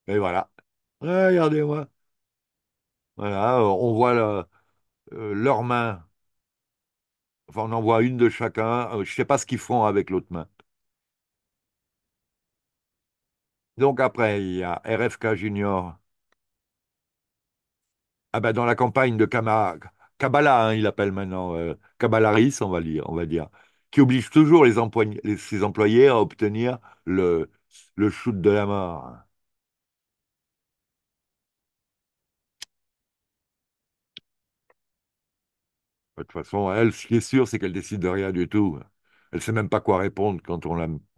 Et voilà. Regardez-moi. Voilà, euh, on voit euh, leurs mains. Enfin, on en voit une de chacun. Euh, je ne sais pas ce qu'ils font avec l'autre main. Donc après, il y a RFK Junior. Ah ben, dans la campagne de Kabbalah, hein, il appelle maintenant Kabbalaris, on va dire, on va dire, qui oblige toujours les ses employés à obtenir le, le shoot de la mort. Bah, de toute façon, elle, ce qui est sûr, c'est qu'elle décide de rien du tout. Elle sait même pas quoi répondre quand on,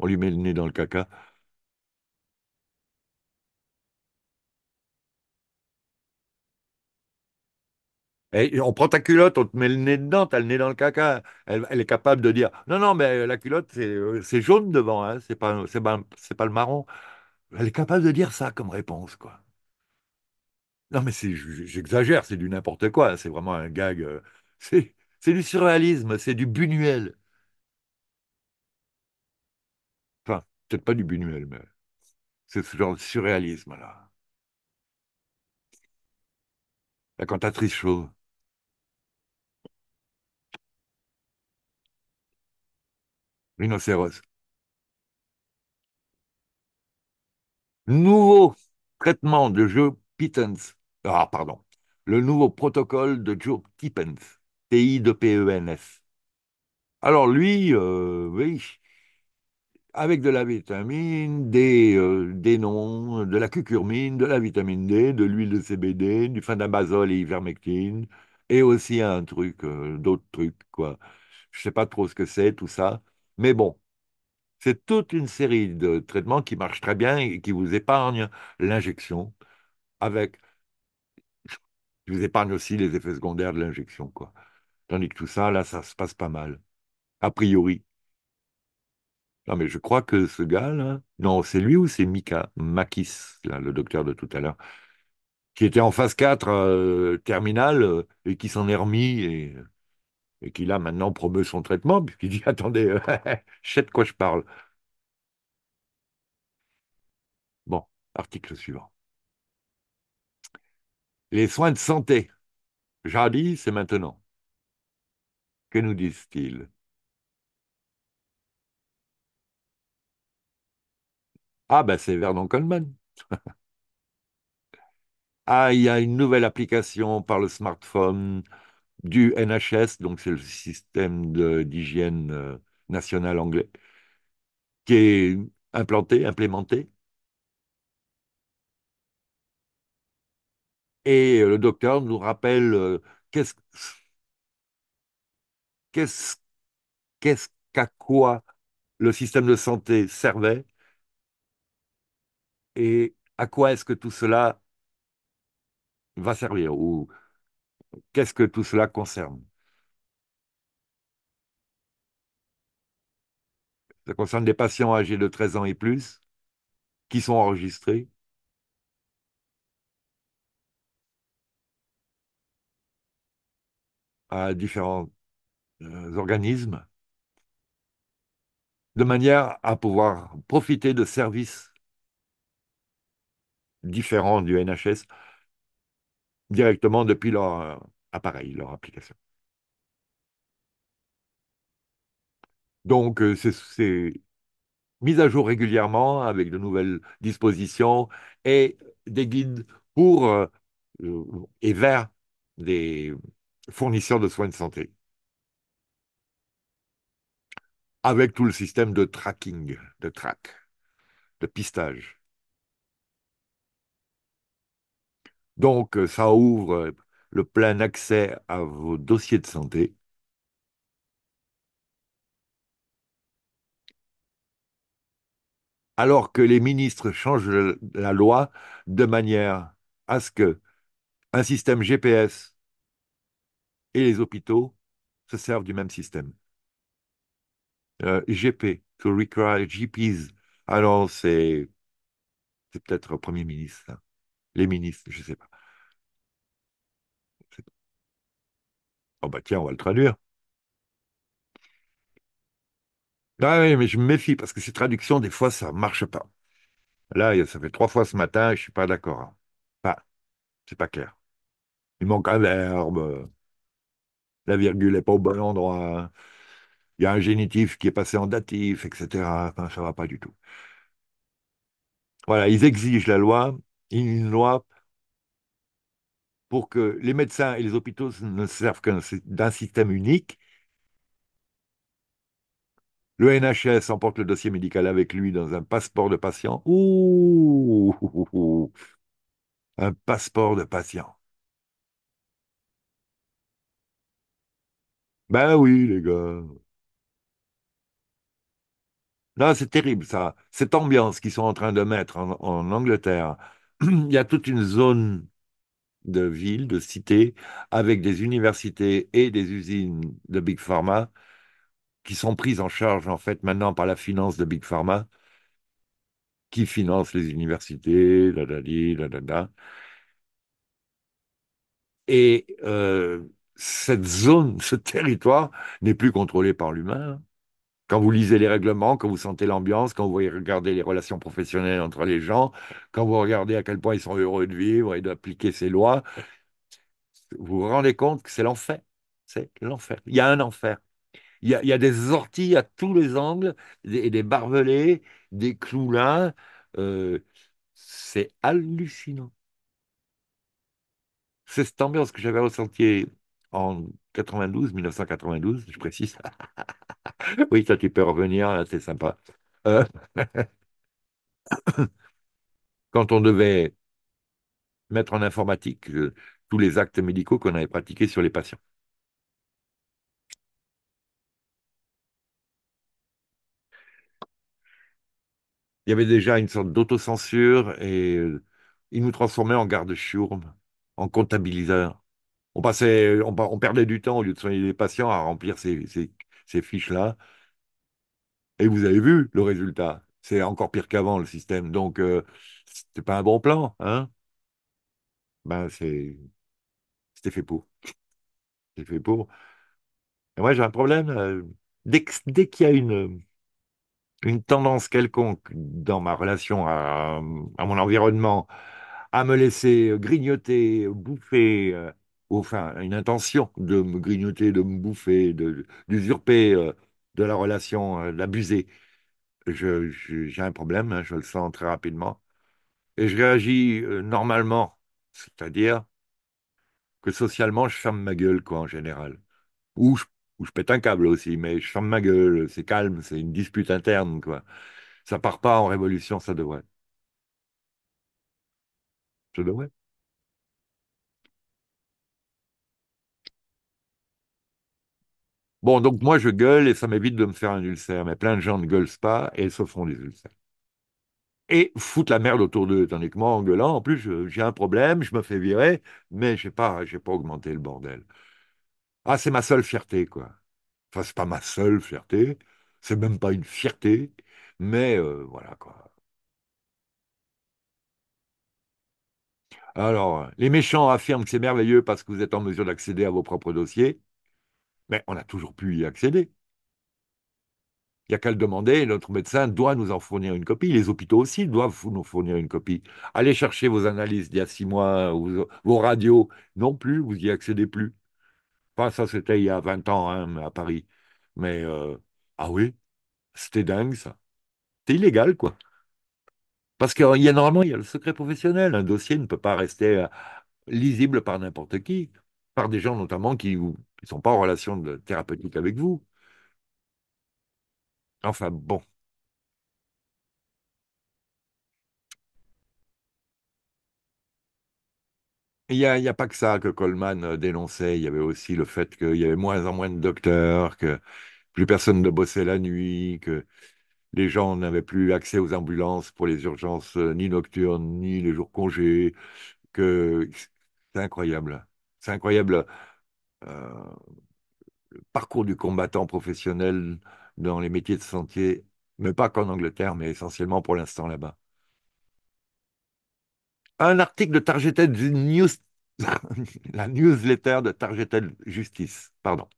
lui met le nez dans le caca. on prend ta culotte, on te met le nez dedans, t'as le nez dans le caca. Elle, est capable de dire non, non, mais euh, la culotte, c'est euh, jaune devant, hein, c'est pas, pas le marron. Elle est capable de dire ça comme réponse, quoi. Non, mais j'exagère, c'est du n'importe quoi. Hein, c'est vraiment un gag euh, c'est du surréalisme, c'est du bunuel. Enfin, peut-être pas du bunuel, mais c'est ce genre de surréalisme-là. La cantatrice chauve. Rhinocéros. Nouveau traitement de Joe Pittens. Ah, pardon. Le nouveau protocole de Joe Pittens de PENF. Alors lui, euh, oui, avec de la vitamine, des, euh, des noms, de la cucurmine, de la vitamine D, de l'huile de CBD, du finabazole et ivermectine, et aussi un truc, euh, d'autres trucs, quoi. Je sais pas trop ce que c'est, tout ça, mais bon. C'est toute une série de traitements qui marchent très bien et qui vous épargnent l'injection avec je vous épargne aussi les effets secondaires de l'injection. quoi. Tandis que tout ça, là, ça se passe pas mal, a priori. Non, mais je crois que ce gars, là, non, c'est lui ou c'est Mika Makis, le docteur de tout à l'heure, qui était en phase 4 euh, terminale euh, et qui s'en est remis euh, et, qui, là, maintenant, promeut son traitement, puisqu'il dit Attendez, euh, de quoi je parle. Bon, article suivant. Les soins de santé. Jadis, c'est maintenant. Que nous disent-ils Ah ben c'est Vernon Coleman. ah, il y a une nouvelle application par le smartphone du NHS, donc c'est le système d'hygiène euh, nationale anglais, qui est implanté, implémenté. Et euh, le docteur nous rappelle euh, qu'est-ce que qu'est-ce qu'à quoi le système de santé servait et à quoi est-ce que tout cela va servir ou qu'est-ce que tout cela concerne. Ça concerne des patients âgés de 13 ans et plus qui sont enregistrés. à différents euh, organismes de manière à pouvoir profiter de services différents du NHS directement depuis leur euh, appareil, leur application. Donc, euh, c'est mis à jour régulièrement avec de nouvelles dispositions et des guides pour et vers des fournisseurs de soins de santé avec tout le système de tracking, de track, de pistage. Donc, euh, ça ouvre le plein accès à vos dossiers de santé. Alors que les ministres changent la loi de manière à ce que un système GPS et les hôpitaux se servent du même système. GP, to require GPs. Alors, c'est peut-être le Premier ministre, hein. les ministres, je ne sais pas. Oh bah tiens, on va le traduire. Ah oui, mais je me méfie parce que ces traductions, des fois, ça ne marche pas. Là, ça fait trois fois ce matin je ne suis pas d'accord. Hein. Pas, c'est pas clair. Il manque un verbe. La virgule n'est pas au bon endroit il y a un génitif qui est passé en datif, etc. ça ne va pas du tout. Voilà, ils exigent la loi, une loi pour que les médecins et les hôpitaux ne servent qu'un d'un système unique. Le NHS emporte le dossier médical avec lui dans un passeport de patient. Ouh, un passeport de patient. Ben oui, les gars. Non, c'est terrible, ça. Cette ambiance qu'ils sont en train de mettre en, Angleterre. Il y a toute une zone de villes, de cités, avec des universités et des usines de Big Pharma qui sont prises en charge en fait maintenant par la finance de Big Pharma qui finance les universités, la la la Et euh, cette zone, ce territoire n'est plus contrôlé par l'humain. Quand vous lisez les règlements, quand vous sentez l'ambiance, quand vous regardez les relations professionnelles entre les gens, quand vous regardez à quel point ils sont heureux de vivre et d'appliquer ces lois, vous vous rendez compte que c'est l'enfer. C'est l'enfer. Il y a un enfer. Il y a, des orties à tous les angles, des, des barbelés, des cloulins. Euh, c'est hallucinant. C'est cette ambiance que j'avais ressentie en 92, 1992, je précise. oui, ça, tu peux revenir, c'est sympa. Euh, quand on devait mettre en informatique euh, tous les actes médicaux qu'on avait pratiqués sur les patients. Il y avait déjà une sorte d'autocensure et euh, ils nous transformaient en garde-chourme, en comptabiliseur on, perdait du temps au lieu de soigner les patients à remplir ces, fiches-là. Et vous avez vu le résultat. C'est encore pire qu'avant le système. Donc, ce euh, c'était pas un bon plan. Hein ben, c'était fait pour. C'était fait pour. moi, j'ai un problème. Euh, dès qu'il y a une, une tendance quelconque dans ma relation à, à mon environnement, à me laisser grignoter, bouffer, euh, enfin une intention de me grignoter, de me bouffer, d'usurper de, euh, de la relation, d'abuser. Euh, j'ai un problème, hein, je le sens très rapidement. Et je réagis euh, normalement, c'est-à-dire que socialement, je ferme ma gueule, quoi, en général. Ou je, ou je pète un câble aussi, mais je ferme ma gueule, c'est calme, c'est une dispute interne, quoi. Ça part pas en révolution, ça devrait. Ça devrait. Bon, donc moi je gueule et ça m'évite de me faire un ulcère, mais plein de gens ne gueulent pas et se font des ulcères. Et foutent la merde autour d'eux, tandis que moi en gueulant, en plus j'ai un problème, je me fais virer, mais je n'ai pas, pas augmenté le bordel. Ah, c'est ma seule fierté, quoi. Enfin, c'est pas ma seule fierté, c'est même pas une fierté, mais euh, voilà, quoi. Alors, les méchants affirment que c'est merveilleux parce que vous êtes en mesure d'accéder à vos propres dossiers. Mais on a toujours pu y accéder. Il n'y a qu'à le demander, notre médecin doit nous en fournir une copie, les hôpitaux aussi doivent nous fournir une copie. Allez chercher vos analyses d'il y a six mois, vos, radios, non plus, vous n'y accédez plus. pas ça c'était il y a 20 ans hein, à Paris. Mais, euh, ah oui, c'était dingue ça. C'est illégal quoi. Parce qu'il y a normalement, il y a le secret professionnel. Un dossier ne peut pas rester euh, lisible par n'importe qui par des gens notamment qui ne sont pas en relation thérapeutique avec vous. Enfin bon. Il n'y a, y a pas que ça que Coleman euh, dénonçait, il y avait aussi le fait qu'il y avait moins en moins de docteurs, que plus personne ne bossait la nuit, que les gens n'avaient plus accès aux ambulances pour les urgences euh, ni nocturnes, ni les jours congés, que c'est incroyable. C'est incroyable euh, le parcours du combattant professionnel dans les métiers de sentier, mais pas qu'en Angleterre, mais essentiellement pour l'instant là-bas. Un article de Targeted News, la newsletter de Targeted Justice, pardon.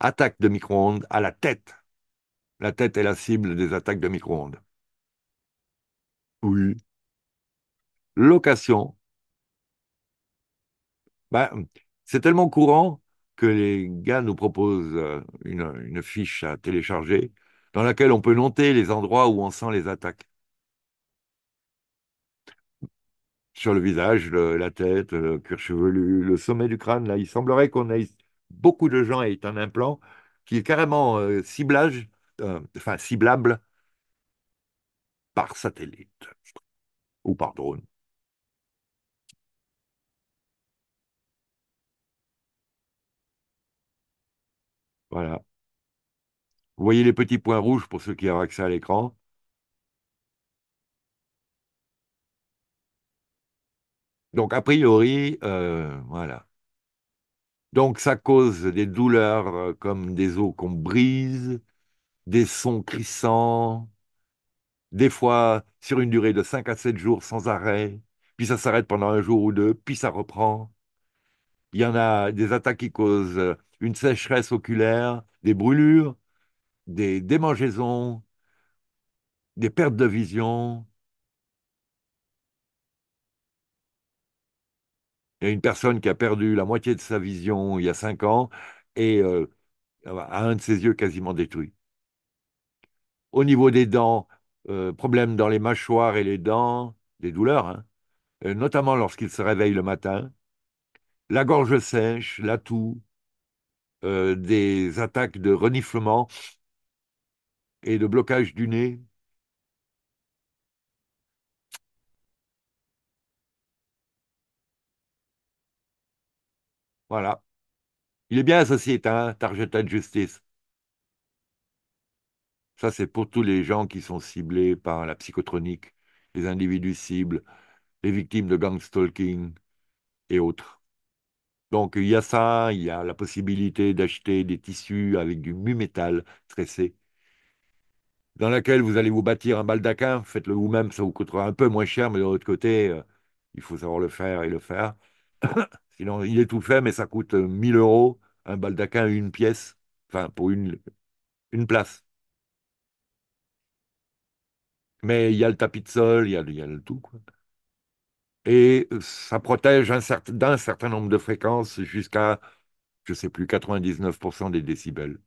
Attaque de micro-ondes à la tête. La tête est la cible des attaques de micro-ondes. Oui. Location bah, c'est tellement courant que les gars nous proposent euh, une, fiche à télécharger dans laquelle on peut noter les endroits où on sent les attaques. Sur le visage, la tête, le cuir chevelu, le sommet du crâne, là, il semblerait qu'on ait beaucoup de gens aient un implant qui est carrément euh, ciblage, euh, enfin ciblable par satellite ou par drone. Voilà. Vous voyez les petits points rouges pour ceux qui ont accès à l'écran. Donc, a priori, euh, voilà. Donc, ça cause des douleurs euh, comme des os qu'on brise, des sons crissants, des fois sur une durée de 5 à 7 jours sans arrêt, puis ça s'arrête pendant un jour ou deux, puis ça reprend. Il y en a des attaques qui causent euh, une sécheresse oculaire, des brûlures, des démangeaisons, des pertes de vision. Il y a une personne qui a perdu la moitié de sa vision il y a cinq ans et euh, a un de ses yeux quasiment détruit. Au niveau des dents, problèmes euh, problème dans les mâchoires et les dents, des douleurs, hein, notamment lorsqu'il se réveille le matin la gorge sèche, la toux, euh, des attaques de reniflement et de blocage du nez. Voilà. Il est bien associé, hein, Targeted Justice. Ça, c'est pour tous les gens qui sont ciblés par la psychotronique, les individus cibles, les victimes de gang stalking et autres. Donc, il y a ça, il y a la possibilité d'acheter des tissus avec du mu métal tressé, dans laquelle vous allez vous bâtir un baldaquin. Faites-le vous-même, ça vous coûtera un peu moins cher, mais de l'autre côté, euh, il faut savoir le faire et le faire. Sinon, il est tout fait, mais ça coûte 1000 euh, euros un baldaquin, une pièce, enfin, pour une, une place. Mais il y a le tapis de sol, il y il y a le tout, quoi et ça protège d'un certain, nombre de fréquences jusqu'à, je ne sais plus, 99% des décibels.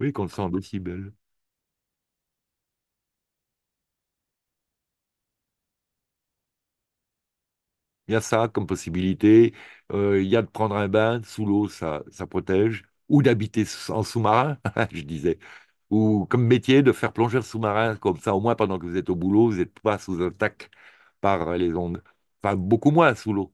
Oui, qu'on le sent en décibels. Il y a ça comme possibilité. Euh, il y a de prendre un bain sous l'eau, ça, ça protège. Ou d'habiter en sous-marin, je disais ou comme métier de faire plonger sous-marin. Comme ça, au moins, pendant que vous êtes au boulot, vous n'êtes pas sous attaque par les ondes. Enfin, beaucoup moins sous l'eau.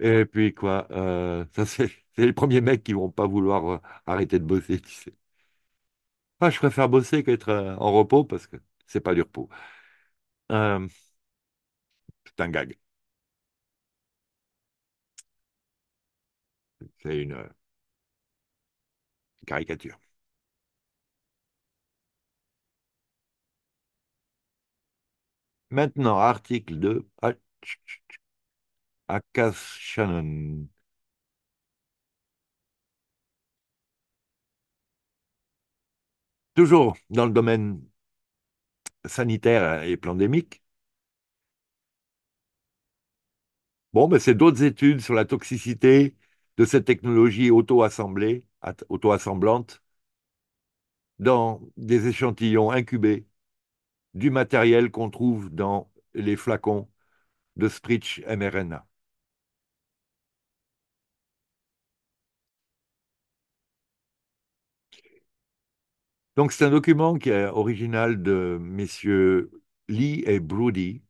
Et puis quoi, euh, c'est les premiers mecs qui vont pas vouloir euh, arrêter de bosser, tu sais. moi je préfère bosser qu'être euh, en repos parce que c'est pas du repos. c'est un gag. C'est une euh, caricature. Maintenant, article 2. Akas Shannon. Toujours dans le domaine sanitaire et pandémique. Bon, mais c'est d'autres études sur la toxicité de cette technologie auto-assemblée, auto-assemblante, dans des échantillons incubés du matériel qu'on trouve dans les flacons de Spritch mRNA. Donc c'est un document qui est original de messieurs Lee et Brody,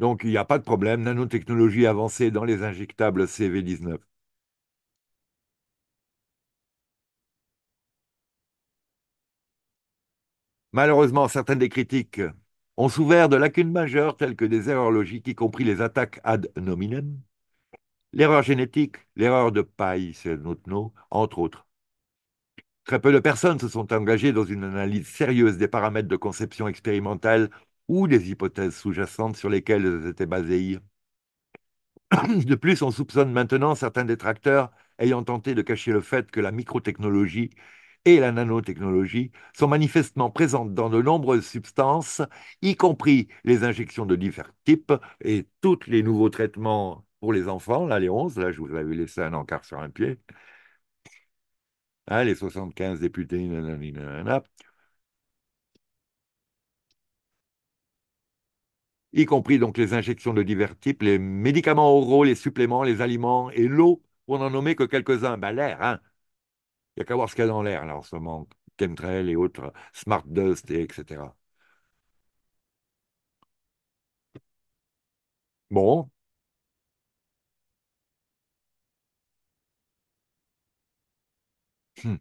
Donc, il n'y a pas de problème. Nanotechnologie avancée dans les injectables CV19. Malheureusement, certaines des critiques ont s'ouvert de lacunes majeures telles que des erreurs logiques, y compris les attaques ad nominem, l'erreur génétique, l'erreur de paille, entre autres. Très peu de personnes se sont engagées dans une analyse sérieuse des paramètres de conception expérimentale ou des hypothèses sous-jacentes sur lesquelles elles étaient basées. De plus, on soupçonne maintenant certains détracteurs ayant tenté de cacher le fait que la microtechnologie et la nanotechnologie sont manifestement présentes dans de nombreuses substances, y compris les injections de divers types et tous les nouveaux traitements pour les enfants, là les 11, là je vous avais laissé un encart sur un pied, les 75 députés, y compris donc les injections de divers types, les médicaments oraux, les suppléments, les aliments et l'eau, pour n'en nommer que quelques-uns. Ben l'air, hein. Il n'y a qu'à voir ce qu'il y a dans l'air, là, en ce moment. Chemtrail et autres, Smart Dust, et etc. Bon. Hmm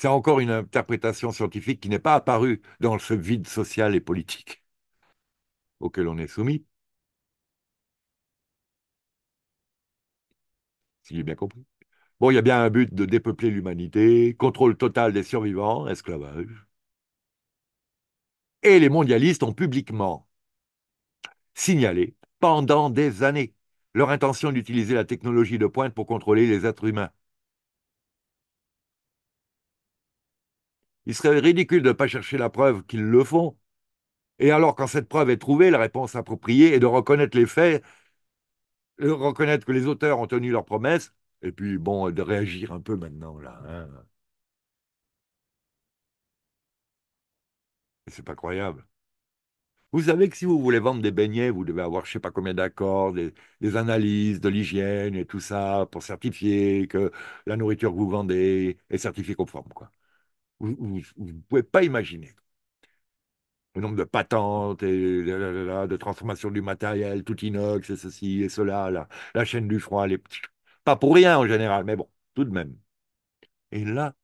c'est encore une interprétation scientifique qui n'est pas apparue dans ce vide social et politique auquel on est soumis. Si j'ai bien compris. Bon, il y a bien un but de dépeupler l'humanité, contrôle total des survivants, esclavage. Et les mondialistes ont publiquement signalé pendant des années leur intention d'utiliser la technologie de pointe pour contrôler les êtres humains. Il serait ridicule de ne pas chercher la preuve qu'ils le font. Et alors, quand cette preuve est trouvée, la réponse appropriée est de reconnaître les faits, de reconnaître que les auteurs ont tenu leurs promesses, et puis, bon, de réagir un peu maintenant, là. Hein. C'est pas croyable. Vous savez que si vous voulez vendre des beignets, vous devez avoir je sais pas combien d'accords, des, des, analyses de l'hygiène et tout ça pour certifier que la nourriture que vous vendez est certifiée conforme, quoi vous ne pouvez pas imaginer. Le nombre de patentes, et de transformation du matériel, tout inox, et ceci et cela, la, chaîne du froid, les... pas pour rien en général, mais bon, tout de même. Et là,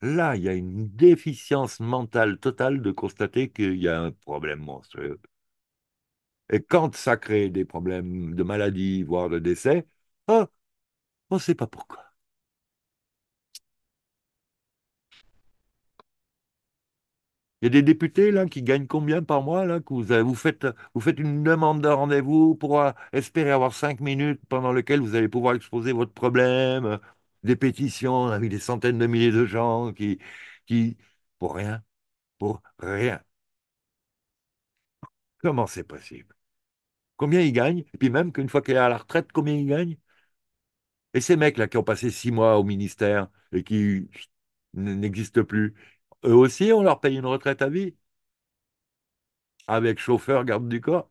là, il y a une déficience mentale totale de constater qu'il y a un problème monstrueux. Et quand ça crée des problèmes de maladie, voire de décès, oh, on ne sait pas pourquoi. Il y a des députés là, qui gagnent combien par mois là, que vous, faites, vous faites une demande de rendez-vous pour euh, espérer avoir cinq minutes pendant lesquelles vous allez pouvoir exposer votre problème, des pétitions avec des centaines de milliers de gens qui, qui pour rien, pour rien. Comment c'est possible Combien ils gagnent Et puis même qu'une fois qu'elle est à la retraite, combien ils gagnent Et ces mecs là qui ont passé six mois au ministère et qui n'existent plus, eux aussi, on leur paye une retraite à vie. Avec chauffeur, garde du corps.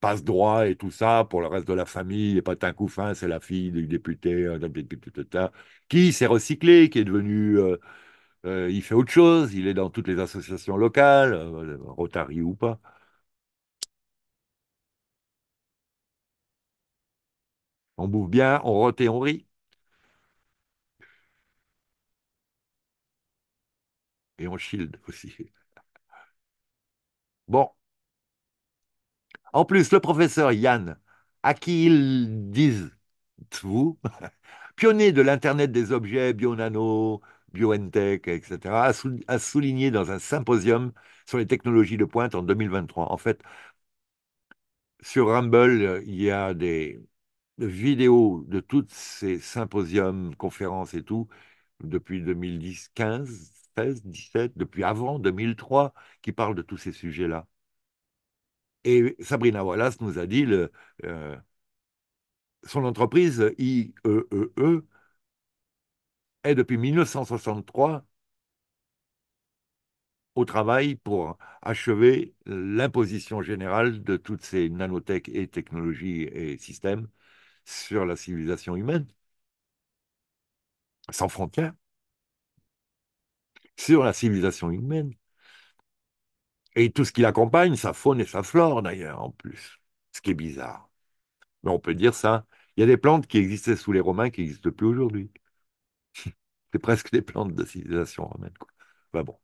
Passe droit et tout ça pour le reste de la famille. Et pas coup Couffin, c'est la fille du député euh, qui s'est recyclé, qui est devenu. Euh, euh, il fait autre chose. Il est dans toutes les associations locales, Rotary ou pas. On bouffe bien, on rote et on rit. et on shield aussi. Bon. En plus, le professeur Yann, à qui ils disent vous, pionnier de l'Internet des objets, BioNano, BioNTech, etc., a, a, souligné dans un symposium sur les technologies de pointe en 2023. En fait, sur Rumble, il y a des vidéos de toutes ces symposiums, conférences et tout, depuis 2015, 17, depuis avant 2003, qui parle de tous ces sujets-là. Et Sabrina Wallace nous a dit, le, euh, son entreprise IEEE e e, est depuis 1963 au travail pour achever l'imposition générale de toutes ces nanotech et technologies et systèmes sur la civilisation humaine, sans frontières sur la civilisation humaine. Et tout ce qui l'accompagne, sa faune et sa flore d'ailleurs, en plus. Ce qui est bizarre. Mais on peut dire ça. Il y a des plantes qui existaient sous les Romains qui n'existent plus aujourd'hui. C'est presque des plantes de civilisation romaine. Quoi. bon.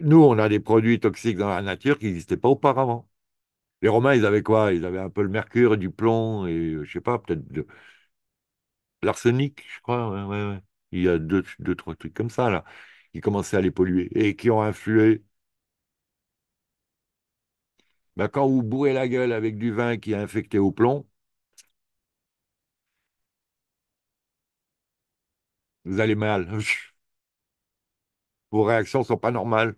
Nous, on a des produits toxiques dans la nature qui n'existaient pas auparavant. Les Romains, ils avaient quoi Ils avaient un peu le mercure, et du plomb et je sais pas, peut-être de, l'arsenic, je crois. Ouais, Il y a deux, deux, trois trucs comme ça, là, qui commençaient à les polluer et qui ont influé. Ben, quand vous bourrez la gueule avec du vin qui est infecté au plomb, vous allez mal. Vos réactions sont pas normales.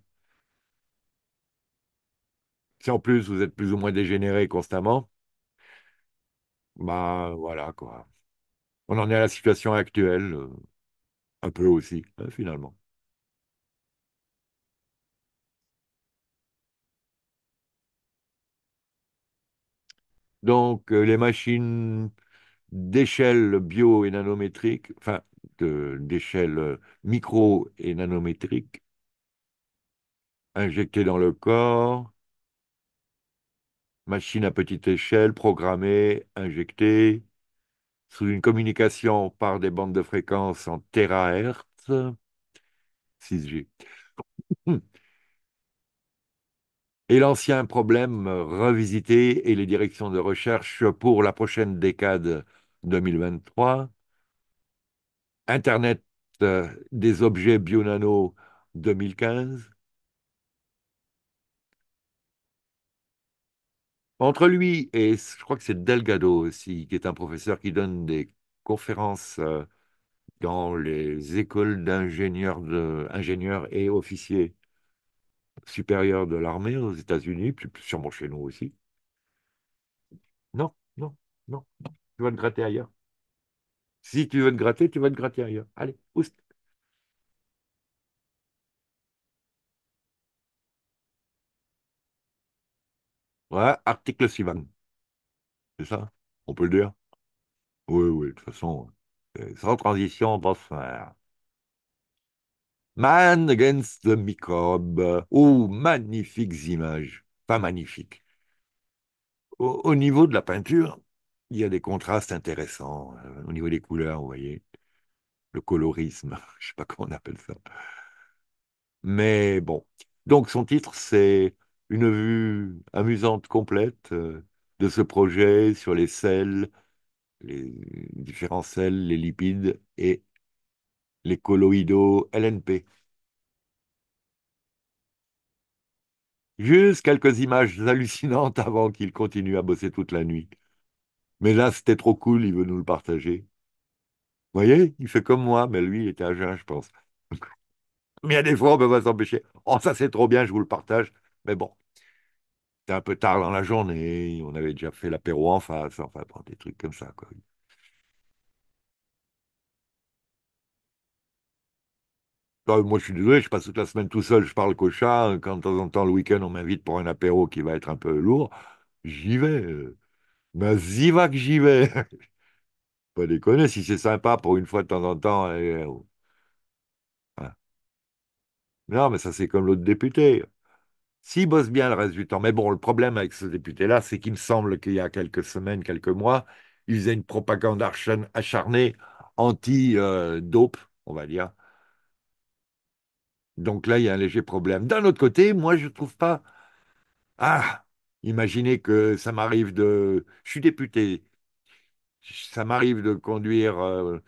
Si en plus vous êtes plus ou moins dégénéré constamment, bah voilà quoi on en est à la situation actuelle, euh, un peu aussi, euh, finalement. Donc, euh, les machines d'échelle bio et nanométrique, enfin, d'échelle micro et nanométrique, injectées dans le corps, machines à petite échelle, programmées, injectées, sous une communication par des bandes de fréquence en terahertz 6G. Et l'ancien problème revisité et les directions de recherche pour la prochaine décade 2023. Internet euh, des objets bio-nano 2015. Entre lui et je crois que c'est Delgado aussi, qui est un professeur qui donne des conférences euh, dans les écoles d'ingénieurs ingénieurs et officiers supérieurs de l'armée aux États-Unis, plus sûrement chez nous aussi. Non, non, non, tu vas te gratter ailleurs. Si tu veux te gratter, tu vas te gratter ailleurs. Allez, ouste Ouais, article suivant. C'est ça? On peut le dire? Oui, oui, de toute façon, euh, sans transition, on va faire. Man Against the Microbe. Oh, magnifiques images. Pas magnifiques. Au, niveau de la peinture, il y a des contrastes intéressants. Euh, au niveau des couleurs, vous voyez, le colorisme, je sais pas comment on appelle ça. Mais bon. Donc, son titre, c'est une vue amusante, complète euh, de ce projet sur les sels, les différents sels, les lipides et les colloïdaux LNP. Juste quelques images hallucinantes avant qu'il continue à bosser toute la nuit. Mais là, c'était trop cool, il veut nous le partager. Vous voyez, il fait comme moi, mais lui, il était à jeun, je pense. Mais à des fois, on ne peut pas s'empêcher. Oh, ça, c'est trop bien, je vous le partage. Mais bon, un peu tard dans la journée, on avait déjà fait l'apéro en face, enfin pour des trucs comme ça. Bah, moi, je suis désolé, je passe toute la semaine tout seul, je parle qu'au chat. Quand de temps en temps, le week-end, on m'invite pour un apéro qui va être un peu lourd, j'y vais. Euh. Mais y va que j'y vais. Pas déconner, si c'est sympa pour une fois de temps en temps. Euh, non, mais ça, c'est comme l'autre député. S'il bosse bien le reste du temps. Mais bon, le problème avec ce député-là, c'est qu'il me semble qu'il y a quelques semaines, quelques mois, il faisait une propagande acharnée anti-dope, on va dire. Donc là, il y a un léger problème. D'un autre côté, moi, je ne trouve pas. Ah, imaginez que ça m'arrive de. Je suis député. Ça m'arrive de conduire euh,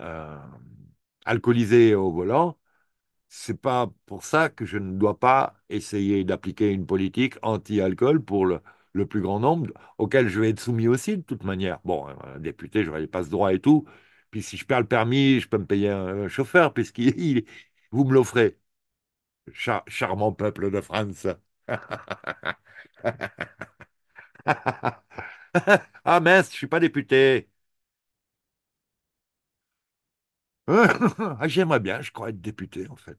euh, alcoolisé au volant c'est pas pour ça que je ne dois pas essayer d'appliquer une politique anti-alcool pour le, plus grand nombre, auquel je vais être soumis aussi de toute manière. Bon, hein, un député, n'aurai pas ce droit et tout. Puis si je perds le permis, je peux me payer un, chauffeur, puisqu'il vous me l'offrez. charmant peuple de France. ah mince, je suis pas député. Ah, j'aimerais bien, je crois, être député, en fait.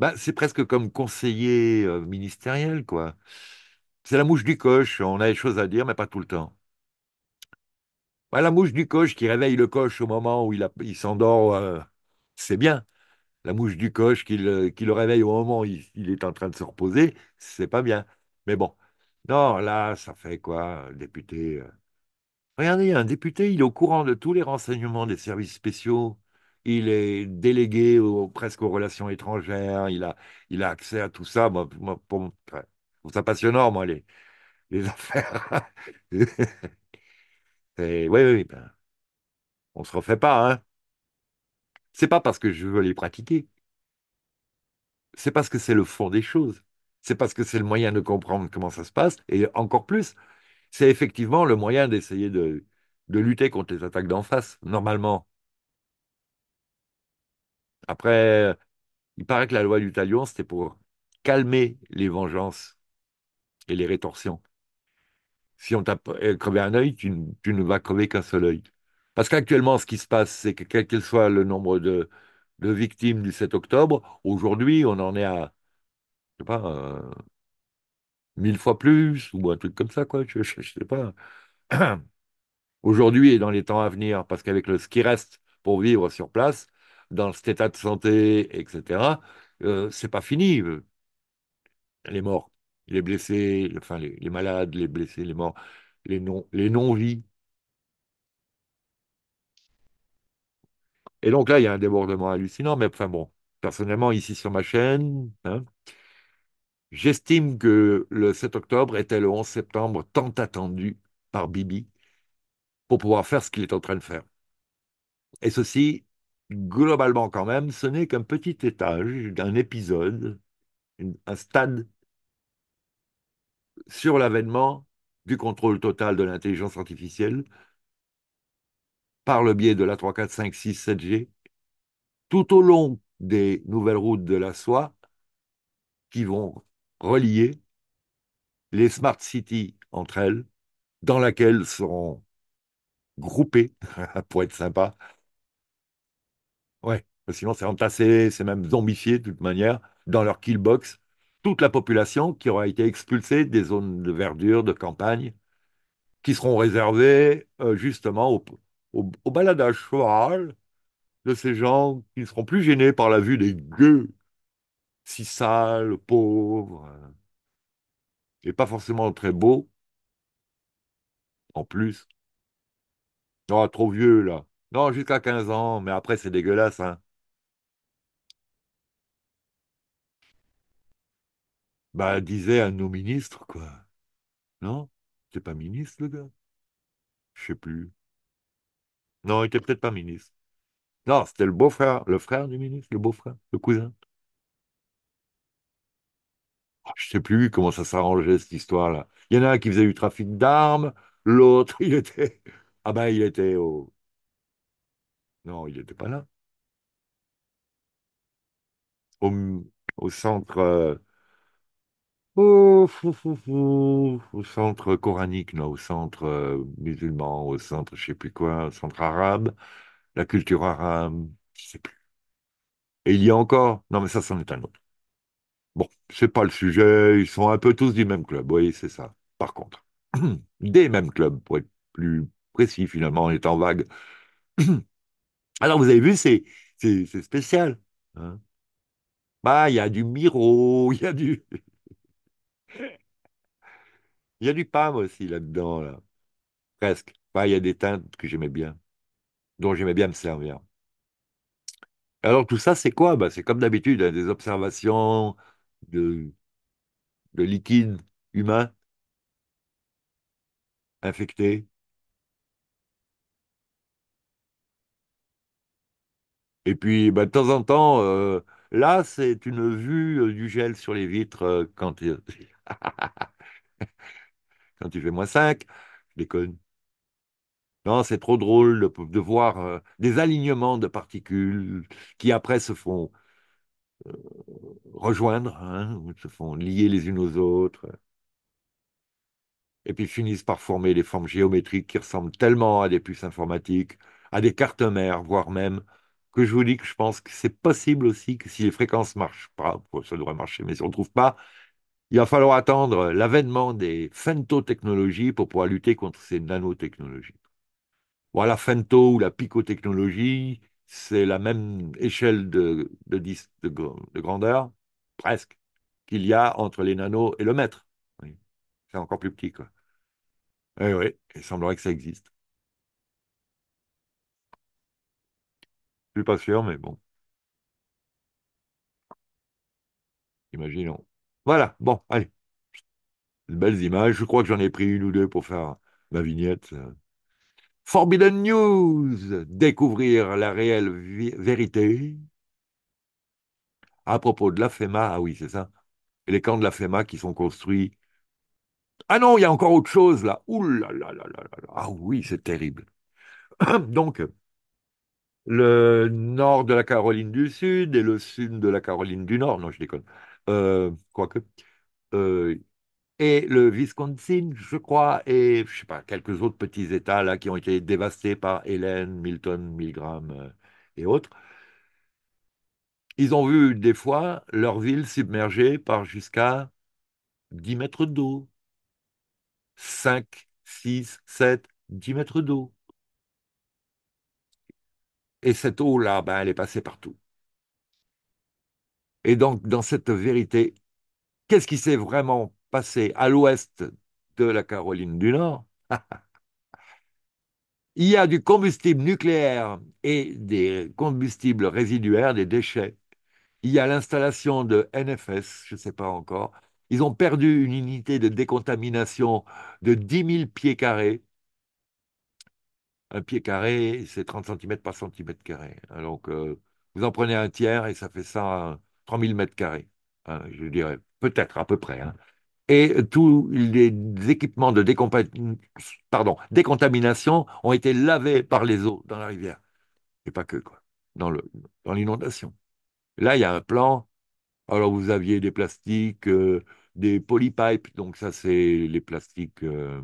Bah, c'est presque comme conseiller euh, ministériel, quoi. C'est la mouche du coche, on a des choses à dire, mais pas tout le temps. Bah, la mouche du coche qui réveille le coche au moment où il, s'endort, euh, c'est bien. La mouche du coche qui le, réveille au moment où il est en train de se reposer, c'est pas bien. Mais bon, non, là, ça fait quoi, député euh? Regardez, un député, il est au courant de tous les renseignements des services spéciaux. Il est délégué presque aux relations étrangères. Il a, il a accès à tout ça. Moi, pour, ça passionnant, moi, les, affaires. Oui, Oui, oui, ben, on se refait pas, hein. C'est pas parce que je veux les pratiquer. C'est parce que c'est le fond des choses c'est parce que c'est le moyen de comprendre comment ça se passe, et encore plus, c'est effectivement le moyen d'essayer de, lutter contre les attaques d'en face, normalement. Après, il paraît que la loi du talion, c'était pour calmer les vengeances et les rétorsions. Si on t'a euh, crevé un œil, tu, ne vas crever qu'un seul œil. Parce qu'actuellement, ce qui se passe, c'est que quel que soit le nombre de victimes du 7 octobre, aujourd'hui, on en est à je sais pas, euh, mille fois plus ou un truc comme ça, quoi. Je, ne sais pas. Aujourd'hui et dans les temps à venir, parce qu'avec ce qui reste pour vivre sur place, dans cet état de santé, etc., ce euh, c'est pas fini. Euh. Les morts, les blessés, enfin, les, malades, les blessés, les morts, les non, les non-vies. Et donc là, il y a un débordement hallucinant, mais enfin bon, personnellement, ici sur ma chaîne, hein, J'estime que le 7 octobre était le 11 septembre tant attendu par Bibi pour pouvoir faire ce qu'il est en train de faire. Et ceci, globalement quand même, ce n'est qu'un petit étage d'un épisode, un stade sur l'avènement du contrôle total de l'intelligence artificielle par le biais de la 3, 4, 5, 6, 7G, tout au long des nouvelles routes de la soie qui vont relier les smart cities entre elles, dans laquelle seront groupées, pour être sympa. Ouais, sinon c'est entassé, c'est même zombifié de toute manière, dans leur killbox, toute la population qui aura été expulsée des zones de verdure, de campagne, qui seront réservées euh, justement au, baladage cheval de ces gens qui ne seront plus gênés par la vue des gueux si sale, pauvre, euh, et pas forcément très beau, en plus. Oh, trop vieux là. Non, jusqu'à 15 ans, mais après c'est dégueulasse, hein. Bah, disait à nos ministres, quoi. Non? C'est pas ministre, le gars? Je sais plus. Non, il était peut-être pas ministre. Non, c'était le beau-frère, le frère du ministre, le beau-frère, le cousin je ne sais plus comment ça s'arrangeait cette histoire-là. Il y en a un qui faisait du trafic d'armes, l'autre, il était. Ah ben, il était au. Non, il n'était pas là. Au, au centre. Euh, au... centre coranique, non, au centre euh, musulman, au centre, je ne sais plus quoi, au centre arabe, la culture arabe, je ne sais plus. Et il y a encore. Non, mais ça, c'en est un autre. Bon, c'est pas le sujet, ils sont un peu tous du même club, oui, c'est ça. Par contre, des mêmes clubs, pour être plus précis finalement, en étant vague. Alors vous avez vu, c'est spécial. Hein. bah, il y a du Miro, il y a du. Il y a du PAM aussi là-dedans, là. Presque. il y a des teintes que j'aimais bien, dont j'aimais bien me servir. Alors tout ça, c'est quoi bah, C'est comme d'habitude, hein, des observations, de, liquide humain infecté. Et puis, ben, de temps en temps, euh, là, c'est une vue euh, du gel sur les vitres euh, quand, il... quand il fait moins 5. Je déconne. Non, c'est trop drôle de voir des alignements de particules qui après se font rejoindre, hein, se font lier les unes aux autres, et puis finissent par former des formes géométriques qui ressemblent tellement à des puces informatiques, à des cartes mères, voire même, que je vous dis que je pense que c'est possible aussi que si les fréquences marchent pas, ça devrait marcher, mais si on ne trouve pas, il va falloir attendre l'avènement des FENTO-technologies pour pouvoir lutter contre ces nanotechnologies. Voilà, FENTO ou la picotechnologie, c'est la même échelle de, de, de, grandeur, presque, qu'il y a entre les nanos et le mètre. C'est encore plus petit, quoi. Eh oui, il semblerait que ça existe. Je suis pas sûr, mais bon. Imaginons. Voilà, bon, allez. Belles images. Je crois que j'en ai pris une ou deux pour faire ma vignette. Euh. Forbidden News, découvrir la réelle vérité à propos de la FEMA. Ah oui, c'est ça. Et les camps de la FEMA qui sont construits. Ah non, il y a encore autre chose là. Ouh Ah oui, c'est terrible. Donc, le nord de la Caroline du Sud et le sud de la Caroline du Nord. Non, je déconne. Euh, quoique. Euh, et le Wisconsin, je crois, et je sais pas, quelques autres petits États là qui ont été dévastés par Hélène, Milton, Milgram euh, et autres. Ils ont vu des fois leur ville submergée par jusqu'à 10 mètres d'eau. 5, 6, 7, 10 mètres d'eau. Et cette eau-là, ben, elle est passée partout. Et donc, dans cette vérité, qu'est-ce qui s'est vraiment à l'ouest de la Caroline du Nord, il y a du combustible nucléaire et des combustibles résiduaires, des déchets. Il y a l'installation de NFS, je ne sais pas encore. Ils ont perdu une unité de décontamination de 10 000 pieds carrés. Un pied carré, c'est 30 cm par centimètre carré. Hein, donc, euh, vous en prenez un tiers et ça fait ça hein, mille mètres carrés, hein, je dirais, peut-être à peu près et tous les équipements de décontamination ont été lavés par les eaux dans la rivière. Et pas que, quoi, dans l'inondation. Là, il y a un plan. Alors, vous aviez des plastiques, euh, des polypipes, donc ça, c'est les plastiques à euh,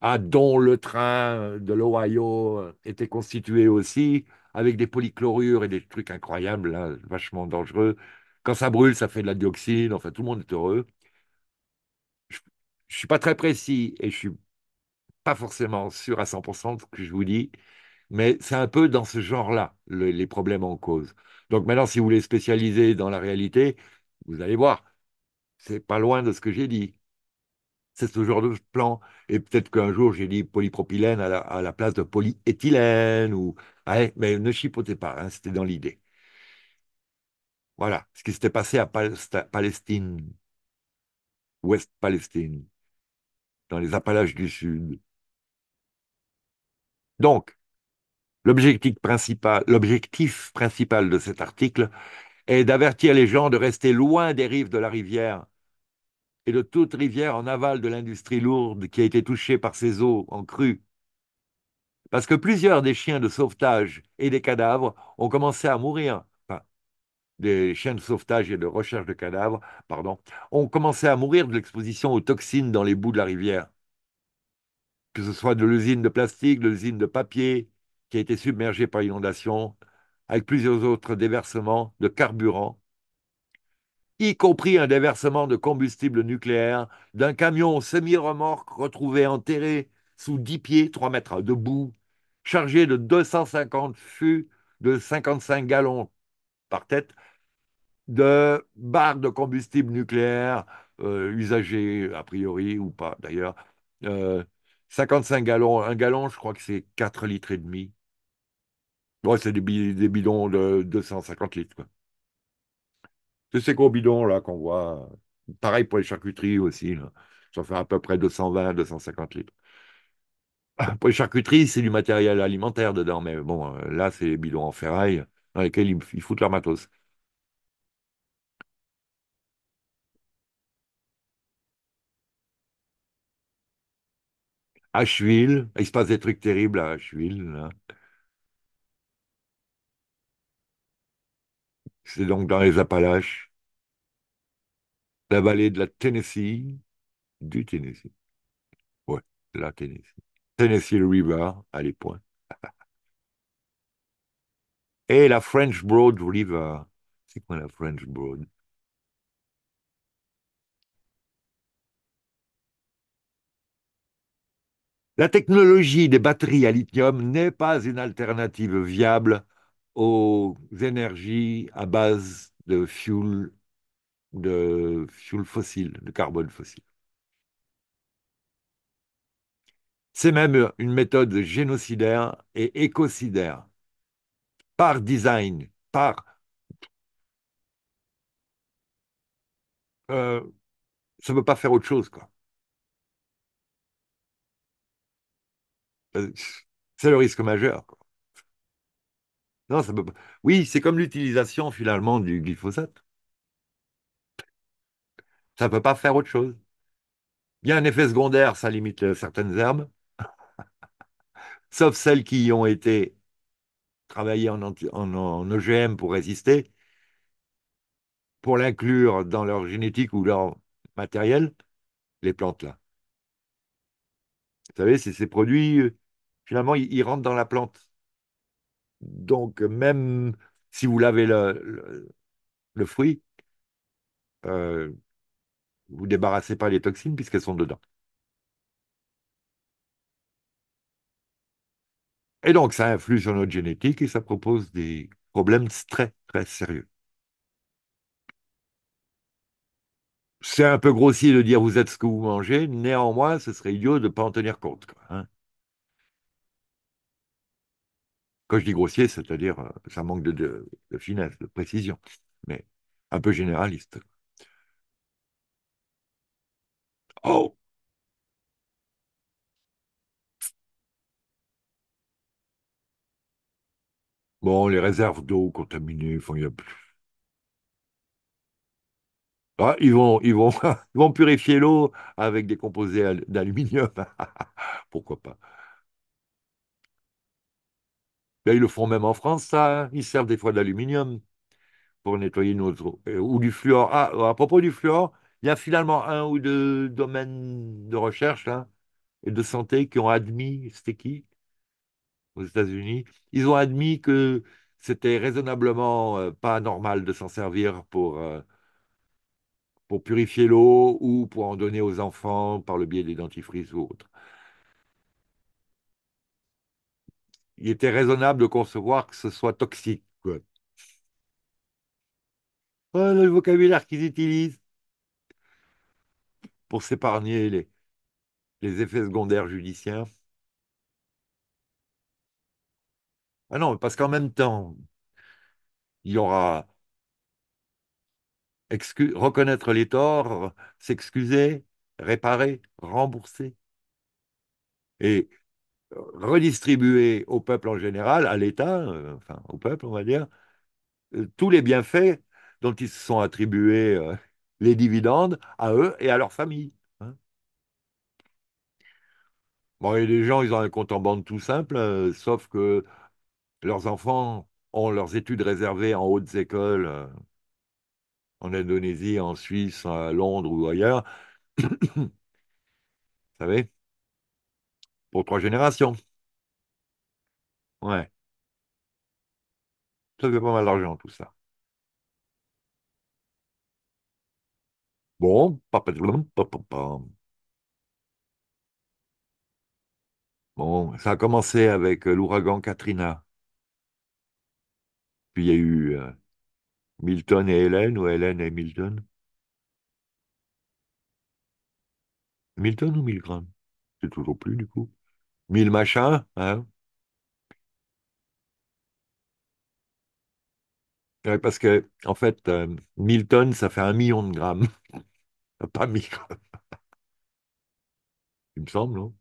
ah, dont le train de l'Ohio était constitué aussi, avec des polychlorures et des trucs incroyables, là, vachement dangereux. Quand ça brûle, ça fait de la dioxine. Enfin, tout le monde est heureux. Je ne suis pas très précis et je suis pas forcément sûr à 100% de ce que je vous dis, mais c'est un peu dans ce genre-là les problèmes en cause. Donc maintenant, si vous voulez spécialiser dans la réalité, vous allez voir, c'est pas loin de ce que j'ai dit. C'est ce genre de plan. Et peut-être qu'un jour, j'ai dit polypropylène à la, place de polyéthylène. Ou... mais ne chipotez pas, hein, c'était dans l'idée. Voilà ce qui s'était passé à Palestine, Ouest Palestine, dans les Appalaches du Sud. Donc, l'objectif principal, l'objectif principal de cet article est d'avertir les gens de rester loin des rives de la rivière et de toute rivière en aval de l'industrie lourde qui a été touchée par ces eaux en crue. Parce que plusieurs des chiens de sauvetage et des cadavres ont commencé à mourir des chaînes de sauvetage et de recherche de cadavres pardon, ont commencé à mourir de l'exposition aux toxines dans les bouts de la rivière. Que ce soit de l'usine de plastique, de l'usine de papier, qui a été submergée par inondation, avec plusieurs autres déversements de carburant, y compris un déversement de combustible nucléaire d'un camion semi-remorque retrouvé enterré sous 10 pieds, 3 mètres de boue, chargé de 250 fûts de 55 gallons par tête, de barres de combustible nucléaire euh, usagées, a priori, ou pas d'ailleurs. 55 euh, gallons. Un gallon, je crois que c'est 4 litres et demi. Ouais, c'est des, bidons de 250 litres. C'est ces gros bidons là qu'on voit. Pareil pour les charcuteries aussi. Ça fait à peu près 220, 250 litres. Pour les charcuteries, c'est du matériel alimentaire dedans, mais bon, euh, là, c'est des bidons en ferraille dans lesquels ils, ils foutent leur matos. Asheville, il se passe des trucs terribles à Asheville. C'est donc dans les Appalaches, la vallée de la Tennessee, du Tennessee. Ouais, la Tennessee. Tennessee River, à les points. Et la French Broad River. C'est quoi la French Broad La technologie des batteries à lithium n'est pas une alternative viable aux énergies à base de fuel, de fossile, de carbone fossile. C'est même une méthode génocidaire et écocidaire, par design, par... Euh, ça ne peut pas faire autre chose, quoi. C'est le risque majeur. Non, Oui, c'est comme l'utilisation finalement du glyphosate. Ça ne peut pas faire autre chose. Il y a un effet secondaire, ça limite euh, certaines herbes, sauf celles qui ont été travaillées en, en OGM e pour résister, pour l'inclure dans leur génétique ou leur matériel, les plantes là. Vous savez, c'est ces produits euh, finalement, ils rentrent dans la plante. Donc, même si vous lavez le, fruit, vous euh, vous débarrassez pas les toxines puisqu'elles sont dedans. Et donc, ça influe sur notre génétique et ça propose des problèmes très, très sérieux. C'est un peu grossier de dire vous êtes ce que vous mangez, néanmoins, ce serait idiot de ne pas en tenir compte. Hein. Quand je dis grossier, c'est-à-dire euh, ça manque de, finesse, de précision, mais un peu généraliste. Oh Bon, les réserves d'eau contaminées, il y a plus. Ah, ils vont, ils vont, ils vont purifier l'eau avec des composés d'aluminium. Pourquoi pas? Ben, ils le font même en France, ça. Hein. Ils servent des fois de l'aluminium pour nettoyer nos eaux. Euh, ou du fluor. Ah, euh, à propos du fluor, il y a finalement un ou deux domaines de recherche hein, et de santé qui ont admis, c'était qui Aux États-Unis. Ils ont admis que c'était raisonnablement euh, pas normal de s'en servir pour, pour purifier l'eau ou pour en donner aux enfants par le biais des dentifrices ou autres. il était raisonnable de concevoir que ce soit toxique. Oh, le vocabulaire qu'ils utilisent pour s'épargner les, effets secondaires judiciaires. Ah non, parce qu'en même temps, il y aura reconnaître les torts, s'excuser, réparer, rembourser. Et redistribuer au peuple en général, à l'État, euh, enfin au peuple, on va dire, euh, tous les bienfaits dont ils se sont attribués euh, les dividendes à eux et à leurs familles. Hein. Bon, les gens, ils ont un compte en banque tout simple, sauf que leurs enfants ont leurs études réservées en hautes écoles en Indonésie, en Suisse, à Londres ou ailleurs. Vous savez pour trois générations. Ouais. Ça fait pas mal d'argent, tout ça. Bon, Bon, ça a commencé avec euh, l'ouragan Katrina. Puis il y a eu euh, Milton et Hélène, ou Hélène et Milton. Milton ou Milgram? C'est toujours plus, du coup mille machins, hein. parce que, en fait, 1000 euh, tonnes, ça fait un million de grammes, pas grammes. il me semble, non?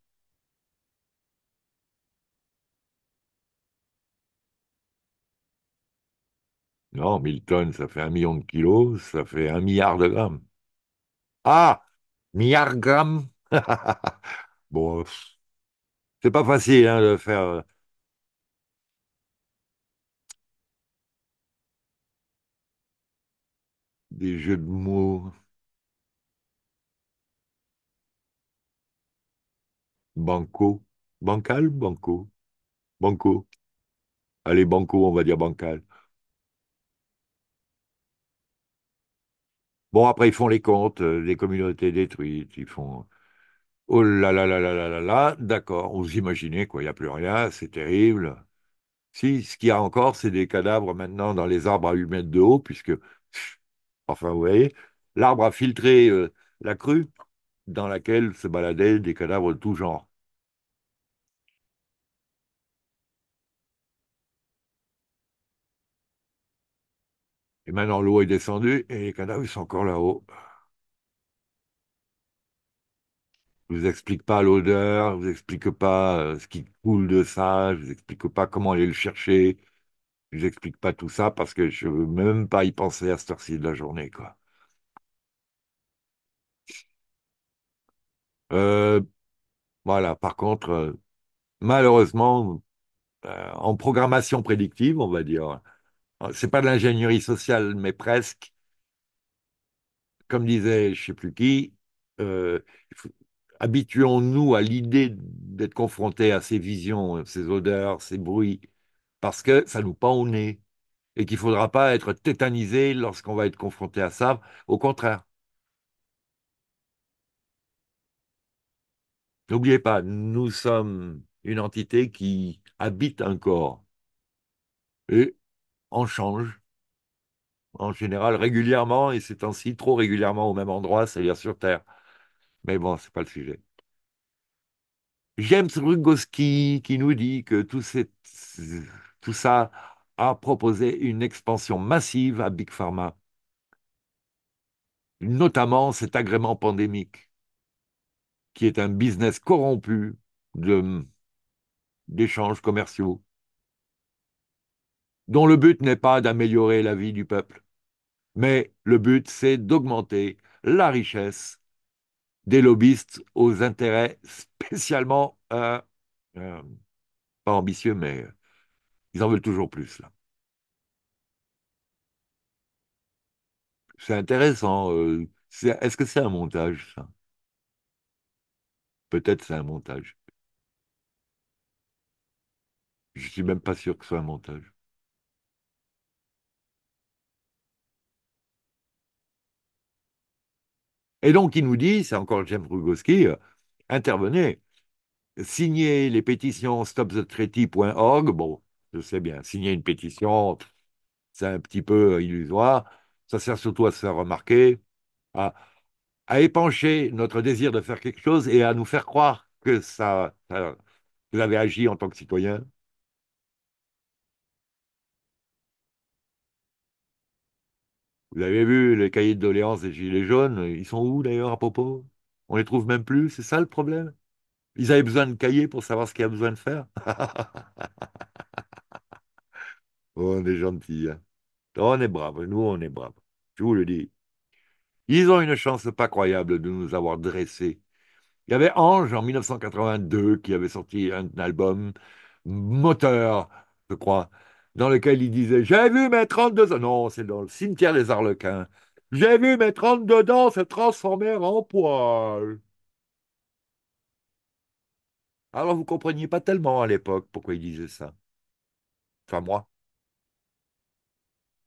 Non, 1000 tonnes, ça fait un million de kilos, ça fait un milliard de grammes. Ah! Milliard de grammes! Bon, c'est pas facile hein, de faire. Euh, des jeux de mots, banco, bancal, banco, banco. Allez, banco, on va dire bancal. Bon, après, ils font les comptes les euh, des communautés détruites, ils font. Oh là là là là là là là, d'accord, vous imaginez, quoi, il n'y a plus rien, c'est terrible. Si, ce qu'il y a encore, c'est des cadavres maintenant dans les arbres à 8 mètres de haut, puisque, enfin, vous voyez, l'arbre a filtré euh, la crue dans laquelle se baladaient des cadavres de tout genre. Et maintenant, l'eau est descendue et les cadavres sont encore là-haut. Je vous explique pas l'odeur, je vous explique pas euh, ce qui coule de ça, je vous explique pas comment aller le chercher. Je vous explique pas tout ça parce que je veux même pas y penser à cette heure-ci de la journée, quoi. Euh, voilà. Par contre, euh, malheureusement, en programmation prédictive, on va dire, c'est pas de l'ingénierie sociale, mais presque. Comme disait je sais plus qui, il faut, habituons-nous à l'idée d'être confrontés à ces visions, ces odeurs, ces bruits, parce que ça nous pend au nez et qu'il ne faudra pas être tétanisé lorsqu'on va être confronté à ça, au contraire. N'oubliez pas, nous sommes une entité qui habite un corps et en change en général régulièrement et ces temps-ci trop régulièrement au même endroit, c'est-à-dire sur Terre. Mais bon, ce n'est pas le sujet. James Rugoski qui nous dit que tout, tout ça a proposé une expansion massive à Big Pharma, notamment cet agrément pandémique, qui est un business corrompu d'échanges commerciaux, dont le but n'est pas d'améliorer la vie du peuple, mais le but c'est d'augmenter la richesse des lobbyistes aux intérêts spécialement, euh, euh, pas ambitieux, mais euh, ils en veulent toujours plus. là. C'est intéressant. Est-ce que c'est un montage, ça Peut-être c'est un montage. Je suis même pas sûr que ce soit un montage. Et donc, il nous dit, c'est encore James Rugowski, euh, intervenez, signez les pétitions stopthetreaty.org. Bon, je sais bien, signer une pétition, c'est un petit peu euh, illusoire. Ça sert surtout à se faire remarquer, à, épancher notre désir de faire quelque chose et à nous faire croire que ça, ça euh, vous avez agi en tant que citoyen Vous avez vu les cahiers de doléances des Gilets jaunes, ils sont où d'ailleurs à propos On les trouve même plus, c'est ça le problème Ils avaient besoin de cahiers pour savoir ce qu'il y a besoin de faire oh, On est gentils. Hein. on est brave, nous on est brave, je vous le dis. Ils ont une chance pas croyable de nous avoir dressés. Il y avait Ange en 1982 qui avait sorti un album moteur, je crois, dans lequel il disait J'ai vu mes 32 ans. Non, c'est dans le cimetière des Arlequins. J'ai vu mes 32 dents se transformer en poils. Alors vous compreniez pas tellement à l'époque pourquoi il disait ça. Enfin moi.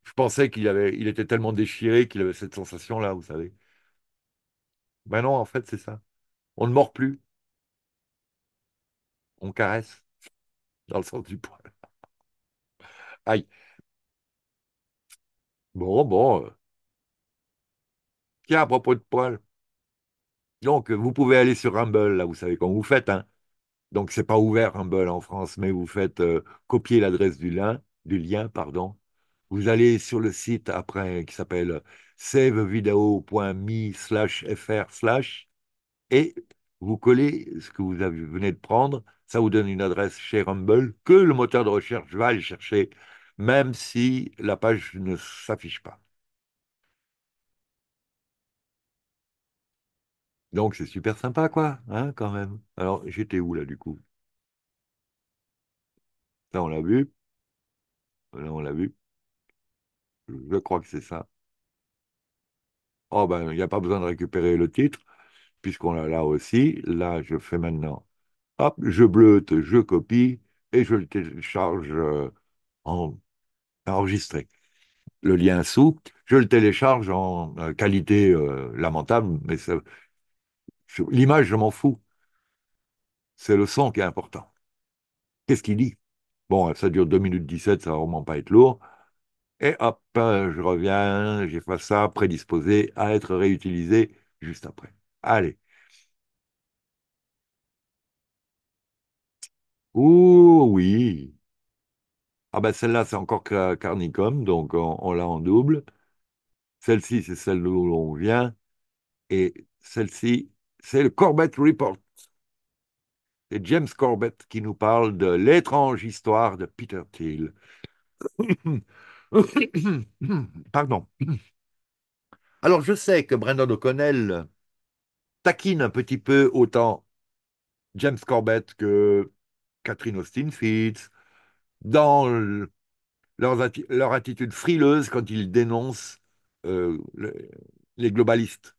Je pensais qu'il il était tellement déchiré qu'il avait cette sensation-là, vous savez. Mais ben non, en fait, c'est ça. On ne mord plus. On caresse, dans le sens du poil. Aïe. Bon, bon. Tiens, à propos de poils. Donc, vous pouvez aller sur Rumble, là, vous savez comment vous faites, hein. Donc, c'est pas ouvert Rumble en France, mais vous faites euh, copier l'adresse du lien, du lien, pardon. Vous allez sur le site après qui s'appelle euh, savevideo.me slash fr slash et vous collez ce que vous venez de prendre. Ça vous donne une adresse chez Rumble que le moteur de recherche va aller chercher même si la page ne s'affiche pas. Donc c'est super sympa, quoi, hein, quand même. Alors, j'étais où là du coup Là, on l'a vu. Là, on l'a vu. Je crois que c'est ça. Oh, ben, il n'y a pas besoin de récupérer le titre, puisqu'on l'a là aussi. Là, je fais maintenant. Hop, je bleute, je copie et je le télécharge euh, enregistré. Le lien sous, je le télécharge en euh, qualité euh, lamentable, mais l'image, je m'en fous. C'est le son qui est important. Qu'est-ce qu'il dit Bon, ça dure 2 minutes 17, ça va vraiment pas être lourd. Et hop, je reviens, j'efface ça, prédisposé à être réutilisé juste après. Allez. Oh oui, ah ben, celle-là, c'est encore Carnicom, donc on, l'a en double. Celle-ci, c'est celle d'où l'on vient. Et celle-ci, c'est le Corbett Report. C'est James Corbett qui nous parle de l'étrange histoire de Peter Thiel. Pardon. Alors je sais que Brendan O'Connell taquine un petit peu autant James Corbett que Catherine Austin Fitz, dans leur, attitude frileuse quand ils dénoncent euh, les globalistes.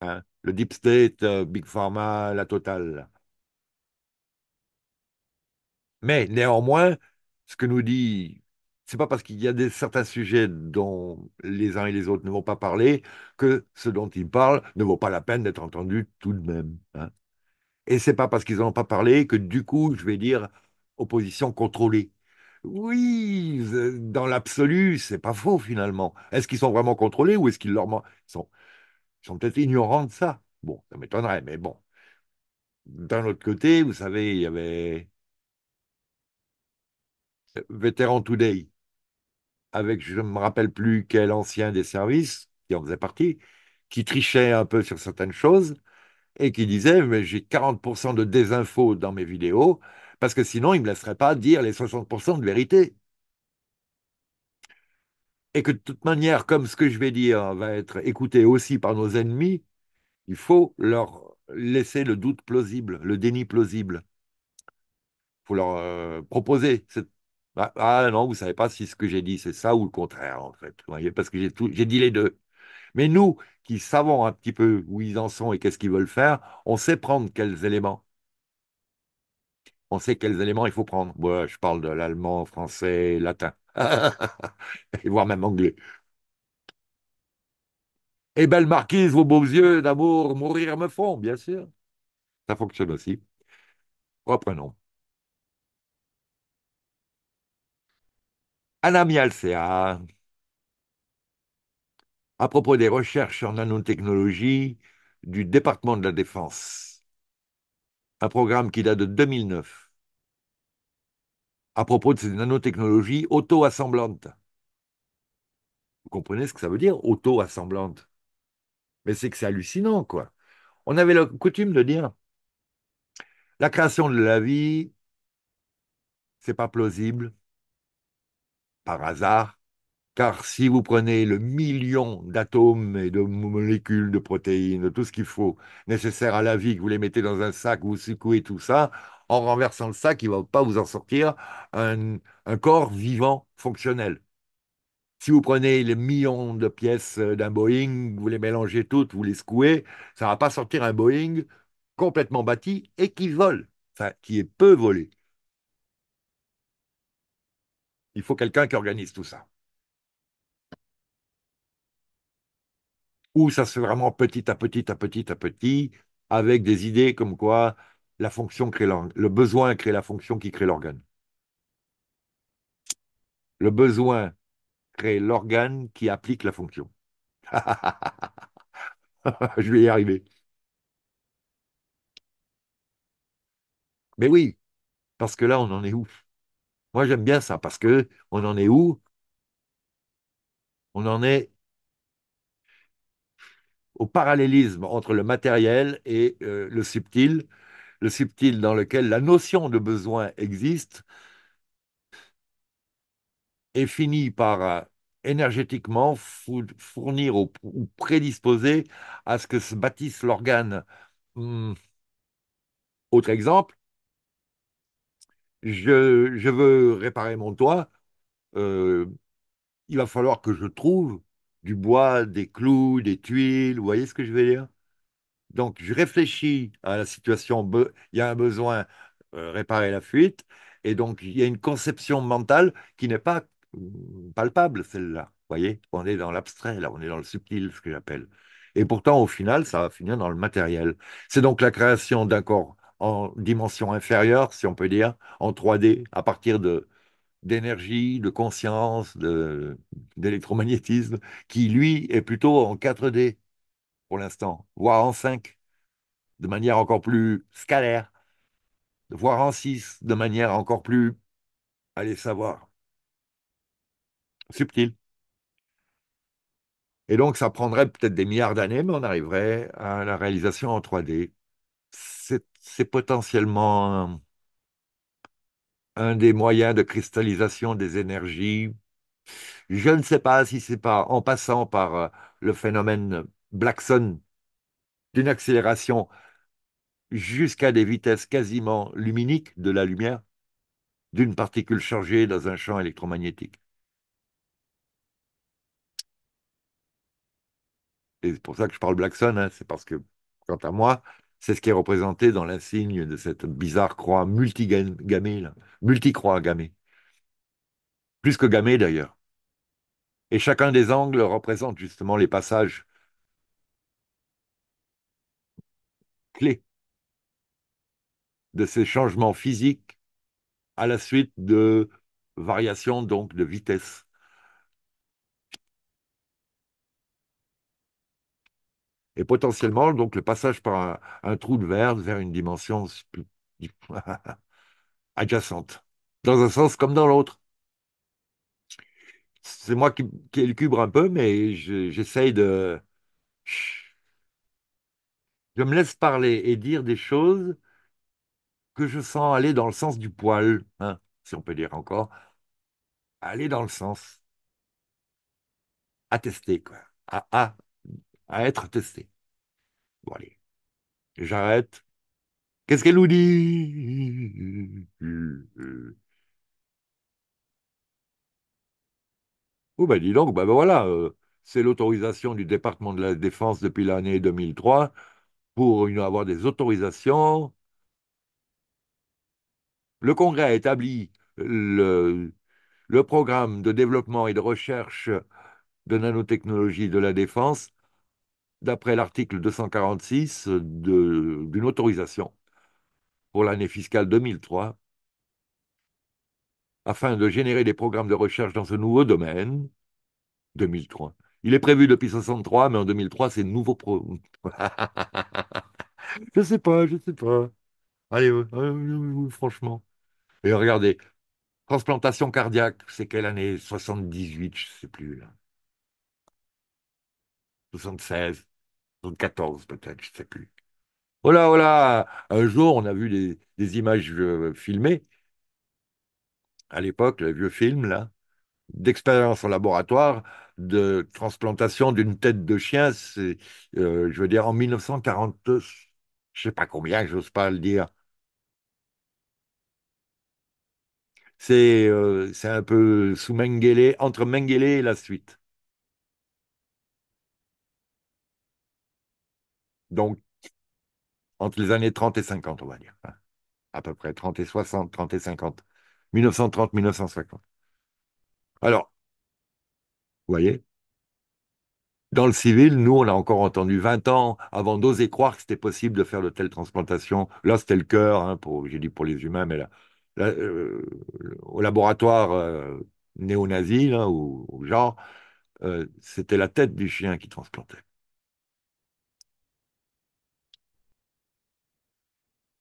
Hein, le Deep State, euh, Big Pharma, la Total. Mais néanmoins, ce que nous dit, c'est pas parce qu'il y a des, certains sujets dont les uns et les autres ne vont pas parler que ce dont ils parlent ne vaut pas la peine d'être entendu tout de même. Hein. Et c'est pas parce qu'ils n'en ont pas parlé que du coup, je vais dire, opposition contrôlée. Oui, euh, dans l'absolu, c'est pas faux finalement. Est-ce qu'ils sont vraiment contrôlés ou est-ce qu'ils leur sont, sont peut-être ignorants de ça Bon, ça m'étonnerait, mais bon. D'un autre côté, vous savez, il y avait euh, Vétéran Today, avec je ne me rappelle plus quel ancien des services qui en faisait partie, qui trichait un peu sur certaines choses et qui disait Mais j'ai 40% de désinfos dans mes vidéos, parce que sinon, ils ne me laisseraient pas dire les 60% de vérité. Et que de toute manière, comme ce que je vais dire va être écouté aussi par nos ennemis, il faut leur laisser le doute plausible, le déni plausible. Il faut leur euh, proposer ah, ah, non, vous ne savez pas si ce que j'ai dit c'est ça ou le contraire, en fait. parce que j'ai dit les deux. Mais nous, qui savons un petit peu où ils en sont et qu'est-ce qu'ils veulent faire, on sait prendre quels éléments on sait quels éléments il faut prendre. Moi, je parle de l'allemand, français, latin, et voire même anglais. Et eh belle marquise, vos beaux yeux d'amour, mourir me font, bien sûr. Ça fonctionne aussi. Reprenons. Anna Alcea. À propos des recherches en nanotechnologie du département de la Défense un programme qui date de 2009 à propos de ces nanotechnologies auto-assemblantes. Vous comprenez ce que ça veut dire, auto-assemblante Mais c'est que c'est hallucinant, quoi. On avait la coutume de dire la création de la vie, c'est pas plausible, par hasard, car si vous prenez le million d'atomes et de molécules, de protéines, tout ce qu'il faut nécessaire à la vie, que vous les mettez dans un sac, vous secouez tout ça, en renversant le sac, il ne va pas vous en sortir un, corps vivant, fonctionnel. Si vous prenez les millions de pièces euh, d'un Boeing, vous les mélangez toutes, vous les secouez, ça ne va pas sortir un Boeing complètement bâti et qui vole, enfin qui est peu volé. Il faut quelqu'un qui organise tout ça. ou ça se fait vraiment petit à petit à petit à petit, avec des idées comme quoi la fonction crée le besoin crée la fonction qui crée l'organe. Le besoin crée l'organe qui applique la fonction. Je vais y arriver. Mais oui, parce que là, on en est où Moi, j'aime bien ça, parce que on en est où On en est au parallélisme entre le matériel et euh, le subtil, le subtil dans lequel la notion de besoin existe et finit par euh, énergétiquement fournir ou, prédisposer à ce que se bâtisse l'organe. Hmm. Autre exemple, je, veux réparer mon toit, euh, il va falloir que je trouve du bois, des clous, des tuiles, vous voyez ce que je veux dire Donc, je réfléchis à la situation, il y a un besoin, euh, réparer la fuite, et donc il y a une conception mentale qui n'est pas mm, palpable, celle-là. Vous voyez, on est dans l'abstrait, là, on est dans le subtil, ce que j'appelle. Et pourtant, au final, ça va finir dans le matériel. C'est donc la création d'un corps en dimension inférieure, si on peut dire, en 3D, à partir de, d'énergie, de conscience, d'électromagnétisme, qui lui est plutôt en 4D pour l'instant, voire en 5, de manière encore plus scalaire, voire en 6, de manière encore plus, allez savoir, subtile. Et donc ça prendrait peut-être des milliards d'années, mais on arriverait à la réalisation en 3D. C'est potentiellement un des moyens de cristallisation des énergies. Je ne sais pas si c'est pas en passant par euh, le phénomène Blackson d'une accélération jusqu'à des vitesses quasiment luminiques de la lumière d'une particule chargée dans un champ électromagnétique. Et c'est pour ça que je parle Blackson, hein, c'est parce que, quant à moi, c'est ce qui est représenté dans l'insigne de cette bizarre croix multicroix gammée. Plus que gammée d'ailleurs. Et chacun des angles représente justement les passages clés de ces changements physiques à la suite de variations donc de vitesse et potentiellement donc le passage par un, trou de verre vers une dimension adjacente, dans un sens comme dans l'autre. C'est moi qui, qui élucubre un peu, mais j'essaye de... Je me laisse parler et dire des choses que je sens aller dans le sens du poil, hein, si on peut dire encore. Aller dans le sens. attester quoi. Ah, ah à être testé. Bon, allez, j'arrête. Qu'est-ce qu'elle nous dit Oh ben dis donc, ben, ben voilà, euh, c'est l'autorisation du département de la Défense depuis l'année 2003 pour avoir des autorisations. Le Congrès a établi le, le programme de développement et de recherche de nanotechnologie de la défense d'après l'article 246 d'une autorisation pour l'année fiscale 2003 afin de générer des programmes de recherche dans ce nouveau domaine 2003. Il est prévu depuis 63, mais en 2003, c'est nouveau. Pro... je sais pas, je sais pas. Allez, euh, euh, euh, franchement. Et regardez, transplantation cardiaque, c'est quelle année 78, je ne sais plus là. 76. 14 peut-être, je ne sais plus. Oh là, oh là, un jour, on a vu des, images euh, filmées, à l'époque, le vieux film, là, d'expérience en laboratoire, de transplantation d'une tête de chien, c'est, euh, je veux dire, en 1942, je ne sais pas combien, j'ose pas le dire. Euh, c'est un peu sous Mengele, entre Mengele et la suite. Donc, entre les années 30 et 50, on va dire. Hein. à peu près 30 et 60, 30 et 50. 1930, 1950. Alors, vous voyez, dans le civil, nous, on a encore entendu 20 ans avant d'oser croire que c'était possible de faire de telles transplantations. Là, c'était le cœur, hein, j'ai dit pour les humains, mais là, euh, au laboratoire euh, néo-nazi, ou genre, euh, c'était la tête du chien qui transplantait.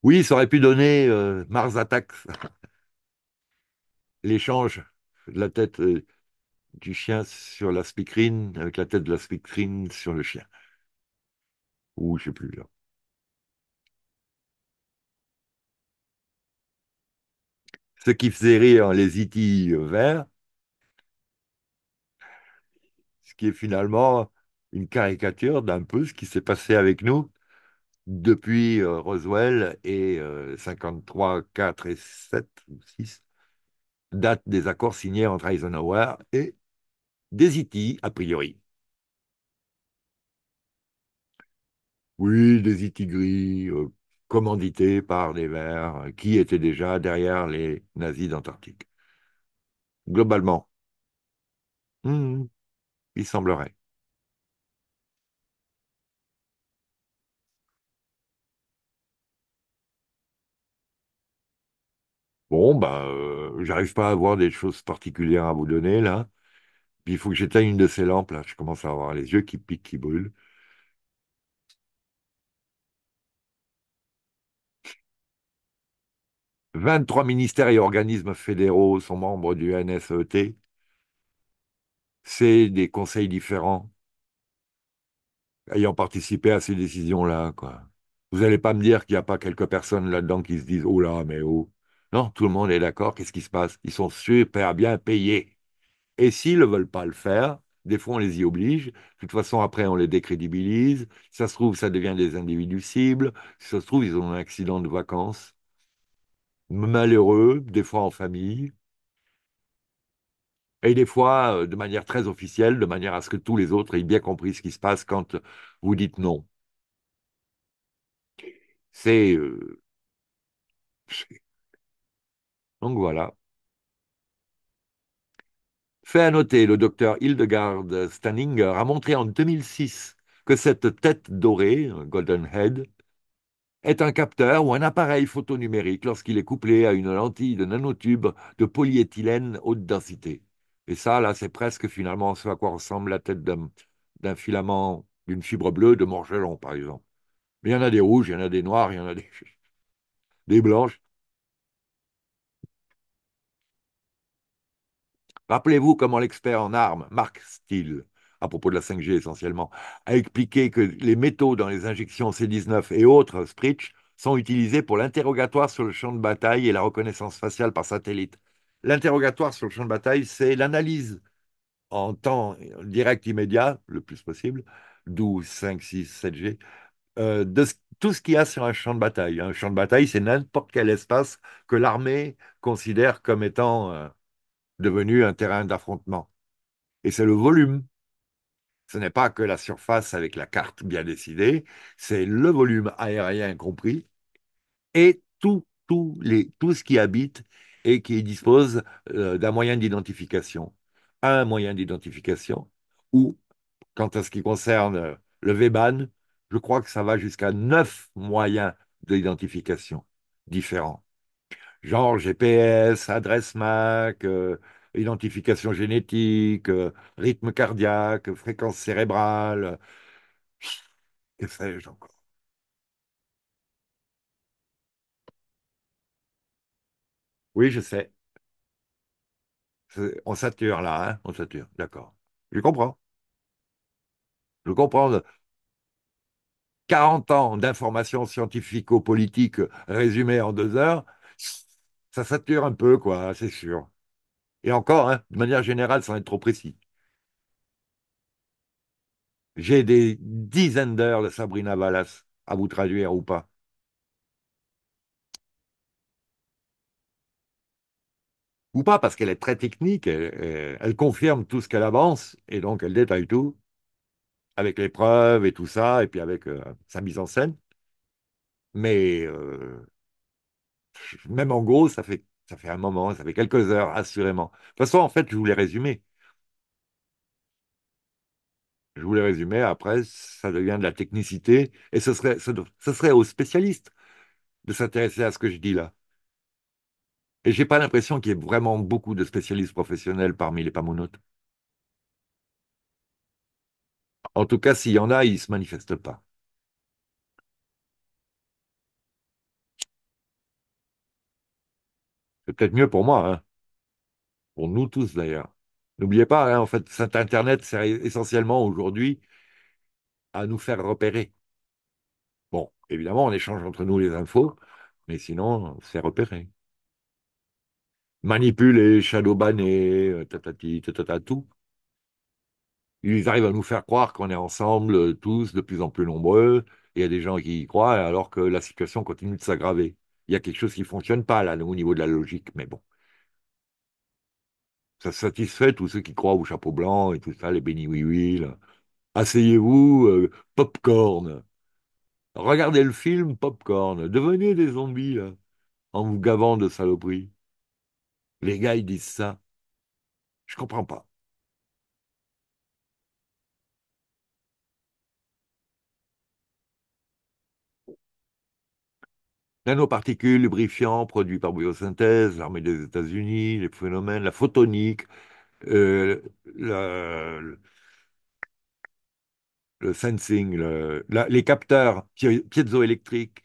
Oui, ça aurait pu donner euh, Mars Attacks. L'échange de la tête euh, du chien sur la spicrine avec la tête de la spicrine sur le chien. Ou je sais plus là. Ce qui faisait rire les itis e verts, ce qui est finalement une caricature d'un peu ce qui s'est passé avec nous depuis euh, Roswell et 53, euh, 4 et 7 ou 6, date des accords signés entre Eisenhower et des IT, a priori. Oui, des it gris, euh, commandités par des Verts qui étaient déjà derrière les nazis d'Antarctique. Globalement, hmm, il semblerait. Bon, ben, j'arrive pas à avoir des choses particulières à vous donner là. Puis il faut que j'éteigne une de ces lampes là. Je commence à avoir les yeux qui piquent, qui brûlent. « 23 ministères et organismes fédéraux sont membres du NSET. C'est des conseils différents ayant participé à ces décisions-là. Quoi. Vous n'allez pas me dire qu'il n'y a pas quelques personnes là-dedans qui se disent « Oh là, mais oh !» Non, tout le monde est d'accord. Qu'est-ce qui se passe Ils sont super bien payés. Et s'ils ne veulent pas le faire, des fois, on les y oblige. De toute façon, après, on les décrédibilise. Si ça se trouve, ça devient des individus cibles. Si ça se trouve, ils ont un accident de vacances. Malheureux, des fois en famille. Et des fois, euh, de manière très officielle, de manière à ce que tous les autres aient bien compris ce qui se passe quand vous dites non. C'est. Euh, donc voilà. Fait à noter, le docteur Hildegard Stanninger a montré en 2006 que cette tête dorée, Golden Head, est un capteur ou un appareil photonumérique lorsqu'il est couplé à une lentille de nanotube de polyéthylène haute densité. Et ça, là, c'est presque finalement ce à quoi ressemble la tête d'un filament, d'une fibre bleue de Morgelon, par exemple. Mais il y en a des rouges, il y en a des noirs, il y en a des, des blanches. Rappelez-vous comment l'expert en armes, Mark Steele, à propos de la 5G essentiellement, a expliqué que les métaux dans les injections C19 et autres Spritch sont utilisés pour l'interrogatoire sur le champ de bataille et la reconnaissance faciale par satellite. L'interrogatoire sur le champ de bataille, c'est l'analyse en temps direct immédiat, le plus possible, d'où 5, 6, 7G, de tout ce qu'il y a sur un champ de bataille. Un champ de bataille, c'est n'importe quel espace que l'armée considère comme étant euh, devenu un terrain d'affrontement. Et c'est le volume. Ce n'est pas que la surface avec la carte bien décidée, c'est le volume aérien compris et tout, les, ce qui habite et qui dispose euh, d'un moyen d'identification. Un moyen d'identification, ou, quant à ce qui concerne le VBAN, je crois que ça va jusqu'à neuf moyens d'identification différents genre GPS, adresse MAC, euh, identification génétique, euh, rythme cardiaque, fréquence cérébrale. Que sais-je encore? Oui, je sais. On sature là, hein? On sature. D'accord. Je comprends. Je comprends. 40 ans d'informations scientifico-politiques résumées en deux heures, ça sature un peu, quoi, c'est sûr. Et encore, hein, de manière générale, sans être trop précis. J'ai des dizaines d'heures de Sabrina Valas à vous traduire ou pas. Ou pas, parce qu'elle est très technique, elle, confirme tout ce qu'elle avance, et donc elle détaille tout, avec les preuves et tout ça, et puis avec euh, sa mise en scène. Mais euh, même en gros, ça fait, ça fait un moment, ça fait quelques heures, assurément. De toute façon, en fait, je voulais résumer. Je voulais résumer, après, ça devient de la technicité, et ce serait, serait aux spécialistes de s'intéresser à ce que je dis là. Et j'ai pas l'impression qu'il y ait vraiment beaucoup de spécialistes professionnels parmi les pamonotes. En tout cas, s'il y en a, ils ne se manifestent pas. C'est peut-être mieux pour moi, hein. pour nous tous d'ailleurs. N'oubliez pas, hein, en fait, cet Internet sert essentiellement aujourd'hui à nous faire repérer. Bon, évidemment, on échange entre nous les infos, mais sinon, c'est repérer. Manipuler, shadowbanner, euh, tatati, tatata, tout. Ils arrivent à nous faire croire qu'on est ensemble, euh, tous, de plus en plus nombreux. Il y a des gens qui y croient, alors que la situation continue de s'aggraver il y a quelque chose qui ne fonctionne pas là au niveau de la logique, mais bon. Ça satisfait tous ceux qui croient au chapeau blanc et tout ça, les béni oui oui. Asseyez-vous, euh, popcorn. Regardez le film, popcorn. Devenez des zombies là, en vous gavant de saloperies. Les gars, ils disent ça. Je comprends pas. nanoparticules, lubrifiants produits par biosynthèse, l'armée des États-Unis, les phénomènes, la photonique, euh, le sensing, les capteurs piezoélectriques.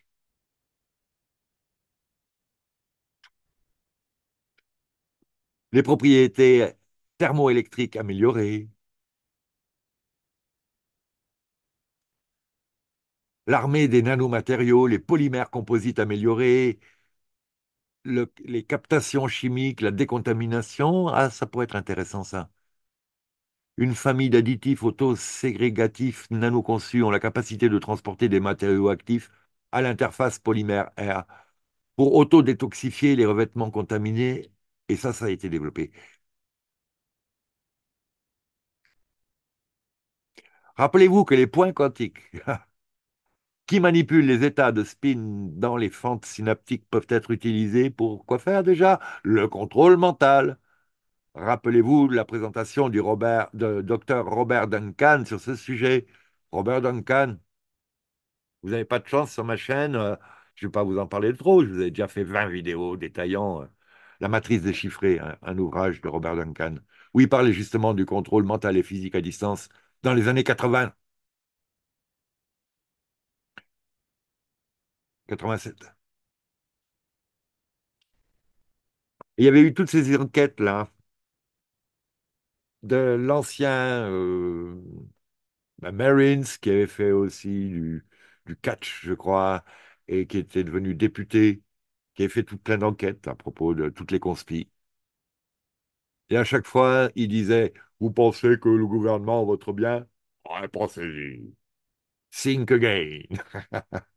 Les propriétés thermoélectriques améliorées, l'armée des nanomatériaux, les polymères composites améliorés, les captations chimiques, la décontamination. Ah, ça pourrait être intéressant, ça. Une famille d'additifs autoségrégatifs nanoconçus ont la capacité de transporter des matériaux actifs à l'interface polymère R pour autodétoxifier les revêtements contaminés. Et ça, ça a été développé. Rappelez-vous que les points quantiques ah, qui manipulent les états de spin dans les fentes synaptiques peuvent être utilisés pour quoi faire déjà Le contrôle mental. Rappelez-vous la présentation du Robert, de docteur Robert Duncan sur ce sujet. Robert Duncan, vous n'avez pas de chance sur ma chaîne, euh, je ne vais pas vous en parler trop, je vous ai déjà fait 20 vidéos détaillant euh, La matrice déchiffrée, un, hein, un, ouvrage de Robert Duncan, où il parlait justement du contrôle mental et physique à distance dans les années 80. 87. il y avait eu toutes ces enquêtes-là de l'ancien euh, Marines qui avait fait aussi du, catch, je crois, et qui était devenu député, qui avait fait toute plein d'enquêtes à propos de toutes les conspies. Et à chaque fois, il disait Vous pensez que le gouvernement votre bien Ouais, pensez-y. Think again.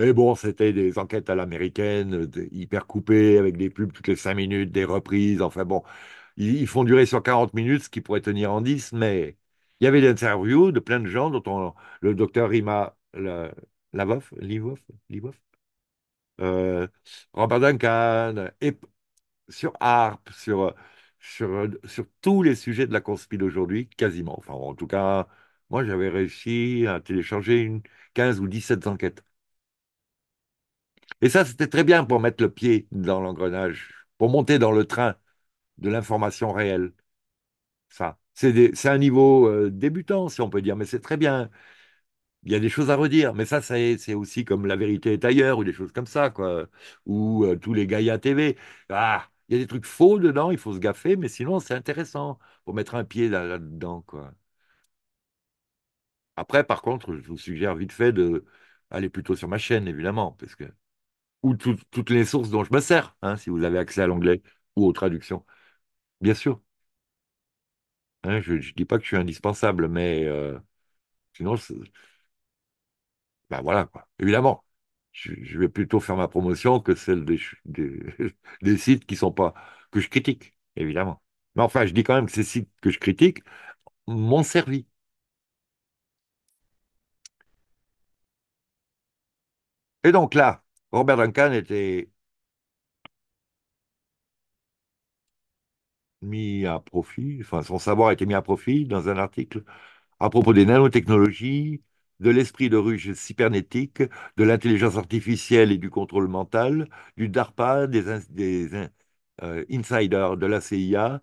Et bon, c'était des enquêtes à l'américaine, hyper coupées, avec des pubs toutes les cinq minutes, des reprises. Enfin bon, ils, font durer sur 40 minutes ce qui pourrait tenir en 10, mais il y avait des interviews de plein de gens dont le docteur Rima Lavoff, euh, Robert Duncan, sur Harp, sur, sur, tous les sujets de la conspire d'aujourd'hui, quasiment. Enfin, en tout cas, moi, j'avais réussi à télécharger une 15 ou 17 enquêtes. Et ça, c'était très bien pour mettre le pied dans l'engrenage, pour monter dans le train de l'information réelle. Ça, c'est un niveau euh, débutant, si on peut dire, mais c'est très bien. Il y a des choses à redire, mais ça, c'est aussi comme La vérité est ailleurs ou des choses comme ça, quoi. Ou euh, tous les Gaïa TV. Ah, il y a des trucs faux dedans, il faut se gaffer, mais sinon, c'est intéressant pour mettre un pied là-dedans, quoi. Après, par contre, je vous suggère vite fait de aller plutôt sur ma chaîne, évidemment, parce que ou toutes les sources dont je me sers, hein, si vous avez accès à l'anglais ou aux traductions. Bien sûr. Hein, je ne dis pas que je suis indispensable, mais euh, sinon, ben voilà, quoi. évidemment. Je, vais plutôt faire ma promotion que celle des, des sites qui sont pas que je critique, évidemment. Mais enfin, je dis quand même que ces sites que je critique m'ont servi. Et donc là, Robert Duncan était mis à profit, enfin son savoir a été mis à profit dans un article à propos des nanotechnologies, de l'esprit de ruche cybernétique, de l'intelligence artificielle et du contrôle mental, du DARPA, des, euh, insiders de la CIA.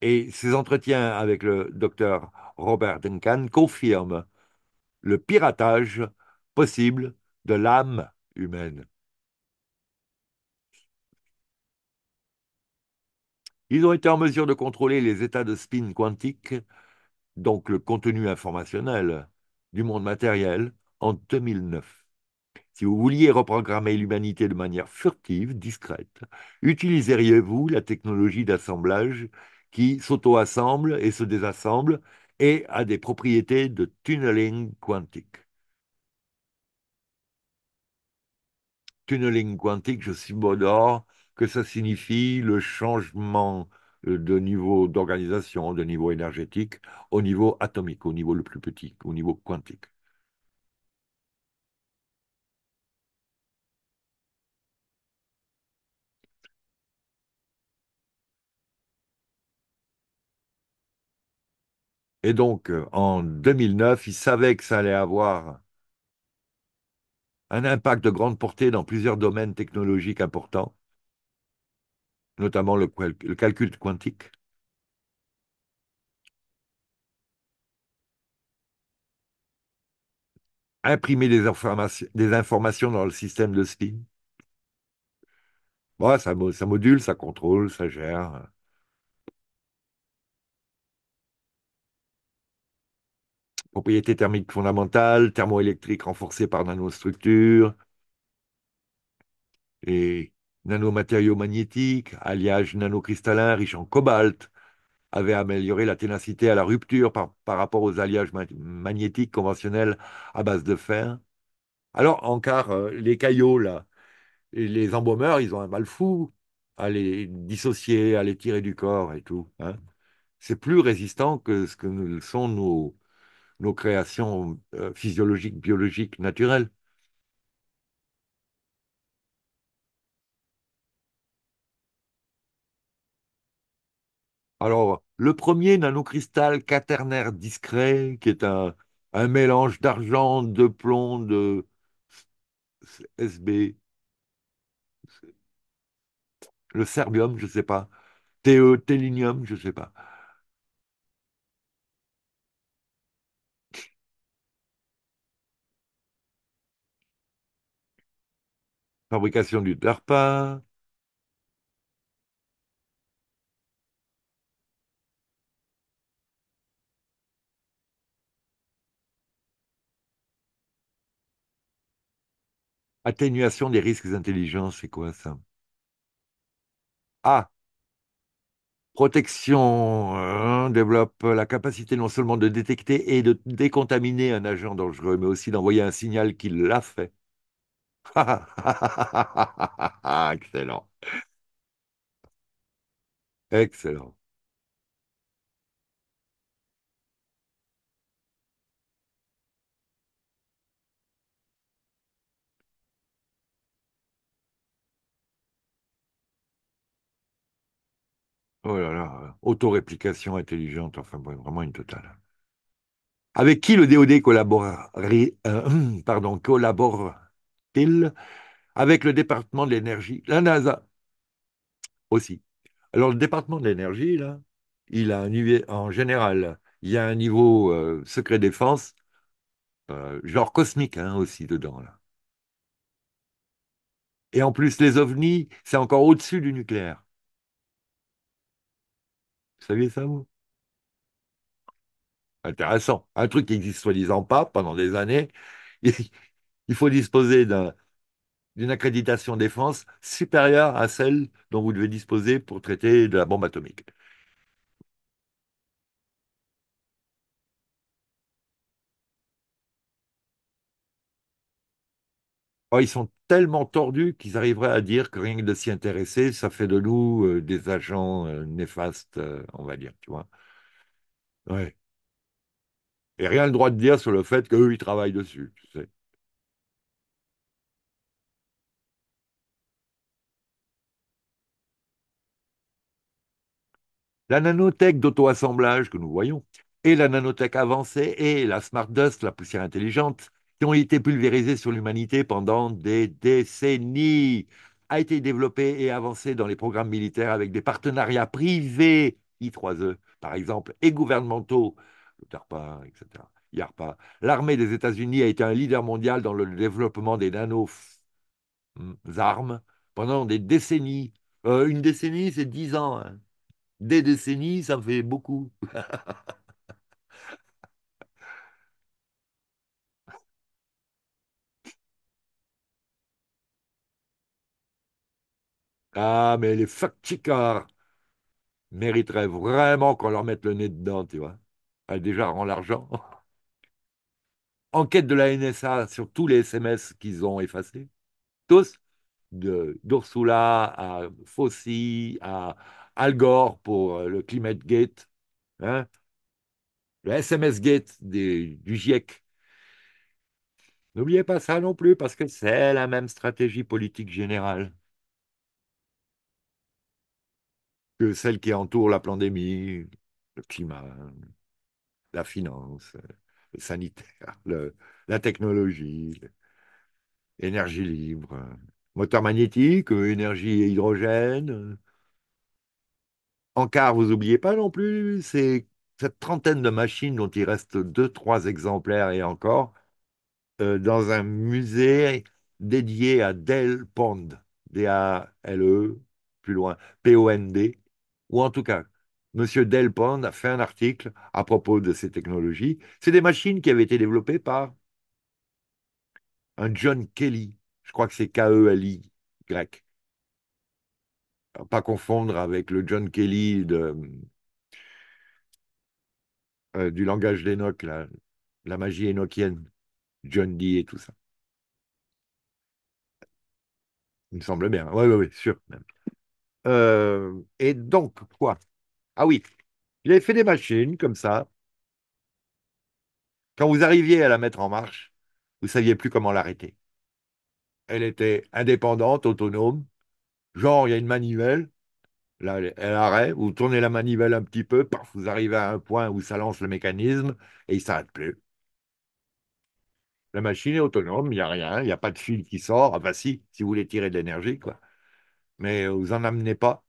Et ses entretiens avec le docteur Robert Duncan confirment le piratage possible de l'âme humaine. Ils ont été en mesure de contrôler les états de spin quantique, donc le contenu informationnel du monde matériel, en 2009. Si vous vouliez reprogrammer l'humanité de manière furtive, discrète, utiliseriez-vous la technologie d'assemblage qui s'auto-assemble et se désassemble et a des propriétés de tunneling quantique une ligne quantique, je suis d'or, que ça signifie le changement euh, de niveau d'organisation, de niveau énergétique, au niveau atomique, au niveau le plus petit, au niveau quantique. Et donc, euh, en 2009, il savait que ça allait avoir un impact de grande portée dans plusieurs domaines technologiques importants, notamment le, calcul quantique. Imprimer des, informations, dans le système de spin. ça module, ça contrôle, ça gère. propriétés thermiques fondamentales, thermoélectrique renforcée par nanostructures et nanomatériaux magnétiques, alliage nanocristallin riche en cobalt, avaient amélioré la ténacité à la rupture par, rapport aux alliages magnétiques conventionnels à base de fer. Alors, en car euh, les caillots, et les embaumeurs, ils ont un mal fou à les dissocier, à les tirer du corps et tout. Hein. C'est plus résistant que ce que sont nos, nos créations euh, physiologiques, biologiques, naturelles. Alors, le premier nanocristal quaternaire discret, qui est un, mélange d'argent, de plomb, de SB, le serbium, je sais pas, TE, télinium, je ne sais pas. fabrication du tarpin, atténuation des risques intelligents, c'est quoi ça Ah Protection hein, développe la capacité non seulement de détecter et de décontaminer un agent dangereux, mais aussi d'envoyer un signal qui l'a fait. Excellent. Excellent. Oh là là, autoréplication intelligente, enfin vraiment une totale. Avec qui le DOD collabore, euh, pardon, collabore avec le département de l'énergie, la NASA aussi. Alors le département de l'énergie, là, il a un niveau, en général, il y a un niveau euh, secret défense, euh, genre cosmique hein, aussi dedans. Là. Et en plus, les ovnis, c'est encore au-dessus du nucléaire. Vous saviez ça, vous Intéressant. Un truc qui n'existe soi-disant pas pendant des années, il faut disposer d'une accréditation défense supérieure à celle dont vous devez disposer pour traiter de la bombe atomique. Oh, ils sont tellement tordus qu'ils arriveraient à dire que rien que de s'y intéresser, ça fait de nous euh, des agents euh, néfastes, euh, on va dire, tu vois. Ouais. Et rien le droit de dire sur le fait qu'eux, ils travaillent dessus, tu sais. La nanotech d'auto-assemblage que nous voyons, et la nanotech avancée, et la smart dust, la poussière intelligente, qui ont été pulvérisées sur l'humanité pendant des décennies, a été développée et avancée dans les programmes militaires avec des partenariats privés, I3E par exemple, et gouvernementaux, le DARPA, etc. L'armée des États-Unis a été un leader mondial dans le développement des nano-armes mm, pendant des décennies. Euh, une décennie, c'est dix ans. Hein. Des décennies, ça fait beaucoup. Ah, mais les fuck mériteraient vraiment qu'on leur mette le nez dedans, tu vois. Ah, déjà, rend l'argent. Enquête de la NSA sur tous les SMS qu'ils ont effacés. Tous. D'Ursula à Fossi à, Al Gore pour euh, le Climate Gate, hein, le SMS Gate du GIEC. N'oubliez pas ça non plus, parce que c'est la même stratégie politique générale que celle qui entoure la pandémie, le climat, la finance, le sanitaire, la technologie, l'énergie libre, moteur magnétique, euh, énergie et hydrogène, en car, vous oubliez pas non plus, c'est cette trentaine de machines dont il reste deux, trois exemplaires et encore, euh, dans un musée dédié à Dell Pond, D-A-L-E, plus loin, P-O-N-D, ou en tout cas, Monsieur Dell Pond a fait un article à propos de ces technologies. C'est des machines qui avaient été développées par un John Kelly, je crois que c'est K-E-L-I, grec pas confondre avec le John Kelly euh, du langage d'Enoch, la, magie énochienne, John Dee et tout ça. Il me semble bien. Oui, oui, oui, sûr. Euh, et donc, quoi Ah oui, il avait fait des machines comme ça. Quand vous arriviez à la mettre en marche, vous ne saviez plus comment l'arrêter. Elle était indépendante, autonome, Genre, il y a une manivelle, là, elle arrête vous tournez la manivelle un petit peu, paf, vous arrivez à un point où ça lance le mécanisme et il ne s'arrête plus. La machine est autonome, il n'y a rien, il n'y a pas de fil qui sort. Ah bah, si, si vous voulez tirer de l'énergie, quoi. Mais vous n'en amenez pas.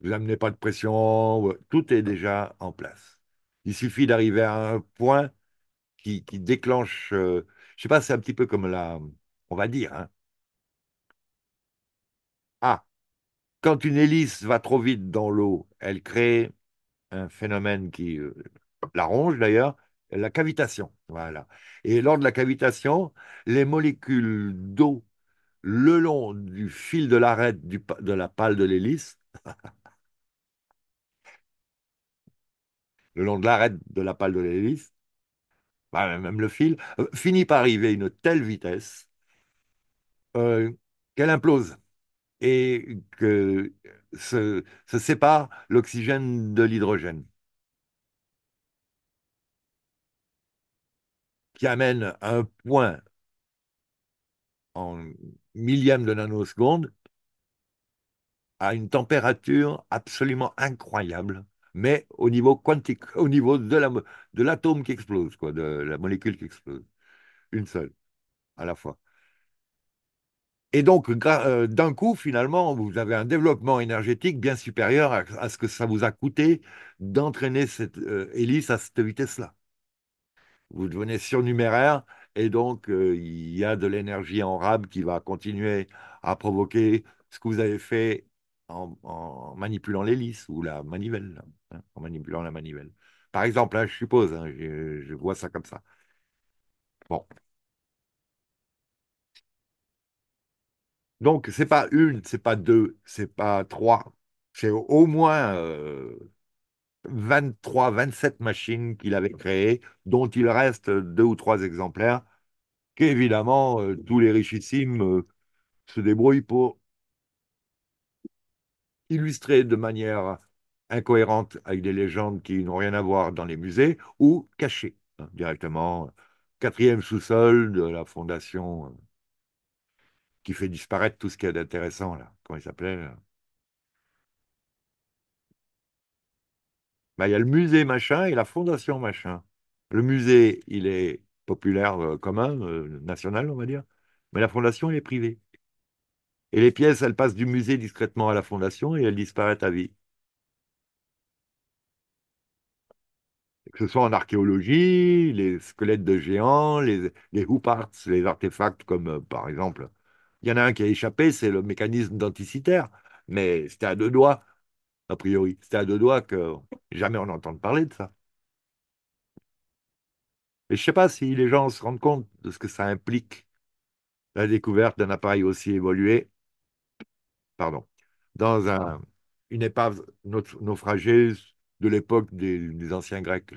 Vous n'amenez pas de pression. Tout est déjà en place. Il suffit d'arriver à un point qui, déclenche. Euh, je ne sais pas, c'est un petit peu comme la. On va dire, hein, quand une hélice va trop vite dans l'eau, elle crée un phénomène qui euh, la ronge d'ailleurs, la cavitation. Voilà. Et lors de la cavitation, les molécules d'eau le long du fil de l'arête de la pale de l'hélice, le long de l'arête de la pale de l'hélice, bah, même le fil, euh, finit par arriver à une telle vitesse euh, qu'elle implose et que se, sépare l'oxygène de l'hydrogène, qui amène un point en millième de nanoseconde à une température absolument incroyable, mais au niveau quantique, au niveau de l'atome qui explose, de la molécule qui explose, une seule, à la fois. Et donc, euh, d'un coup, finalement, vous avez un développement énergétique bien supérieur à, ce que ça vous a coûté d'entraîner cette euh, hélice à cette vitesse-là. Vous devenez surnuméraire et donc euh, il y a de l'énergie en rab qui va continuer à provoquer ce que vous avez fait en, manipulant l'hélice ou la manivelle, hein, en manipulant la manivelle. Par exemple, hein, je suppose, hein, je vois ça comme ça. Bon. Donc, c'est pas une, c'est pas deux, c'est pas trois. C'est au moins 23, euh, 27 machines qu'il avait créées, dont il reste deux ou trois exemplaires, qu'évidemment, euh, tous les richissimes euh, se débrouillent pour illustrer de manière incohérente avec des légendes qui n'ont rien à voir dans les musées ou cacher hein, directement. Quatrième sous-sol de la fondation qui fait disparaître tout ce qu'il y a d'intéressant, là. Comment il s'appelait bah, Il y a le musée machin et la fondation machin. Le musée, il est populaire commun, euh, euh, national, on va dire, mais la fondation, elle est privée. Et les pièces, elles passent du musée discrètement à la fondation et elles disparaissent à vie. Que ce soit en archéologie, les squelettes de géants, les, les hooparts, les artefacts comme euh, par exemple il y en a un qui a échappé, c'est le mécanisme denticitaire. Mais c'était à deux doigts, a priori. C'était à deux doigts que jamais on entend parler de ça. Et je ne sais pas si les gens se rendent compte de ce que ça implique, la découverte d'un appareil aussi évolué, pardon, dans une épave naufragée de l'époque des, des anciens Grecs.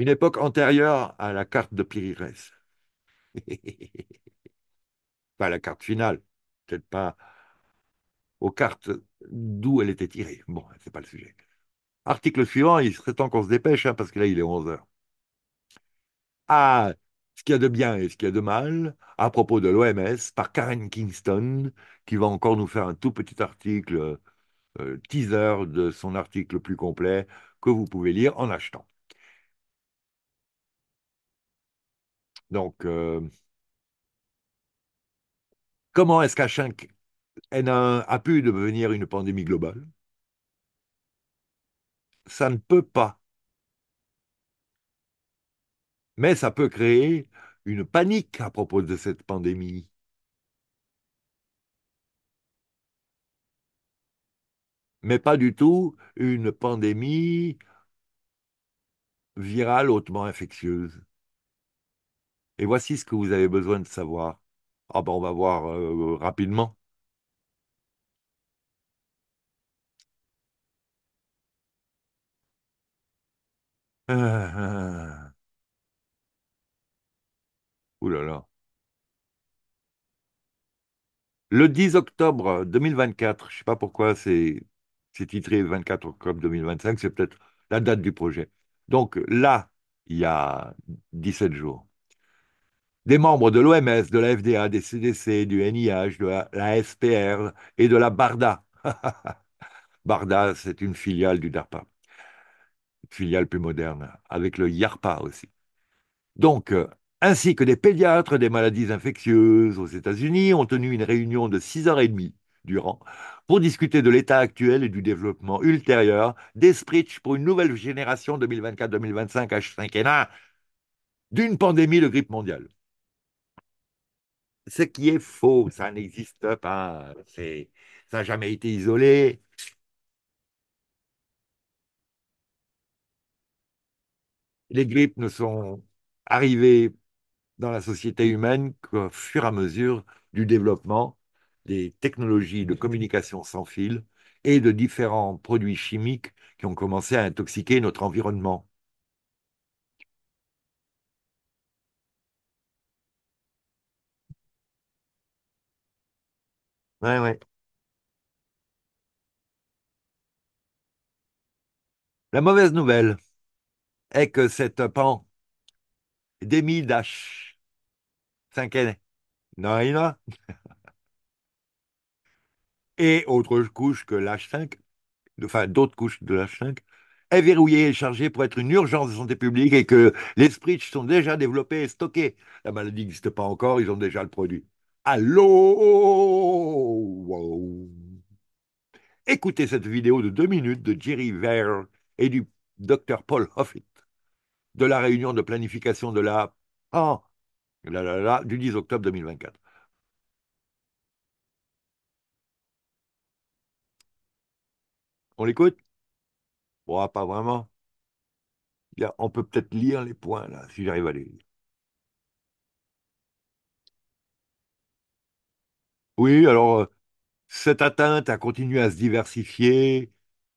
une époque antérieure à la carte de Pirires. pas la carte finale, peut-être pas aux cartes d'où elle était tirée. Bon, c'est pas le sujet. Article suivant, il serait temps qu'on se dépêche, hein, parce que là, il est 11 h Ah, ce qu'il y a de bien et ce qu'il y a de mal, à propos de l'OMS, par Karen Kingston, qui va encore nous faire un tout petit article, euh, teaser de son article plus complet, que vous pouvez lire en achetant. Donc, euh, comment est-ce 5 n 1 a pu devenir une pandémie globale Ça ne peut pas. Mais ça peut créer une panique à propos de cette pandémie. mais pas du tout une pandémie virale hautement infectieuse. Et voici ce que vous avez besoin de savoir. Ah ben, on va voir euh, rapidement. Oulala. Ah, ah, ah. Ouh là là. Le 10 octobre 2024, je ne sais pas pourquoi c'est titré 24 octobre 2025, c'est peut-être la date du projet. Donc là, il y a 17 jours des membres de l'OMS, de la FDA, des CDC, du NIH, de la, SPR et de la BARDA. BARDA, c'est une filiale du DARPA, filiale plus moderne, avec le YARPA aussi. Donc, euh, ainsi que des pédiatres des maladies infectieuses aux États-Unis ont tenu une réunion de 6h30 durant pour discuter de l'état actuel et du développement ultérieur des pour une nouvelle génération 2024-2025 H5N1 d'une pandémie de grippe mondiale ce qui est faux, ça n'existe pas, ça n'a jamais été isolé. Les grippes ne sont arrivées dans la société humaine qu'au fur et à mesure du développement des technologies de communication sans fil et de différents produits chimiques qui ont commencé à intoxiquer notre environnement. Ouais, ouais. La mauvaise nouvelle est que cette pan d'Émile d'H 5 non, et autre couche que l'H5, enfin d'autres couches de l'H5, est verrouillée et chargée pour être une urgence de santé publique et que les sprits sont déjà développés et stockés. La maladie n'existe pas encore, ils ont déjà le produit. Allô Écoutez cette vidéo de deux minutes de Jerry Verre et du docteur Paul Hoffitt de la réunion de planification de la... Ah, du 10 octobre 2024. On l'écoute Bon, Pas vraiment. on peut peut-être lire les points, là, si j'arrive à les lire. Oui, alors, euh, cette atteinte a continué à se diversifier,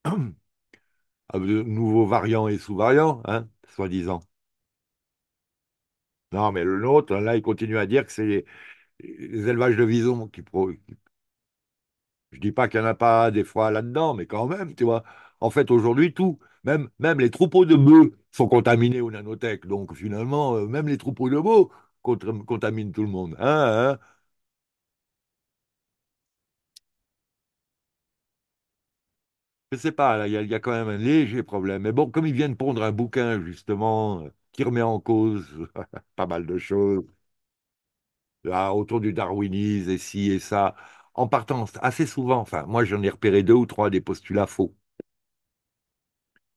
à ah, de nouveaux variants et sous-variants, hein, soi-disant. Non, mais le nôtre, là, il continue à dire que c'est les, élevages de visons qui, pro- Je dis pas qu'il n'y en a pas des fois là-dedans, mais quand même, tu vois. En fait, aujourd'hui, tout, même, même les troupeaux de bœufs sont contaminés aux nanotech. Donc, finalement, euh, même les troupeaux de bœufs contaminent tout le monde. hein, hein. je sais pas, il y, a quand même un léger problème. Mais bon, comme vient de pondre un bouquin, justement, euh, qui remet en cause pas mal de choses, là, autour du darwinisme et ci et ça, en partant assez souvent, enfin, moi j'en ai repéré deux ou trois des postulats faux.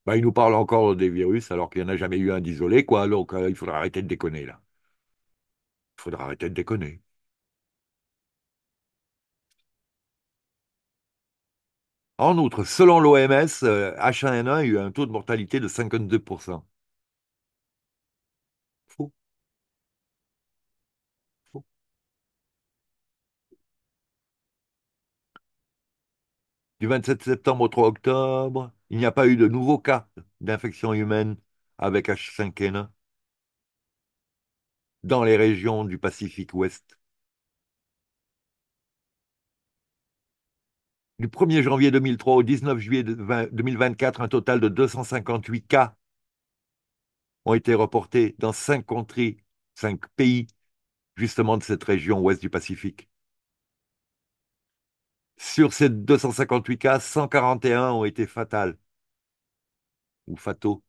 Bah, il nous parle encore des virus alors qu'il n'y en a jamais eu un d'isolé, quoi. Donc, euh, il faudra arrêter de déconner, là. Il faudra arrêter de déconner. En outre, selon l'OMS, H1N1 euh, a eu un taux de mortalité de 52%. Faux. Faux. Du 27 septembre au 3 octobre, il n'y a pas eu de nouveaux cas d'infection humaine avec H5N1 dans les régions du Pacifique Ouest. du 1er janvier 2003 au 19 juillet 2024, un total de 258 cas ont été reportés dans cinq pays, justement de cette région ouest du Pacifique. Sur ces 258 cas, 141 ont été fatales ou fataux.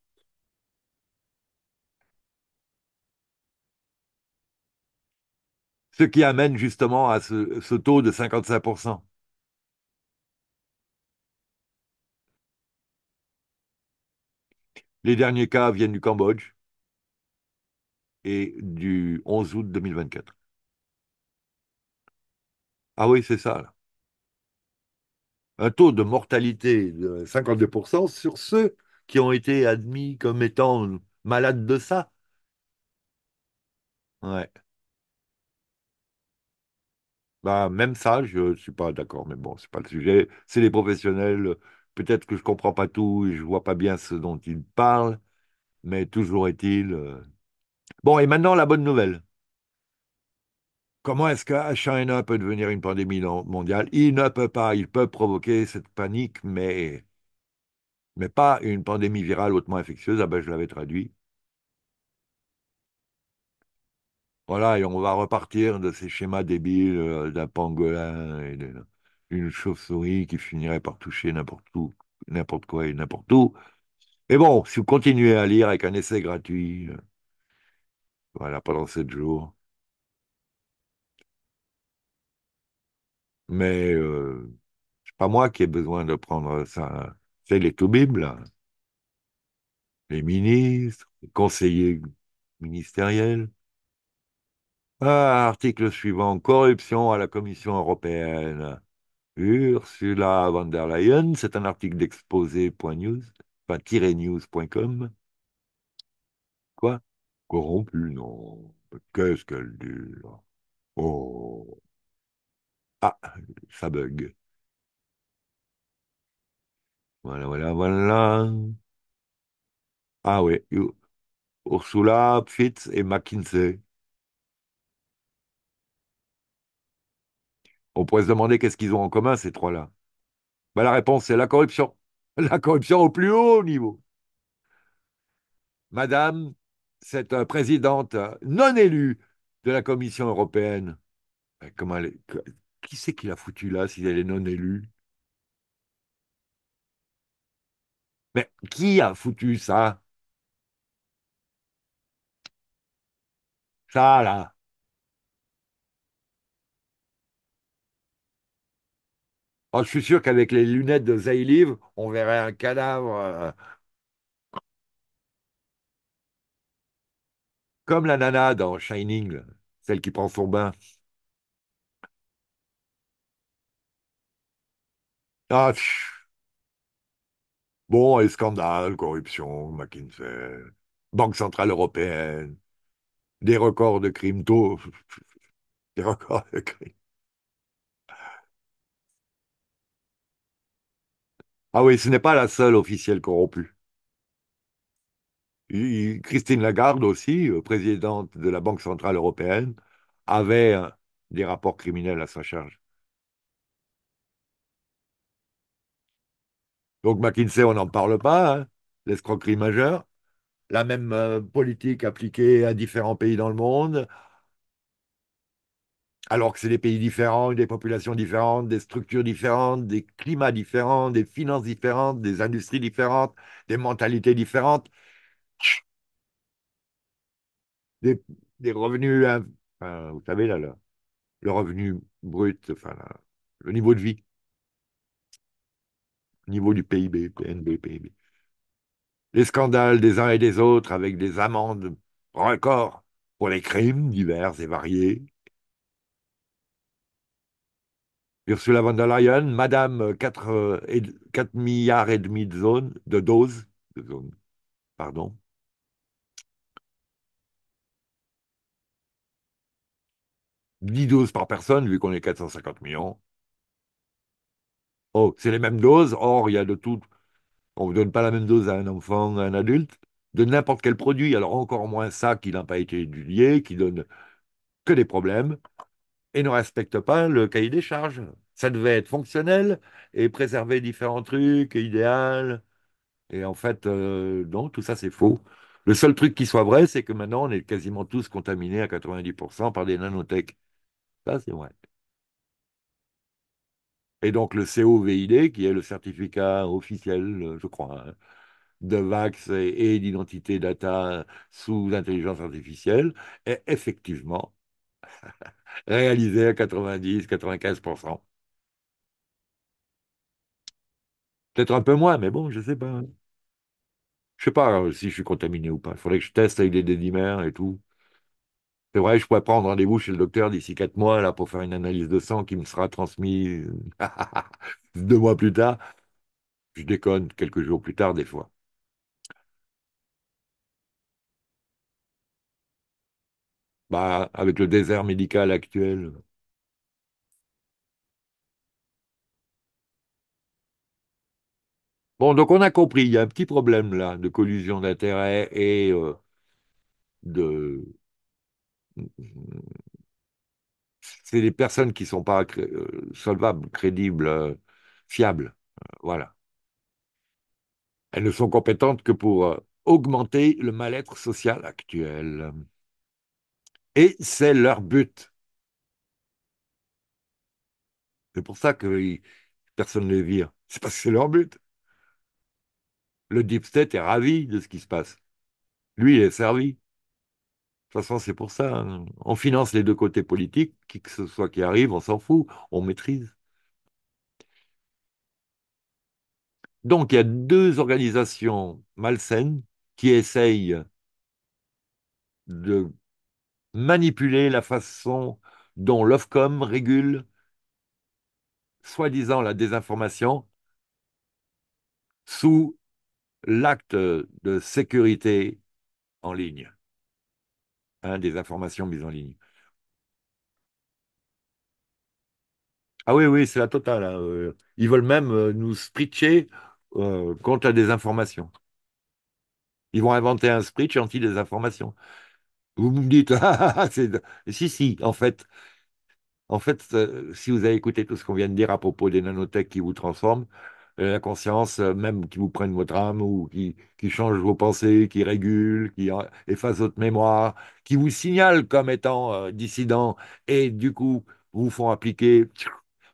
Ce qui amène justement à ce taux de 55%. Les derniers cas viennent du Cambodge et du 11 août 2024. Ah oui, c'est ça. Un taux de mortalité de 52% sur ceux qui ont été admis comme étant malades de ça. Ouais. Bah, même ça, je ne suis pas d'accord, mais bon, ce n'est pas le sujet. C'est les professionnels Peut-être que je ne comprends pas tout et je ne vois pas bien ce dont il parle, mais toujours est-il. Euh, bon, et maintenant, la bonne nouvelle. Comment est-ce que H1N1 peut devenir une pandémie mondiale Il ne peut pas. Il peut provoquer cette panique, mais, mais pas une pandémie virale hautement infectieuse. Ah ben, je l'avais traduit. Voilà, et on va repartir de ces schémas débiles euh, d'un pangolin et de une chauve-souris qui finirait par toucher n'importe où, n'importe quoi et n'importe où. Mais bon, si vous continuez à lire avec un essai gratuit, euh, voilà, pendant sept jours. Mais euh, c'est pas moi qui ai besoin de prendre ça. C'est les tout-bibles, les ministres, les conseillers ministériels. Ah, article suivant, corruption à la Commission européenne. Ursula von der Leyen, c'est un article d'exposé.news, enfin news.com. Quoi Corrompu, non. Qu'est-ce qu'elle dit là Oh Ah, ça bug. Voilà, voilà, voilà. Ah oui, Ursula, Fitz et McKinsey. On pourrait se demander qu'est-ce qu'ils ont en commun, ces trois-là. Bah, la réponse, c'est la corruption. La corruption au plus haut niveau. Madame, cette euh, présidente euh, non élue de la Commission européenne, bah, comment qui c'est qui l'a foutu là si elle est non élue Mais qui a foutu ça Ça, là Oh, je suis sûr qu'avec les lunettes de Zayliv, on verrait un cadavre euh, comme la nana dans Shining, celle qui prend son bain. Ah, bon, et scandale, corruption, McKinsey, Banque Centrale Européenne, des records de crimes tôt, des records de crimes. Ah oui, ce n'est pas la seule officielle corrompue. Christine Lagarde aussi, euh, présidente de la Banque centrale européenne, avait euh, des rapports criminels à sa charge. Donc McKinsey, on n'en parle pas, hein, l'escroquerie majeure. La même euh, politique appliquée à différents pays dans le monde, alors que c'est des pays différents, des populations différentes, des structures différentes, des climats différents, des finances différentes, des industries différentes, des mentalités différentes, des, revenus, hein, vous savez, là, le revenu brut, enfin, le niveau de vie, le niveau du PIB, PNB, PIB. Les scandales des uns et des autres avec des amendes records pour les crimes divers et variés Ursula von der Leyen, Madame 4, 4 euh, milliards et demi de, zones, de doses, pardon. 10 doses par personne, vu qu'on est 450 millions. Oh, c'est les mêmes doses, or il y a de tout. On ne donne pas la même dose à un enfant, à un adulte, de n'importe quel produit. Alors encore moins ça qui n'a pas été étudié, qui donne que des problèmes et ne respecte pas le cahier des charges. Ça devait être fonctionnel et préserver différents trucs, idéal. Et en fait, euh, non, tout ça, c'est faux. Le seul truc qui soit vrai, c'est que maintenant, on est quasiment tous contaminés à 90% par des nanotech. Ça, c'est vrai. Et donc, le COVID, qui est le certificat officiel, je crois, hein, de vax et d'identité data sous intelligence artificielle, est effectivement réalisé à 90-95%. Peut-être un peu moins, mais bon, je sais pas. Je sais pas euh, si je suis contaminé ou pas. Il faudrait que je teste avec des dédimères et tout. C'est vrai, je pourrais prendre rendez-vous chez le docteur d'ici 4 mois là pour faire une analyse de sang qui me sera transmise deux mois plus tard. Je déconne quelques jours plus tard des fois. Bah, avec le désert médical actuel. Bon, donc on a compris, il y a un petit problème là de collusion d'intérêts et euh, de. C'est des personnes qui sont pas euh, solvables, crédibles, euh, fiables. Voilà. Elles ne sont compétentes que pour augmenter le mal-être social actuel. Et c'est leur but. C'est pour ça que personne ne les vire. C'est parce que c'est leur but. Le deep state est ravi de ce qui se passe. Lui, il est servi. De toute façon, c'est pour ça. Hein. On finance les deux côtés politiques. Qui que ce soit qui arrive, on s'en fout. On maîtrise. Donc, il y a deux organisations malsaines qui essayent de manipuler la façon dont l'OFCOM régule soi-disant la désinformation sous l'acte de sécurité en ligne, hein, des informations mises en ligne. Ah oui, oui, c'est la totale. Hein, euh. Ils veulent même euh, nous spritcher euh, contre la désinformation. Ils vont inventer un spritch anti-désinformation. Vous me dites, ah, ah, ah, si, si, en fait, en fait, euh, si vous avez écouté tout ce qu'on vient de dire à propos des nanotech qui vous transforment, euh, la conscience, euh, même qui vous prennent votre âme ou qui, qui change vos pensées, qui régule, qui efface votre mémoire, qui vous signale comme étant dissident et du coup vous font appliquer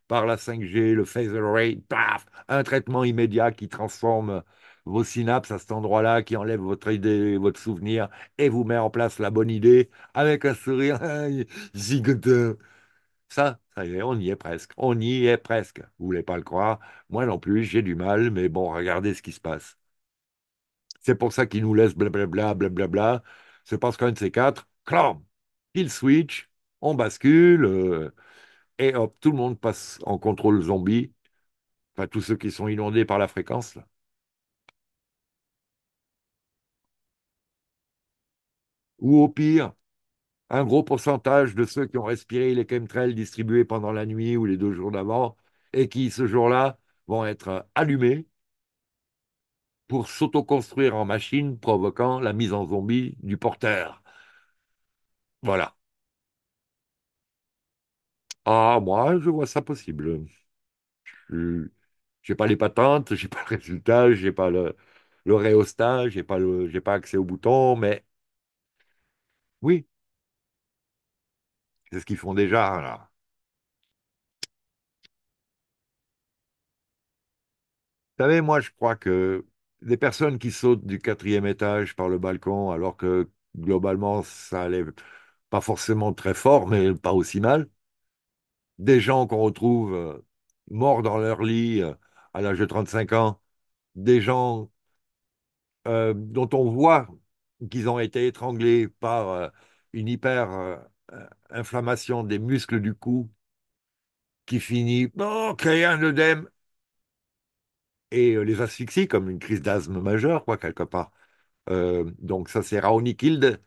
par la 5G, le phaser rate, paf, un traitement immédiat qui transforme vos synapses à cet endroit-là qui enlève votre idée, votre souvenir et vous met en place la bonne idée avec un sourire zigoteur. Ça, ça y est, on y est presque. On y est presque. Vous voulez pas le croire Moi non plus, j'ai du mal, mais bon, regardez ce qui se passe. C'est pour ça qu'il nous laisse blablabla, blablabla. C'est parce qu'un de ces quatre, clam, il switch, on bascule, euh, et hop, tout le monde passe en contrôle zombie. Enfin, tous ceux qui sont inondés par la fréquence, là. ou au pire, un gros pourcentage de ceux qui ont respiré les chemtrails distribués pendant la nuit ou les deux jours d'avant et qui, ce jour-là, vont être allumés pour s'autoconstruire en machine, provoquant la mise en zombie du porteur. Voilà. Ah, moi, je vois ça possible. Je n'ai pas les patentes, je n'ai pas le résultat, je n'ai pas le, le réostat, je n'ai pas, pas accès au bouton, mais oui. C'est ce qu'ils font déjà, Vous savez, moi, je crois que des personnes qui sautent du quatrième étage par le balcon, alors que globalement, ça allait pas forcément très fort, mais pas aussi mal. Des gens qu'on retrouve euh, morts dans leur lit euh, à l'âge de 35 ans. Des gens euh, dont on voit qu'ils ont été étranglés par euh, une hyper-inflammation euh, euh, des muscles du cou qui finit par créer un œdème et les asphyxie comme une crise d'asthme majeure, quoi, quelque part. donc ça, c'est Kild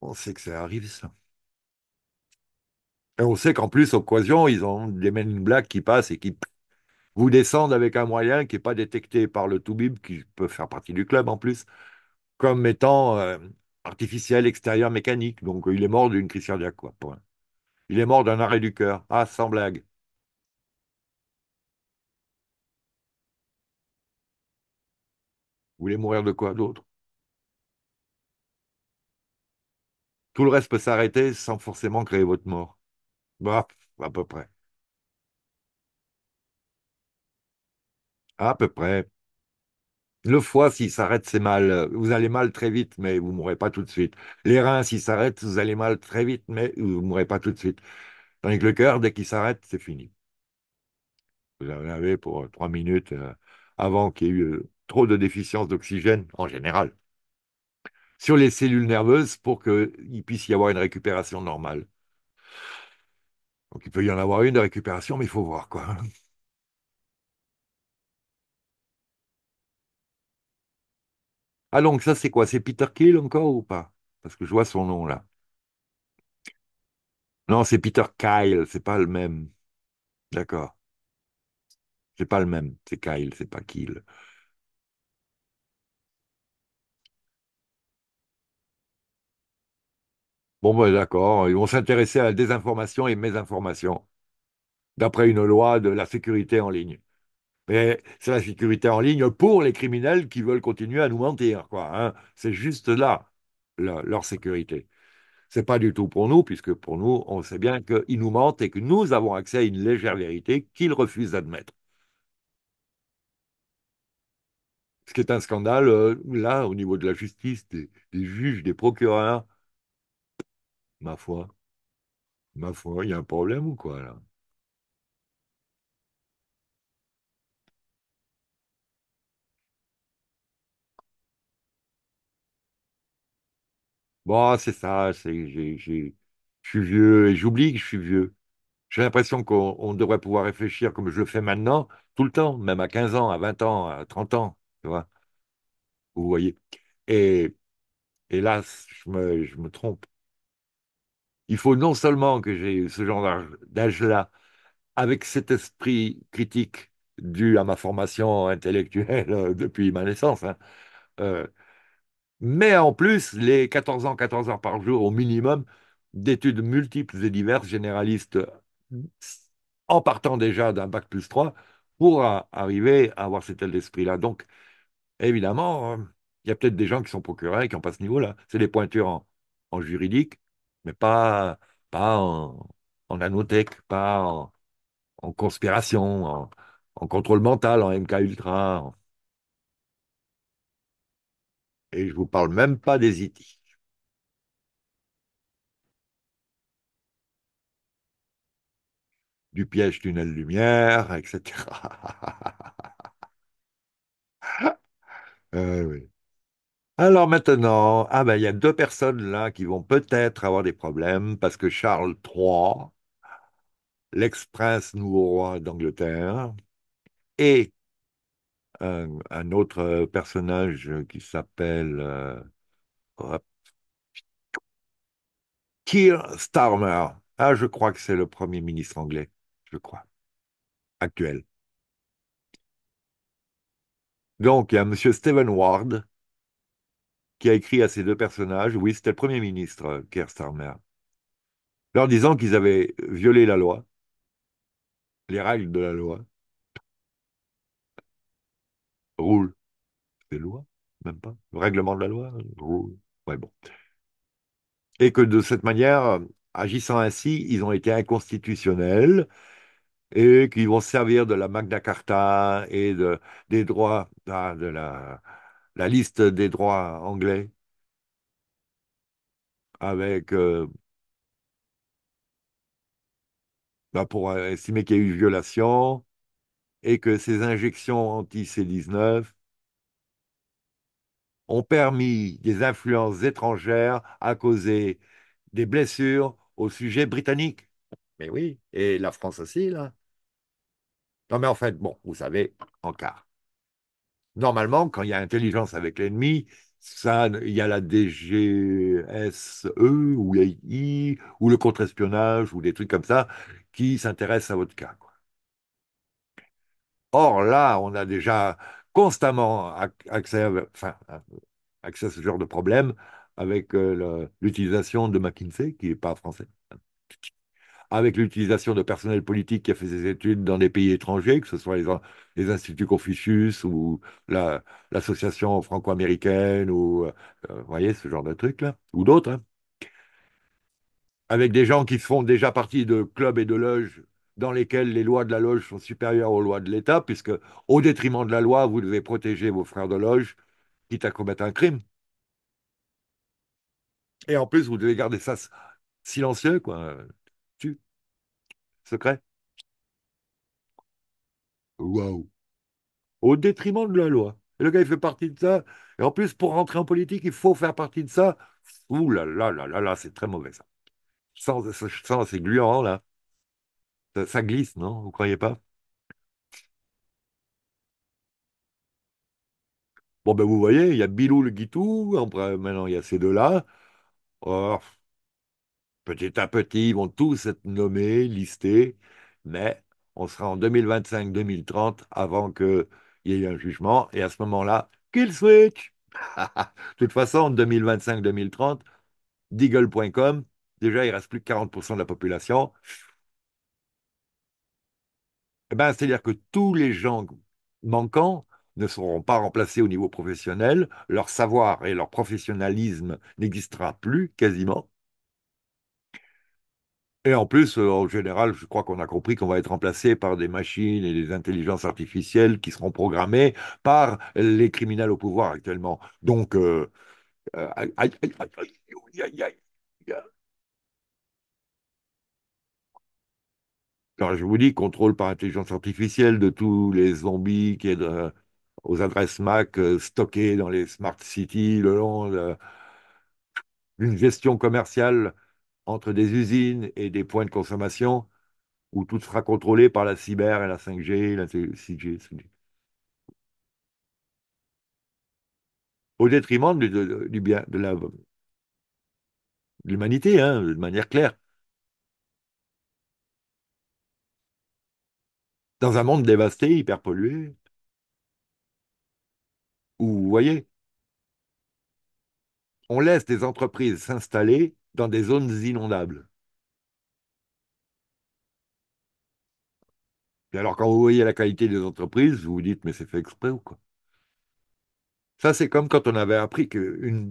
On sait que ça arrive, ça. Et on sait qu'en plus, au Quasion, ils ont des men in qui passent et qui vous descendent avec un moyen qui n'est pas détecté par le Toubib, qui peut faire partie du club en plus comme étant euh, artificiel, extérieur, mécanique. Donc euh, il est mort d'une crise cardiaque, quoi. Point. Il est mort d'un arrêt du cœur. Ah, sans blague. Vous voulez mourir de quoi d'autre Tout le reste peut s'arrêter sans forcément créer votre mort. Bah, à peu près. À peu près. Le foie, s'il s'arrête, c'est mal. Vous allez mal très vite, mais vous ne mourrez pas tout de suite. Les reins, s'ils s'arrêtent, vous allez mal très vite, mais vous ne mourrez pas tout de suite. Tandis que le cœur, dès qu'il s'arrête, c'est fini. Vous en avez pour euh, trois minutes euh, avant qu'il y ait eu euh, trop de déficience d'oxygène en général. Sur les cellules nerveuses pour qu'il puisse y avoir une récupération normale. Donc il peut y en avoir une de récupération, mais il faut voir quoi. Ah donc ça c'est quoi? C'est Peter Kill encore ou pas? Parce que je vois son nom là. Non, c'est Peter Kyle, c'est pas le même. D'accord. C'est pas le même. C'est Kyle, c'est pas Kill. Bon ben d'accord. Ils vont s'intéresser à la désinformation et mésinformation, d'après une loi de la sécurité en ligne mais c'est la sécurité en ligne pour les criminels qui veulent continuer à nous mentir, quoi. Hein. C'est juste là, leur sécurité. C'est pas du tout pour nous, puisque pour nous, on sait bien qu'ils nous mentent et que nous avons accès à une légère vérité qu'ils refusent d'admettre. Ce qui est un scandale, euh, là, au niveau de la justice, des, des juges, des procureurs. Ma foi, ma foi, il y a un problème ou quoi, là Bon, c'est ça, c'est, j'ai, j'ai- je suis vieux et j'oublie que je suis vieux. J'ai l'impression qu'on devrait pouvoir réfléchir comme je le fais maintenant, tout le temps, même à 15 ans, à 20 ans, à 30 ans, tu vois, vous voyez. Et, hélas, je me, je me trompe. Il faut non seulement que j'ai ce genre d'âge- là avec cet esprit critique dû à ma formation intellectuelle euh, depuis ma naissance, hein, euh, mais en plus les 14 ans, 14 heures par jour au minimum d'études multiples et diverses, généralistes, en partant déjà d'un bac plus 3 pour arriver à avoir cet esprit-là. Donc, évidemment, euh, il y a peut-être des gens qui sont procurés qui n'ont pas ce niveau-là. C'est des pointures en, juridique, mais pas, pas en, en pas en, en conspiration, en, contrôle mental, en MK Ultra. Et je ne vous parle même pas des itis. E du piège tunnel-lumière, etc. Eh Alors maintenant, ah ben, il y a deux personnes là qui vont peut-être avoir des problèmes parce que Charles III, l'ex-prince nouveau roi d'Angleterre, et un, autre euh, personnage euh, qui s'appelle euh, Keir Starmer. Ah, je crois que c'est le Premier ministre anglais, je crois, actuel. Donc, il y a M. Stephen Ward qui a écrit à ces deux personnages, oui, c'était le Premier ministre, Keir Starmer, leur disant qu'ils avaient violé la loi, les règles de la loi, Roule, C'est loi, même pas. Règlement de la loi, roule, Ouais, bon. Et que de cette manière, agissant ainsi, ils ont été inconstitutionnels et qu'ils vont servir de la Magna Carta et des droits, ah, de la, liste des droits anglais avec euh, bah, pour estimer qu'il y a eu violation et que ces injections anti-C19 ont permis des influences étrangères à causer des blessures au sujet britannique. Mais oui, et la France aussi, là. Non, mais en fait, bon, vous savez, en cas. Normalement, quand il y a intelligence avec l'ennemi, ça, il y a la DGSE ou ou le contre-espionnage, ou des trucs comme ça, qui s'intéressent à votre cas. Or, là, on a déjà constamment accès, à, ce genre de problème avec euh, l'utilisation de McKinsey, qui n'est pas français, avec l'utilisation de personnel politique qui a fait ses études dans des pays étrangers, que ce soit les, instituts Confucius ou l'association franco-américaine, ou euh, euh, voyez, ce genre de trucs-là, ou d'autres. Hein. avec des gens qui font déjà partie de clubs et de loges dans lesquelles les lois de la loge sont supérieures aux lois de l'État, puisque au détriment de la loi, vous devez protéger vos frères de loge, quitte à commettre un crime. Et en plus, vous devez garder ça silencieux, quoi. Tu. Secret. Waouh. Au détriment de la loi. Et le gars, il fait partie de ça. Et en plus, pour rentrer en politique, il faut faire partie de ça. Ouh là là là là là, c'est très mauvais ça. Sans, sans c'est gluant, là. Ça, glisse, non? Vous croyez pas? Bon, ben vous voyez, il y a Bilou le Guitou, maintenant il y a ces deux-là. petit à petit, ils vont tous être nommés, listés, mais on sera en 2025-2030 avant qu'il y ait un jugement, et à ce moment-là, kill switch! De toute façon, en 2025-2030, Deagle.com, déjà il reste plus que 40% de la population c'est-à-dire que tous les gens manquants ne seront pas remplacés au niveau professionnel, leur savoir et leur professionnalisme n'existera plus quasiment. Et en plus, en général, je crois qu'on a compris qu'on va être remplacé par des machines et des intelligences artificielles qui seront programmées par les criminels au pouvoir actuellement. Donc, euh, aïe, aïe, aïe, je vous dis, contrôle par intelligence artificielle de tous les zombies qui est euh, aux adresses MAC euh, stockées dans les smart cities le long euh, d'une gestion commerciale entre des usines et des points de consommation où tout sera contrôlé par la cyber et la 5G, la 6G, au détriment de l'humanité, hein, de manière claire. dans un monde dévasté, hyper pollué. Où, vous voyez, on laisse des entreprises s'installer dans des zones inondables. Et alors, quand vous voyez la qualité des entreprises, vous vous dites, mais c'est fait exprès ou quoi Ça, c'est comme quand on avait appris qu'un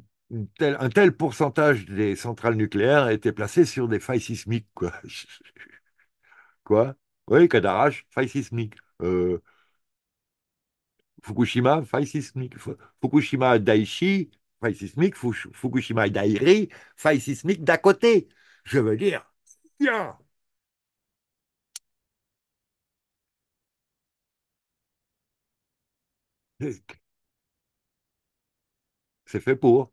tel, tel pourcentage des centrales nucléaires étaient placées sur des failles sismiques, quoi. quoi oui, Cadarache, faille sismique. Euh, Fukushima, faille sismique. Fukushima Daiichi, faille sismique. Fukushima Dairi, faille sismique d'à côté. Je veux dire, C'est fait pour.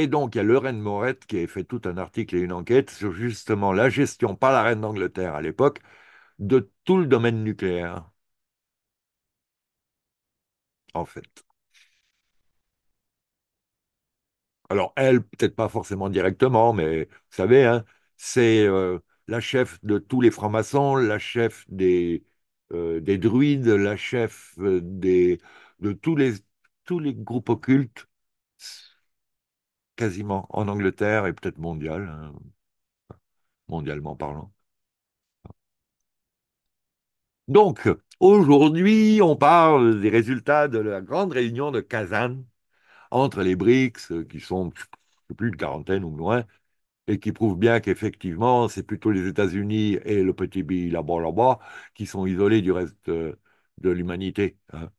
Et donc, il y a Lorraine Morette qui a fait tout un article et une enquête sur justement la gestion par la reine d'Angleterre à l'époque de tout le domaine nucléaire. En fait. Alors, elle, peut-être pas forcément directement, mais vous savez, hein, c'est euh, la chef de tous les francs-maçons, la chef des, euh, druides, la chef euh, des, de tous les, tous les groupes occultes quasiment en Angleterre et peut-être mondial, euh, mondialement parlant. Donc, aujourd'hui, on parle des résultats de la grande réunion de Kazan entre les BRICS, euh, qui sont plus de quarantaine ou moins, et qui prouvent bien qu'effectivement, c'est plutôt les États-Unis et le petit pays là-bas, qui sont isolés du reste euh, de l'humanité. Hein.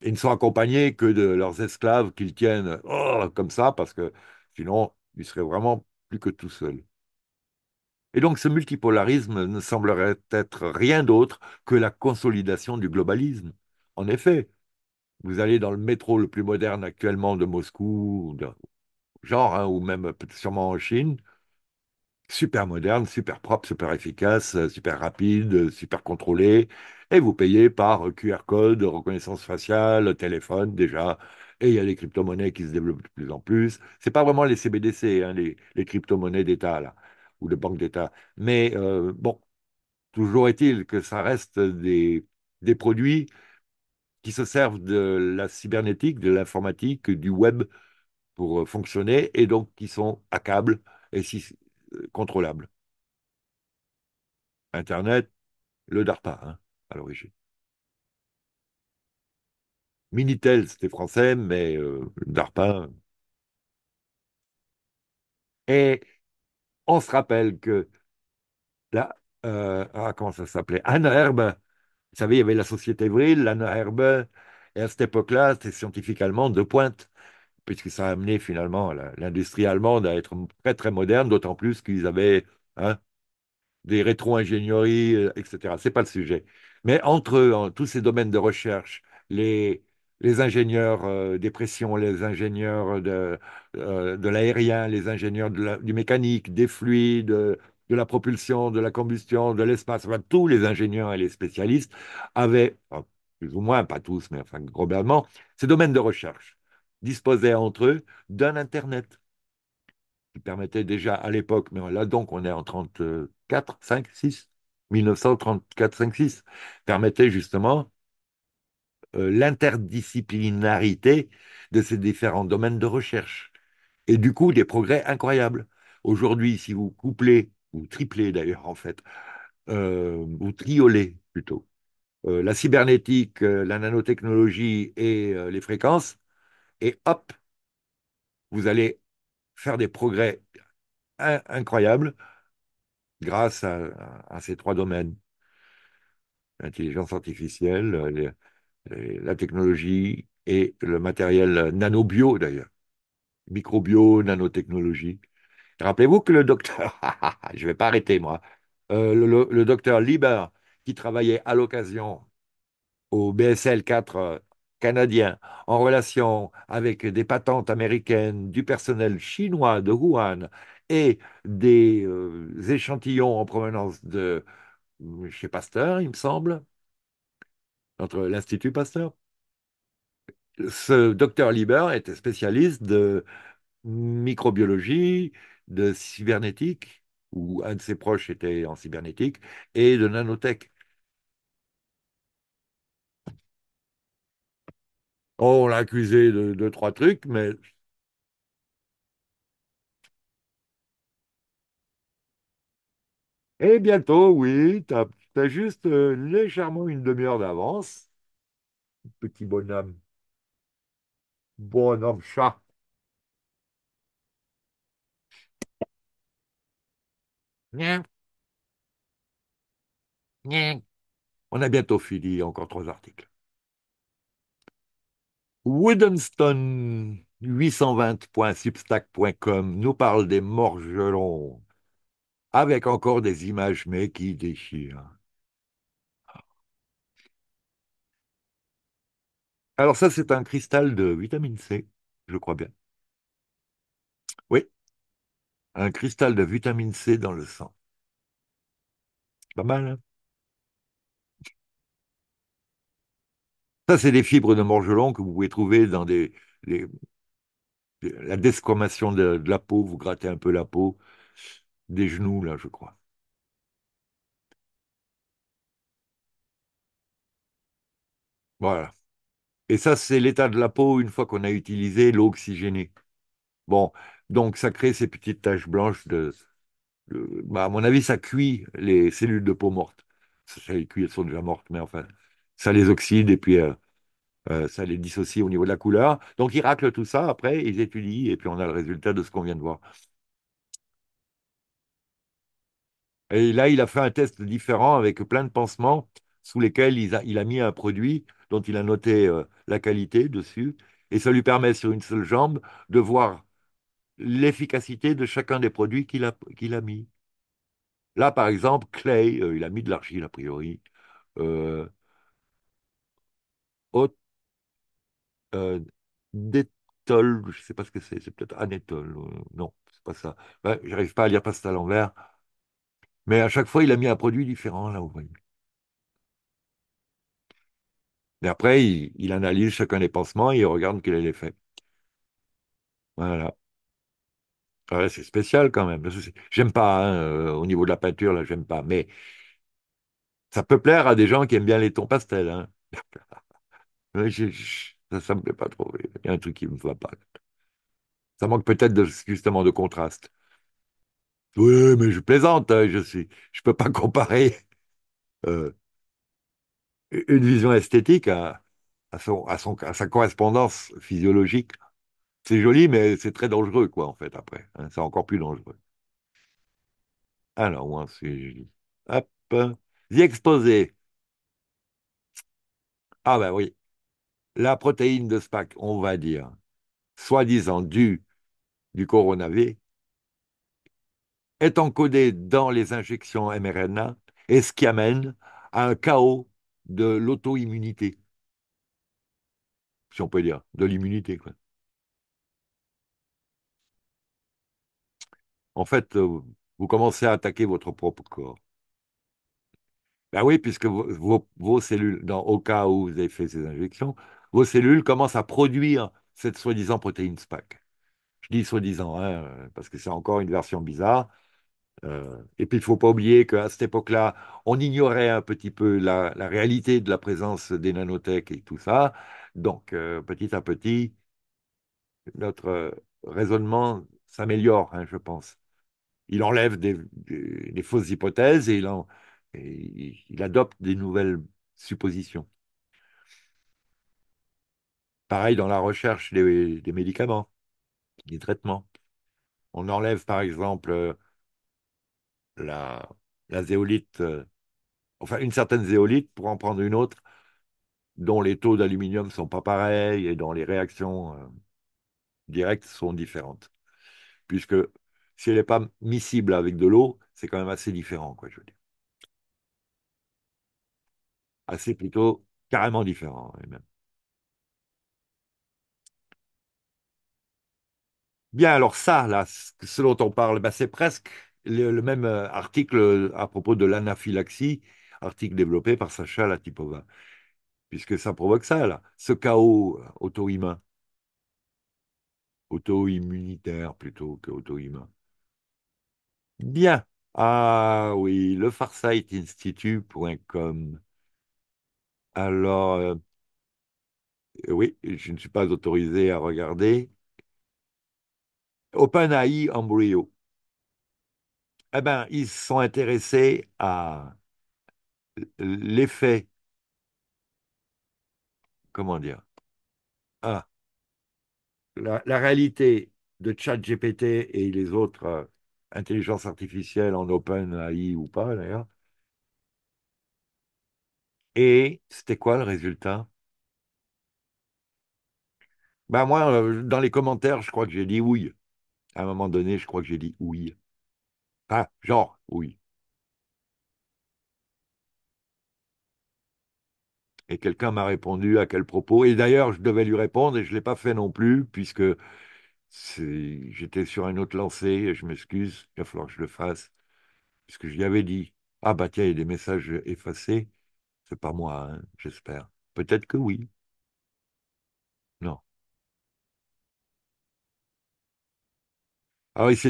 Ils ne sont accompagnés que de leurs esclaves qu'ils tiennent oh, comme ça, parce que sinon, ils seraient vraiment plus que tout seuls. Et donc ce multipolarisme ne semblerait être rien d'autre que la consolidation du globalisme. En effet, vous allez dans le métro le plus moderne actuellement de Moscou, genre, hein, ou même sûrement en Chine, super moderne, super propre, super efficace, super rapide, super contrôlé, et vous payez par QR code, reconnaissance faciale, téléphone déjà, et il y a les crypto-monnaies qui se développent de plus en plus. C'est pas vraiment les CBDC, hein, les, crypto-monnaies d'État, ou de banque d'État. Mais euh, bon, toujours est-il que ça reste des, produits qui se servent de la cybernétique, de l'informatique, du web pour euh, fonctionner, et donc qui sont accables et si, euh, contrôlables. Internet, le DARPA. Hein à l'origine. Minitel, c'était français, mais euh, Darpin Et on se rappelle que là, euh, ah, comment ça s'appelait Anne Herbe, vous savez, il y avait la société Vril, Anne Herbe, et à cette époque-là, c'était scientifique allemand de pointe, puisque ça a amené finalement l'industrie allemande à être très très moderne, d'autant plus qu'ils avaient hein, des rétro-ingénieries, euh, etc. C'est pas le sujet. Mais entre eux, tous ces domaines de recherche, les, ingénieurs des pressions, les ingénieurs euh, euh, de, l'aérien, les ingénieurs du mécanique, des fluides, de, la propulsion, de la combustion, de l'espace, tous les ingénieurs et les spécialistes avaient, plus ou moins, pas tous, mais enfin globalement, ces domaines de recherche disposaient entre eux d'un Internet qui permettait déjà à l'époque, mais là donc on est en 34, 5, 6, 1934-56 permettait justement euh, l'interdisciplinarité de ces différents domaines de recherche. Et du coup, des progrès incroyables. Aujourd'hui, si vous couplez, ou triplez d'ailleurs en fait, euh, ou triolez plutôt, euh, la cybernétique, la nanotechnologie et les fréquences, et hop, vous allez faire des progrès incroyables grâce à, ces trois domaines. L'intelligence artificielle, la technologie et le matériel nanobio d'ailleurs. Microbio, nanotechnologie. Rappelez-vous que le docteur, je ne vais pas arrêter moi, euh, le, le, docteur Lieber, qui travaillait à l'occasion au BSL 4 euh, canadien en relation avec des patentes américaines, du personnel chinois de Wuhan et des euh, échantillons en provenance de mm, chez Pasteur, il me semble, entre l'Institut Pasteur. Ce docteur Lieber était spécialiste de microbiologie, de cybernétique, ou un de ses proches était en cybernétique, et de nanotech. On l'a accusé de trois trucs, mais Et bientôt, oui, t'as juste euh, légèrement une demi-heure d'avance. Petit bonhomme. Bonhomme chat. On a bientôt fini, encore trois articles. Woodenstone 820.substack.com nous parle des morgelons avec encore des images mais qui déchirent. Alors ça, c'est un cristal de vitamine C, je crois bien. Oui, un cristal de vitamine C dans le sang. Pas mal. Hein ça, c'est des fibres de morgelon que vous pouvez trouver dans des, la desquamation de, la peau. Vous grattez un peu la peau, des genoux, là, je crois. Voilà. Et ça, c'est l'état de la peau une fois qu'on a utilisé l'eau oxygénée. Bon, donc ça crée ces petites taches blanches de... Bah, à mon avis, ça cuit les cellules de peau mortes. Ça les cuit, elles sont déjà mortes, mais enfin, ça les oxyde et puis euh, euh, ça les dissocie au niveau de la couleur. Donc ils raclent tout ça, après, ils étudient et puis on a le résultat de ce qu'on vient de voir. Et là, il a fait un test différent avec plein de pansements sous lesquels il a, mis un produit dont il a noté euh, la qualité dessus. Et ça lui permet sur une seule jambe de voir l'efficacité de chacun des produits qu'il a, qu'il a mis. Là, par exemple, Clay, euh, il a mis de l'argile a priori. Euh, euh détol, je ne sais pas ce que c'est, c'est peut-être anétol, non, c'est pas ça. Ben, je n'arrive pas à lire pastel à l'envers. Mais à chaque fois, il a mis un produit différent, là, au Et après, il, analyse chacun des pansements et il regarde quel est l'effet. Voilà. Ah c'est spécial quand même. J'aime pas, hein, euh, au niveau de la peinture, là, j'aime pas. Mais ça peut plaire à des gens qui aiment bien les tons pastels. Hein. ça, ça me plaît pas trop. Il y a un truc qui me va pas. Ça manque peut-être de, justement de contraste. Oui, mais je plaisante, hein, je ne je peux pas comparer euh, une vision esthétique à, son, à, sa correspondance physiologique. C'est joli, mais c'est très dangereux, quoi, en fait, après. Hein, c'est encore plus dangereux. Alors, moi, c'est Hop. The Exposé. Ah ben oui. La protéine de SPAC, on va dire, soi-disant due du coronavirus, est encodé dans les injections mRNA et ce qui amène à un chaos de l'auto-immunité. Si on peut dire, de l'immunité. En fait, euh, vous commencez à attaquer votre propre corps. Ben oui, puisque vos, cellules, dans, au cas où vous avez fait ces injections, vos cellules commencent à produire cette soi-disant protéine SPAC. Je dis soi-disant, hein, parce que c'est encore une version bizarre. Euh, et puis, il ne faut pas oublier qu'à cette époque-là, on ignorait un petit peu la, réalité de la présence des nanotech et tout ça. Donc, euh, petit à petit, notre euh, raisonnement s'améliore, hein, je pense. Il enlève des, fausses hypothèses et il, adopte des nouvelles suppositions. Pareil dans la recherche des médicaments, des traitements. On enlève, par exemple, la, zéolite, euh, enfin une certaine zéolite pour en prendre une autre dont les taux d'aluminium ne sont pas pareils et dont les réactions euh, directes sont différentes. Puisque si elle n'est pas miscible avec de l'eau, c'est quand même assez différent, quoi, je veux dire. Assez plutôt carrément différent, et même. Bien, alors ça, là, ce dont on parle, ben, c'est presque le, même euh, article euh, à propos de l'anaphylaxie, article développé par Sacha Latipova, puisque ça provoque ça, là, ce chaos euh, auto-humain, auto-immunitaire plutôt que auto-humain. Bien. Ah oui, le farsightinstitut.com. Alors, oui, je ne suis pas autorisé à regarder. OpenAI Embryo eh bien, ils se sont intéressés à l'effet, comment dire, à ah, la, réalité de ChatGPT et les autres euh, intelligences artificielles en AI ou pas d'ailleurs. Et c'était quoi le résultat Ben moi, euh, dans les commentaires, je crois que j'ai dit oui. À un moment donné, je crois que j'ai dit oui. Ah, Genre, oui. Et quelqu'un m'a répondu à quel propos. Et d'ailleurs, je devais lui répondre et je ne l'ai pas fait non plus, puisque j'étais sur un autre lancé et je m'excuse, il va falloir que je le fasse. Puisque je lui avais dit Ah, bah tiens, il y a des messages effacés. C'est pas moi, hein, j'espère. Peut-être que oui. Non. Alors, ah ils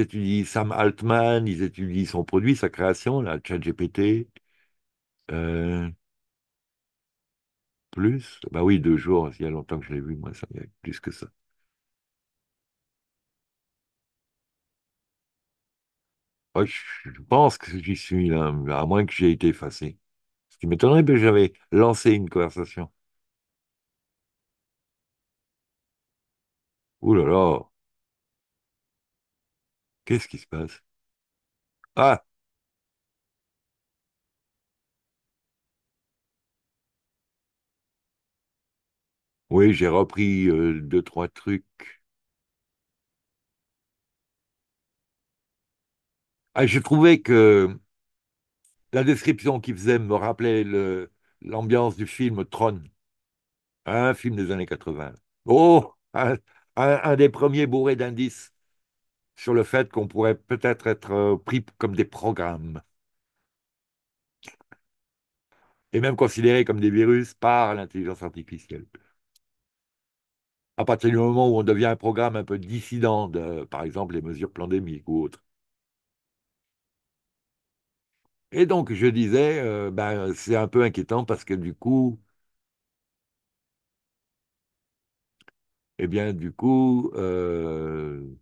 étudient, Sam Altman, ils étudient son produit, sa création, la ChatGPT. GPT. Euh, plus Bah oui, deux jours, il y a longtemps que je l'ai vu, moi, ça, y a plus que ça. Ah, je pense que j'y suis là, à moins que j'ai été effacé. Ce qui m'étonnerait, que j'avais lancé une conversation. Ouh là là! Qu'est-ce qui se passe Ah Oui, j'ai repris euh, deux, trois trucs. Ah, je trouvais que la description qu'il faisait me rappelait l'ambiance du film Tron, un film des années 80. Oh, un, un des premiers bourrés d'indices sur le fait qu'on pourrait peut-être être euh, pris comme des programmes et même considérés comme des virus par l'intelligence artificielle. À partir du moment où on devient un programme un peu dissident de, par exemple, les mesures pandémiques ou autres. Et donc, je disais, euh, ben, c'est un peu inquiétant parce que du coup, eh bien, du coup, euh,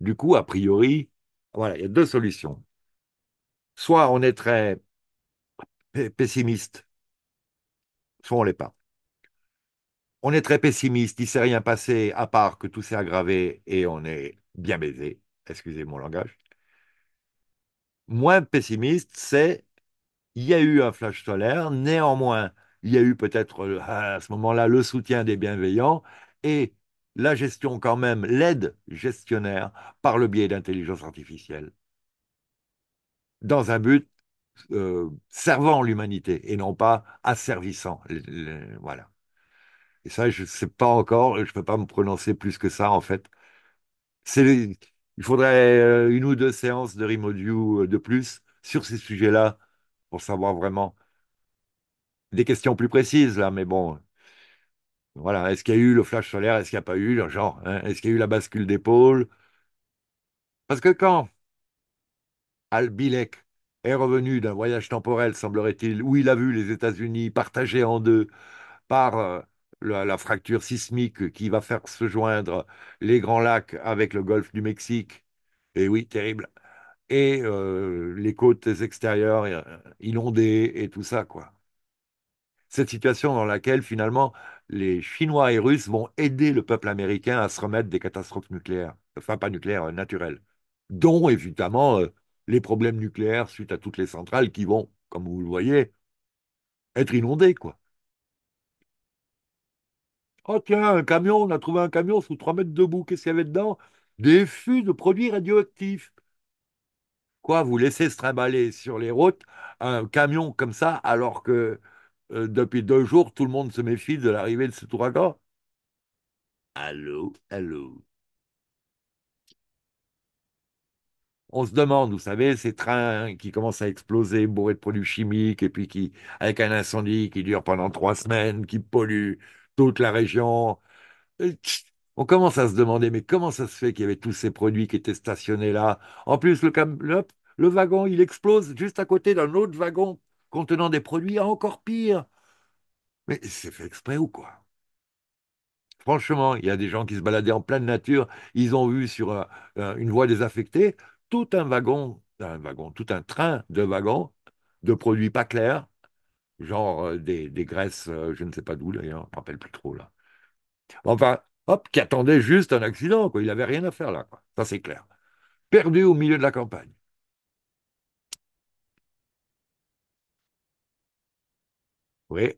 du coup, a priori, voilà, il y a deux solutions. Soit on est très pessimiste, soit on l'est pas. On est très pessimiste, il ne s'est rien passé à part que tout s'est aggravé et on est bien baisé, excusez mon langage. Moins pessimiste, c'est il y a eu un flash solaire, néanmoins, il y a eu peut-être euh, à ce moment-là le soutien des bienveillants et la gestion quand même, l'aide gestionnaire par le biais d'intelligence artificielle, dans un but euh, servant l'humanité et non pas asservissant. voilà. Et ça, je ne sais pas encore, je ne peux pas me prononcer plus que ça en fait. Il faudrait euh, une ou deux séances de Remodio euh, de plus sur ces sujets-là pour savoir vraiment des questions plus précises là, mais bon, voilà, est-ce qu'il y a eu le flash solaire, est-ce qu'il n'y a pas eu, genre, hein, est-ce qu'il y a eu la bascule d'épaule? Parce que quand al est revenu d'un voyage temporel, semblerait-il, où il a vu les États-Unis partagés en deux par euh, la, fracture sismique qui va faire se joindre les Grands Lacs avec le golfe du Mexique, et eh oui, terrible, et euh, les côtes extérieures euh, inondées et tout ça, quoi cette situation dans laquelle finalement les Chinois et Russes vont aider le peuple américain à se remettre des catastrophes nucléaires, enfin pas nucléaires, euh, naturelles, dont évidemment euh, les problèmes nucléaires suite à toutes les centrales qui vont, comme vous le voyez, être inondées, quoi. Oh tiens, un camion, on a trouvé un camion sous 3 mètres debout, qu'est-ce qu'il y avait dedans Des fûts de produits radioactifs. Quoi, vous laissez se trimballer sur les routes un camion comme ça alors que euh, depuis deux jours, tout le monde se méfie de l'arrivée de cet ouragan. Allô, allô. On se demande, vous savez, ces trains qui commencent à exploser, bourrés de produits chimiques, et puis qui, avec un incendie qui dure pendant trois semaines, qui pollue toute la région. On commence à se demander, mais comment ça se fait qu'il y avait tous ces produits qui étaient stationnés là En plus, le, le, le wagon, il explose juste à côté d'un autre wagon contenant des produits encore pires. Mais c'est fait exprès ou quoi Franchement, il y a des gens qui se baladaient en pleine nature, ils ont vu sur euh, euh, une voie désaffectée tout un wagon, wagon, tout un train de wagons de produits pas clairs, genre euh, des, graisses, je ne sais pas d'où d'ailleurs, je ne me rappelle plus trop là. Enfin, hop, qui attendait juste un accident, quoi. Il n'avait rien à faire là, quoi. Ça c'est clair. Perdu au milieu de la campagne. Oui.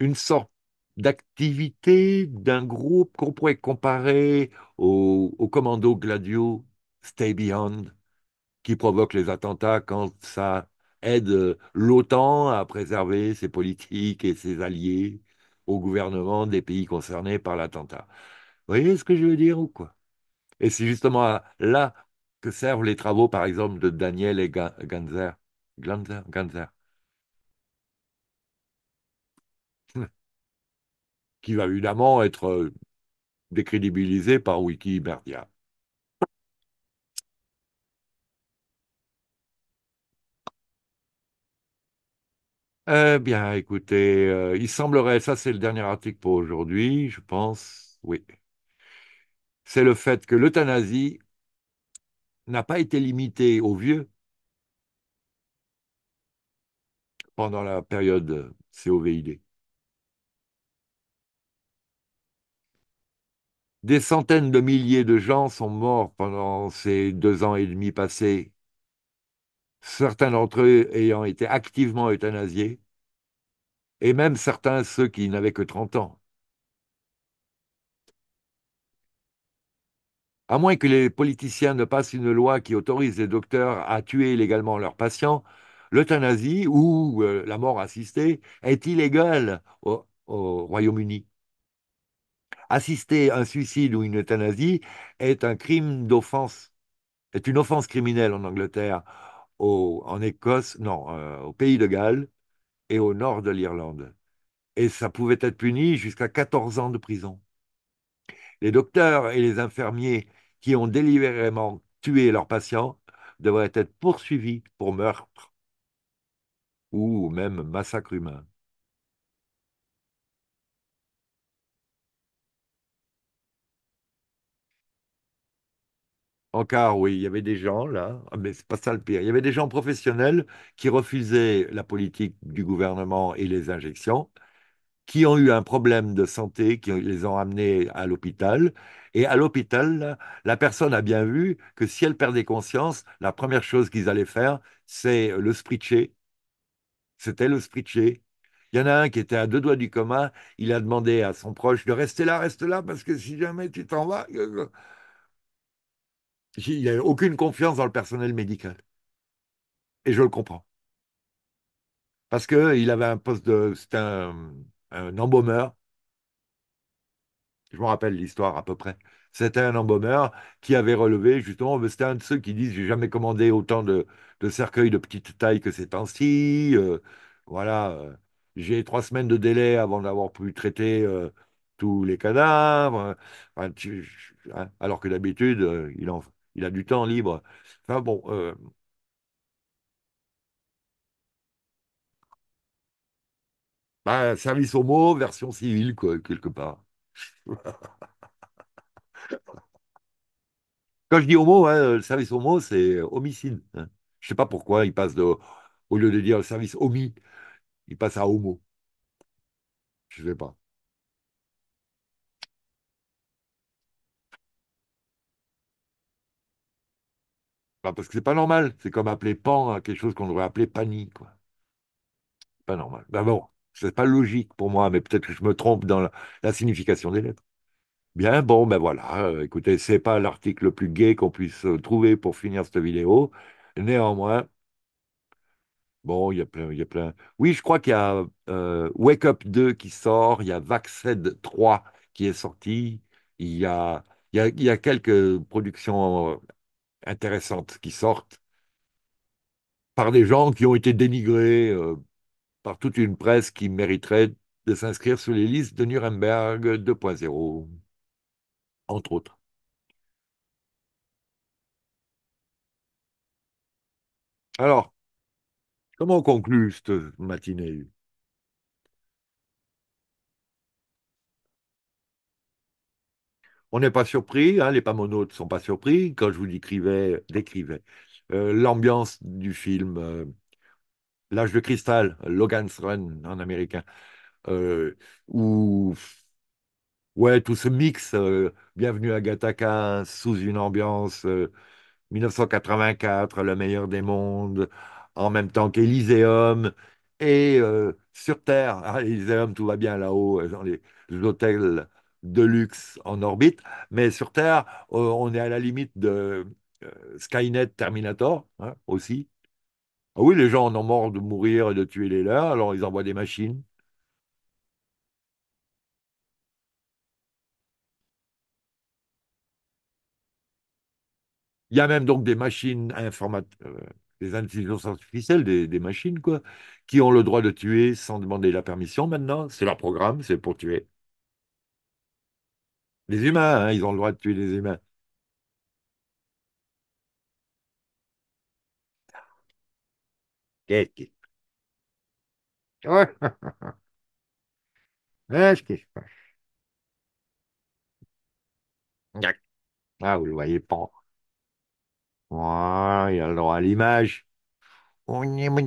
Une sorte d'activité d'un groupe qu'on pourrait comparer au, commando Gladio, Stay Beyond, qui provoque les attentats quand ça aide euh, l'OTAN à préserver ses politiques et ses alliés au gouvernement des pays concernés par l'attentat. Vous voyez ce que je veux dire ou quoi Et c'est justement là que servent les travaux, par exemple, de Daniel et Ganzer. qui va évidemment être euh, décrédibilisé par Wikimedia. Eh bien, écoutez, euh, il semblerait, ça c'est le dernier article pour aujourd'hui, je pense, oui. C'est le fait que l'euthanasie n'a pas été limitée aux vieux pendant la période COVID. Des centaines de milliers de gens sont morts pendant ces deux ans et demi passés, certains d'entre eux ayant été activement euthanasiés, et même certains, ceux qui n'avaient que 30 ans. À moins que les politiciens ne passent une loi qui autorise les docteurs à tuer illégalement leurs patients, l'euthanasie ou euh, la mort assistée est illégale au Royaume-Uni assister à un suicide ou une euthanasie est un crime d'offense, est une offense criminelle en Angleterre, en Écosse, non, euh, au pays de Galles et au nord de l'Irlande. Et ça pouvait être puni jusqu'à 14 ans de prison. Les docteurs et les infirmiers qui ont délibérément tué leurs patients devraient être poursuivis pour meurtre ou même massacre humain. En oui, il y avait des gens là, ah, mais c'est pas ça le pire. Il y avait des gens professionnels qui refusaient la politique du gouvernement et les injections, qui ont eu un problème de santé, qui les ont amenés à l'hôpital. Et à l'hôpital, la personne a bien vu que si elle perdait conscience, la première chose qu'ils allaient faire, c'est le spritcher. C'était le spritcher. Il y en a un qui était à deux doigts du coma. Il a demandé à son proche de rester là, reste là, parce que si jamais tu t'en vas. Il n'y avait aucune confiance dans le personnel médical. Et je le comprends. Parce qu'il avait un poste de. C'était un, embaumeur. Je me rappelle l'histoire à peu près. C'était un embaumeur qui avait relevé, justement, c'était un de ceux qui disent J'ai jamais commandé autant de, de, cercueils de petite taille que ces temps-ci. Euh, voilà. Euh, j'ai trois semaines de délai avant d'avoir pu traiter euh, tous les cadavres. Hein, alors que d'habitude, il en il a du temps libre. Enfin bon. Euh, bah, service homo, version civile, quoi, quelque part. Quand je dis homo, le hein, euh, service homo, c'est homicide. Hein. Je ne sais pas pourquoi il passe de. Au lieu de dire le service homi, il passe à homo. Je ne sais pas. Bah, parce que c'est pas normal. C'est comme appeler pan à quelque chose qu'on devrait appeler panique. Quoi. Pas normal. Ben bon, c'est pas logique pour moi, mais peut-être que je me trompe dans la, signification des lettres. Bien, bon, ben voilà. Euh, écoutez, c'est pas l'article le plus gai qu'on puisse euh, trouver pour finir cette vidéo. Néanmoins, bon, il y a plein, il y a plein. Oui, je crois qu'il y a euh, Wake Up 2 qui sort, il y a Vaxed 3 qui est sorti, il y a il y, a, il y a, quelques productions intéressantes qui sortent par des gens qui ont été dénigrés euh, par toute une presse qui mériterait de s'inscrire sur les listes de Nuremberg 2.0, entre autres. Alors, comment on conclut cette matinée On n'est pas surpris, hein, les pamonautes ne sont pas surpris quand je vous décrivais, décrivais euh, l'ambiance du film euh, L'âge de cristal, Logan's Run en américain, euh, où ouais, tout ce mix, euh, bienvenue à Gattaca, sous une ambiance 1984, le meilleur des mondes, en même temps qu'Elyséum, et sur Terre, à ah, Elyséum, tout va bien là-haut, dans les hôtels de luxe en orbite, mais sur Terre, euh, on est à la limite de euh, Skynet Terminator hein, aussi. Ah oui, les gens en ont mort de mourir et de tuer les leurs, alors ils envoient des machines. Il y a même donc des machines informatiques, euh, des intelligences artificielles, des machines, quoi, qui ont le droit de tuer sans demander la permission maintenant. C'est leur programme, c'est pour tuer. Les humains, hein, ils ont le droit de tuer les humains. Qu'est-ce qui se passe Qu'est-ce qui se passe Ah, vous ne le voyez pas. Voilà, il a le droit à l'image. On est Oh, on est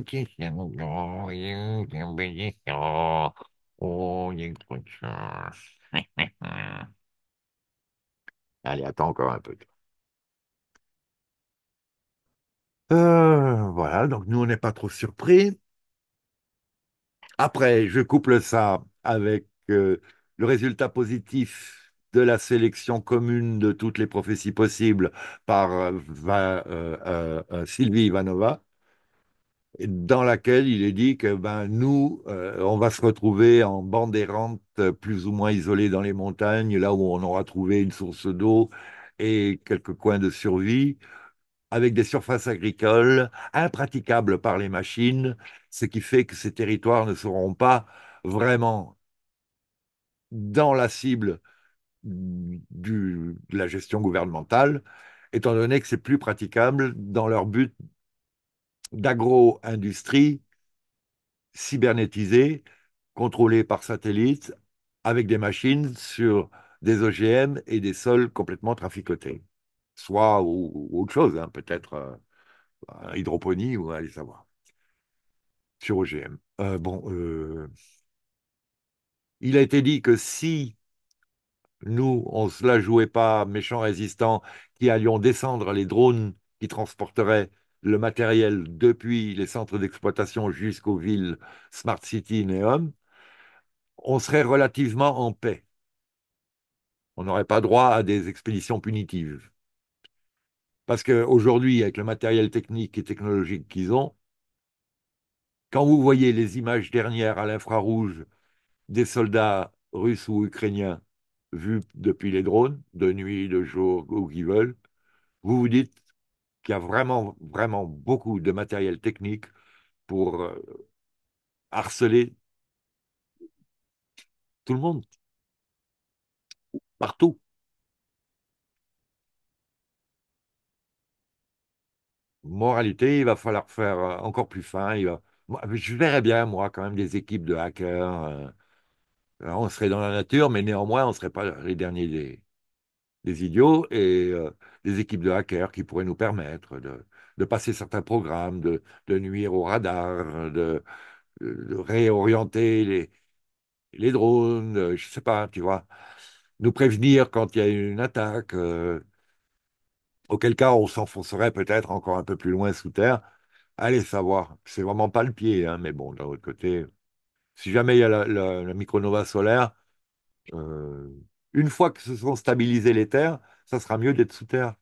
magicien, on est conscient. Allez, attends encore un peu. Euh, voilà, donc nous, on n'est pas trop surpris. Après, je couple ça avec euh, le résultat positif de la sélection commune de toutes les prophéties possibles par euh, Sylvie Ivanova dans laquelle il est dit que ben, nous, euh, on va se retrouver en bande errante, plus ou moins isolée dans les montagnes, là où on aura trouvé une source d'eau et quelques coins de survie, avec des surfaces agricoles impraticables par les machines, ce qui fait que ces territoires ne seront pas vraiment dans la cible de la gestion gouvernementale, étant donné que c'est plus praticable dans leur but d'agro-industrie cybernétisée, contrôlée par satellite, avec des machines sur des OGM et des sols complètement traficotés. Soit ou, autre chose, hein, peut-être euh, hydroponie ou allez savoir. Sur OGM. Euh, bon, euh, il a été dit que si nous, on ne se la jouait pas, méchants résistants, qui allions descendre les drones qui transporteraient le matériel depuis les centres d'exploitation jusqu'aux villes Smart City, Neom, on serait relativement en paix. On n'aurait pas droit à des expéditions punitives. Parce qu'aujourd'hui, avec le matériel technique et technologique qu'ils ont, quand vous voyez les images dernières à l'infrarouge des soldats russes ou ukrainiens vus depuis les drones, de nuit, de jour, où qu'ils veulent, vous vous dites, y a vraiment, vraiment beaucoup de matériel technique pour euh, harceler tout le monde, partout. Moralité, il va falloir faire euh, encore plus fin. Il va... Je verrais bien, moi, quand même, des équipes de hackers. Euh, on serait dans la nature, mais néanmoins, on ne serait pas les derniers des, idiots. Et des équipes de hackers qui pourraient nous permettre de, passer certains programmes, de, nuire au radar, de, réorienter les, les drones, euh, je ne sais pas, tu vois, nous prévenir quand il y a une attaque, euh, auquel cas on s'enfoncerait peut-être encore un peu plus loin sous terre. Allez savoir, c'est vraiment pas le pied, hein, mais bon, d'un autre côté, si jamais il y a la, micronova solaire, euh, une fois que se sont stabilisées les terres, ça sera mieux d'être sous terre.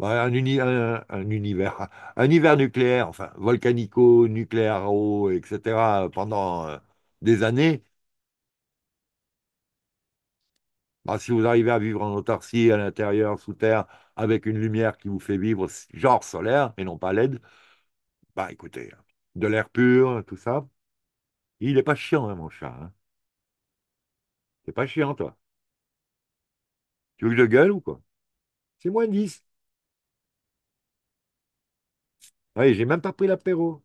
Bah, un, un, univers, un hiver nucléaire, enfin volcanico, nucléaro, etc., pendant euh, des années. Bah, si vous arrivez à vivre en autarcie, à l'intérieur, sous terre, avec une lumière qui vous fait vivre, genre solaire, mais non pas laide, bah écoutez, de l'air pur, tout ça, il n'est pas chiant, hein, mon chat. Hein. T'es pas chiant, toi. Tu veux que je gueule ou quoi c'est moins 10. Oui, j'ai même pas pris l'apéro.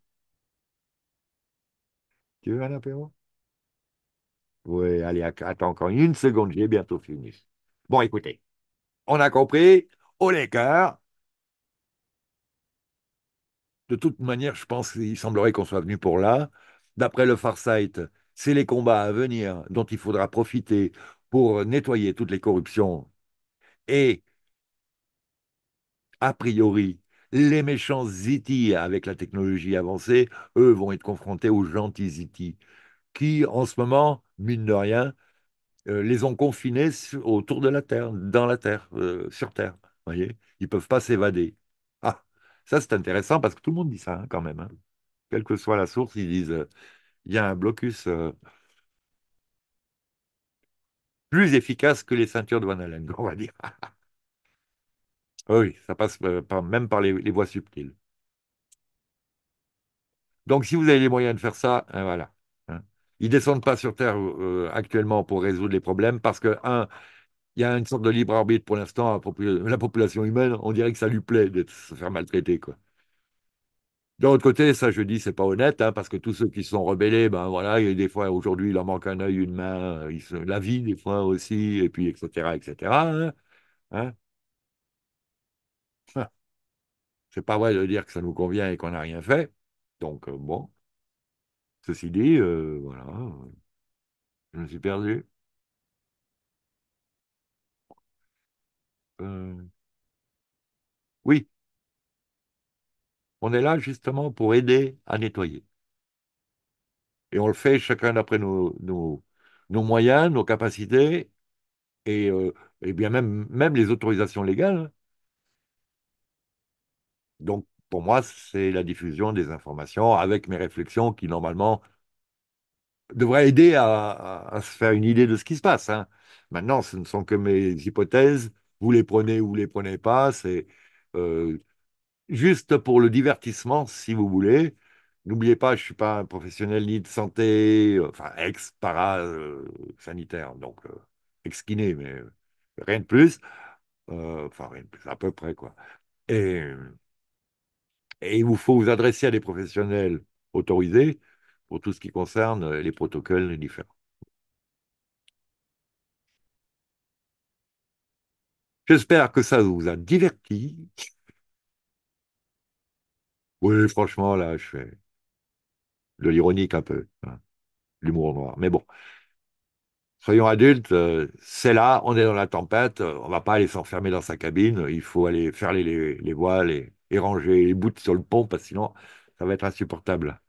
Tu veux un apéro Oui, allez, attends encore une seconde, j'ai bientôt fini. Bon, écoutez, on a compris, au l'écart. De toute manière, je pense qu'il semblerait qu'on soit venu pour là. D'après le Farsight, c'est les combats à venir dont il faudra profiter pour nettoyer toutes les corruptions et a priori, les méchants ziti avec la technologie avancée, eux, vont être confrontés aux gentils ziti qui, en ce moment, mine de rien, euh, les ont confinés autour de la Terre, dans la Terre, euh, sur Terre. Voyez Ils ne peuvent pas s'évader. Ah, ça c'est intéressant parce que tout le monde dit ça hein, quand même. Hein. Quelle que soit la source, ils disent euh, il y a un blocus plus efficace que les ceintures de Van on va dire. Ah oui, ça passe euh, même par les, voies subtiles. Donc, si vous avez les moyens de faire ça, hein, voilà. Hein. Ils descendent pas sur Terre euh, euh, actuellement pour résoudre les problèmes parce que, un, il y a une sorte de libre arbitre pour l'instant. La population humaine, on dirait que ça lui plaît de se faire maltraiter, quoi. De l'autre côté, ça je dis, ce n'est pas honnête, hein, parce que tous ceux qui se sont rebellés, ben voilà, des fois aujourd'hui il leur manque un œil, une main, la vie des fois aussi, et puis etc. etc. c'est pas vrai de dire que ça nous convient et qu'on n'a rien fait. Donc, euh, bon. Ceci dit, euh, voilà. Je me suis perdu. Euh. Oui. On est là justement pour aider à nettoyer. Et on le fait chacun d'après nos, moyens, nos capacités, et, et bien même, même les autorisations légales. Hein. Donc, pour moi, c'est la diffusion des informations avec mes réflexions qui, normalement, devraient aider à, se faire une idée de ce qui se passe. Hein. Maintenant, ce ne sont que mes hypothèses. Vous les prenez ou vous les prenez pas. C'est euh, juste pour le divertissement, si vous voulez. N'oubliez pas, je ne suis pas un professionnel ni de santé, enfin ex-para-sanitaire, euh, donc euh, ex-kiné, mais rien de plus. enfin, rien de plus, à peu près, quoi. Et et il vous faut vous adresser à des professionnels autorisés pour tout ce qui concerne les protocoles différents. J'espère que ça vous a diverti. Oui, franchement, là, je fais de l'ironique un peu, hein, l'humour noir. Mais bon, soyons adultes, euh, c'est là, on est dans la tempête, on ne va pas aller s'enfermer dans sa cabine, il faut aller faire les, les voiles et et ranger les bouts sur le pont parce sinon, ça va être insupportable.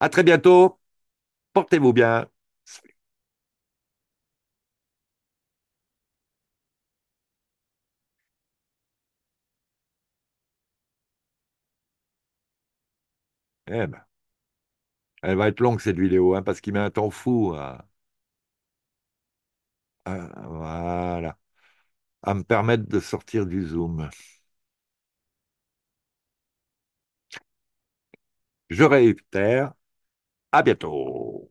À très bientôt. Portez-vous bien. Eh ben, elle va être longue cette vidéo, hein, parce qu'il met un temps fou à, hein. ah, voilà, à me permettre de sortir du zoom. Je réitère. À bientôt.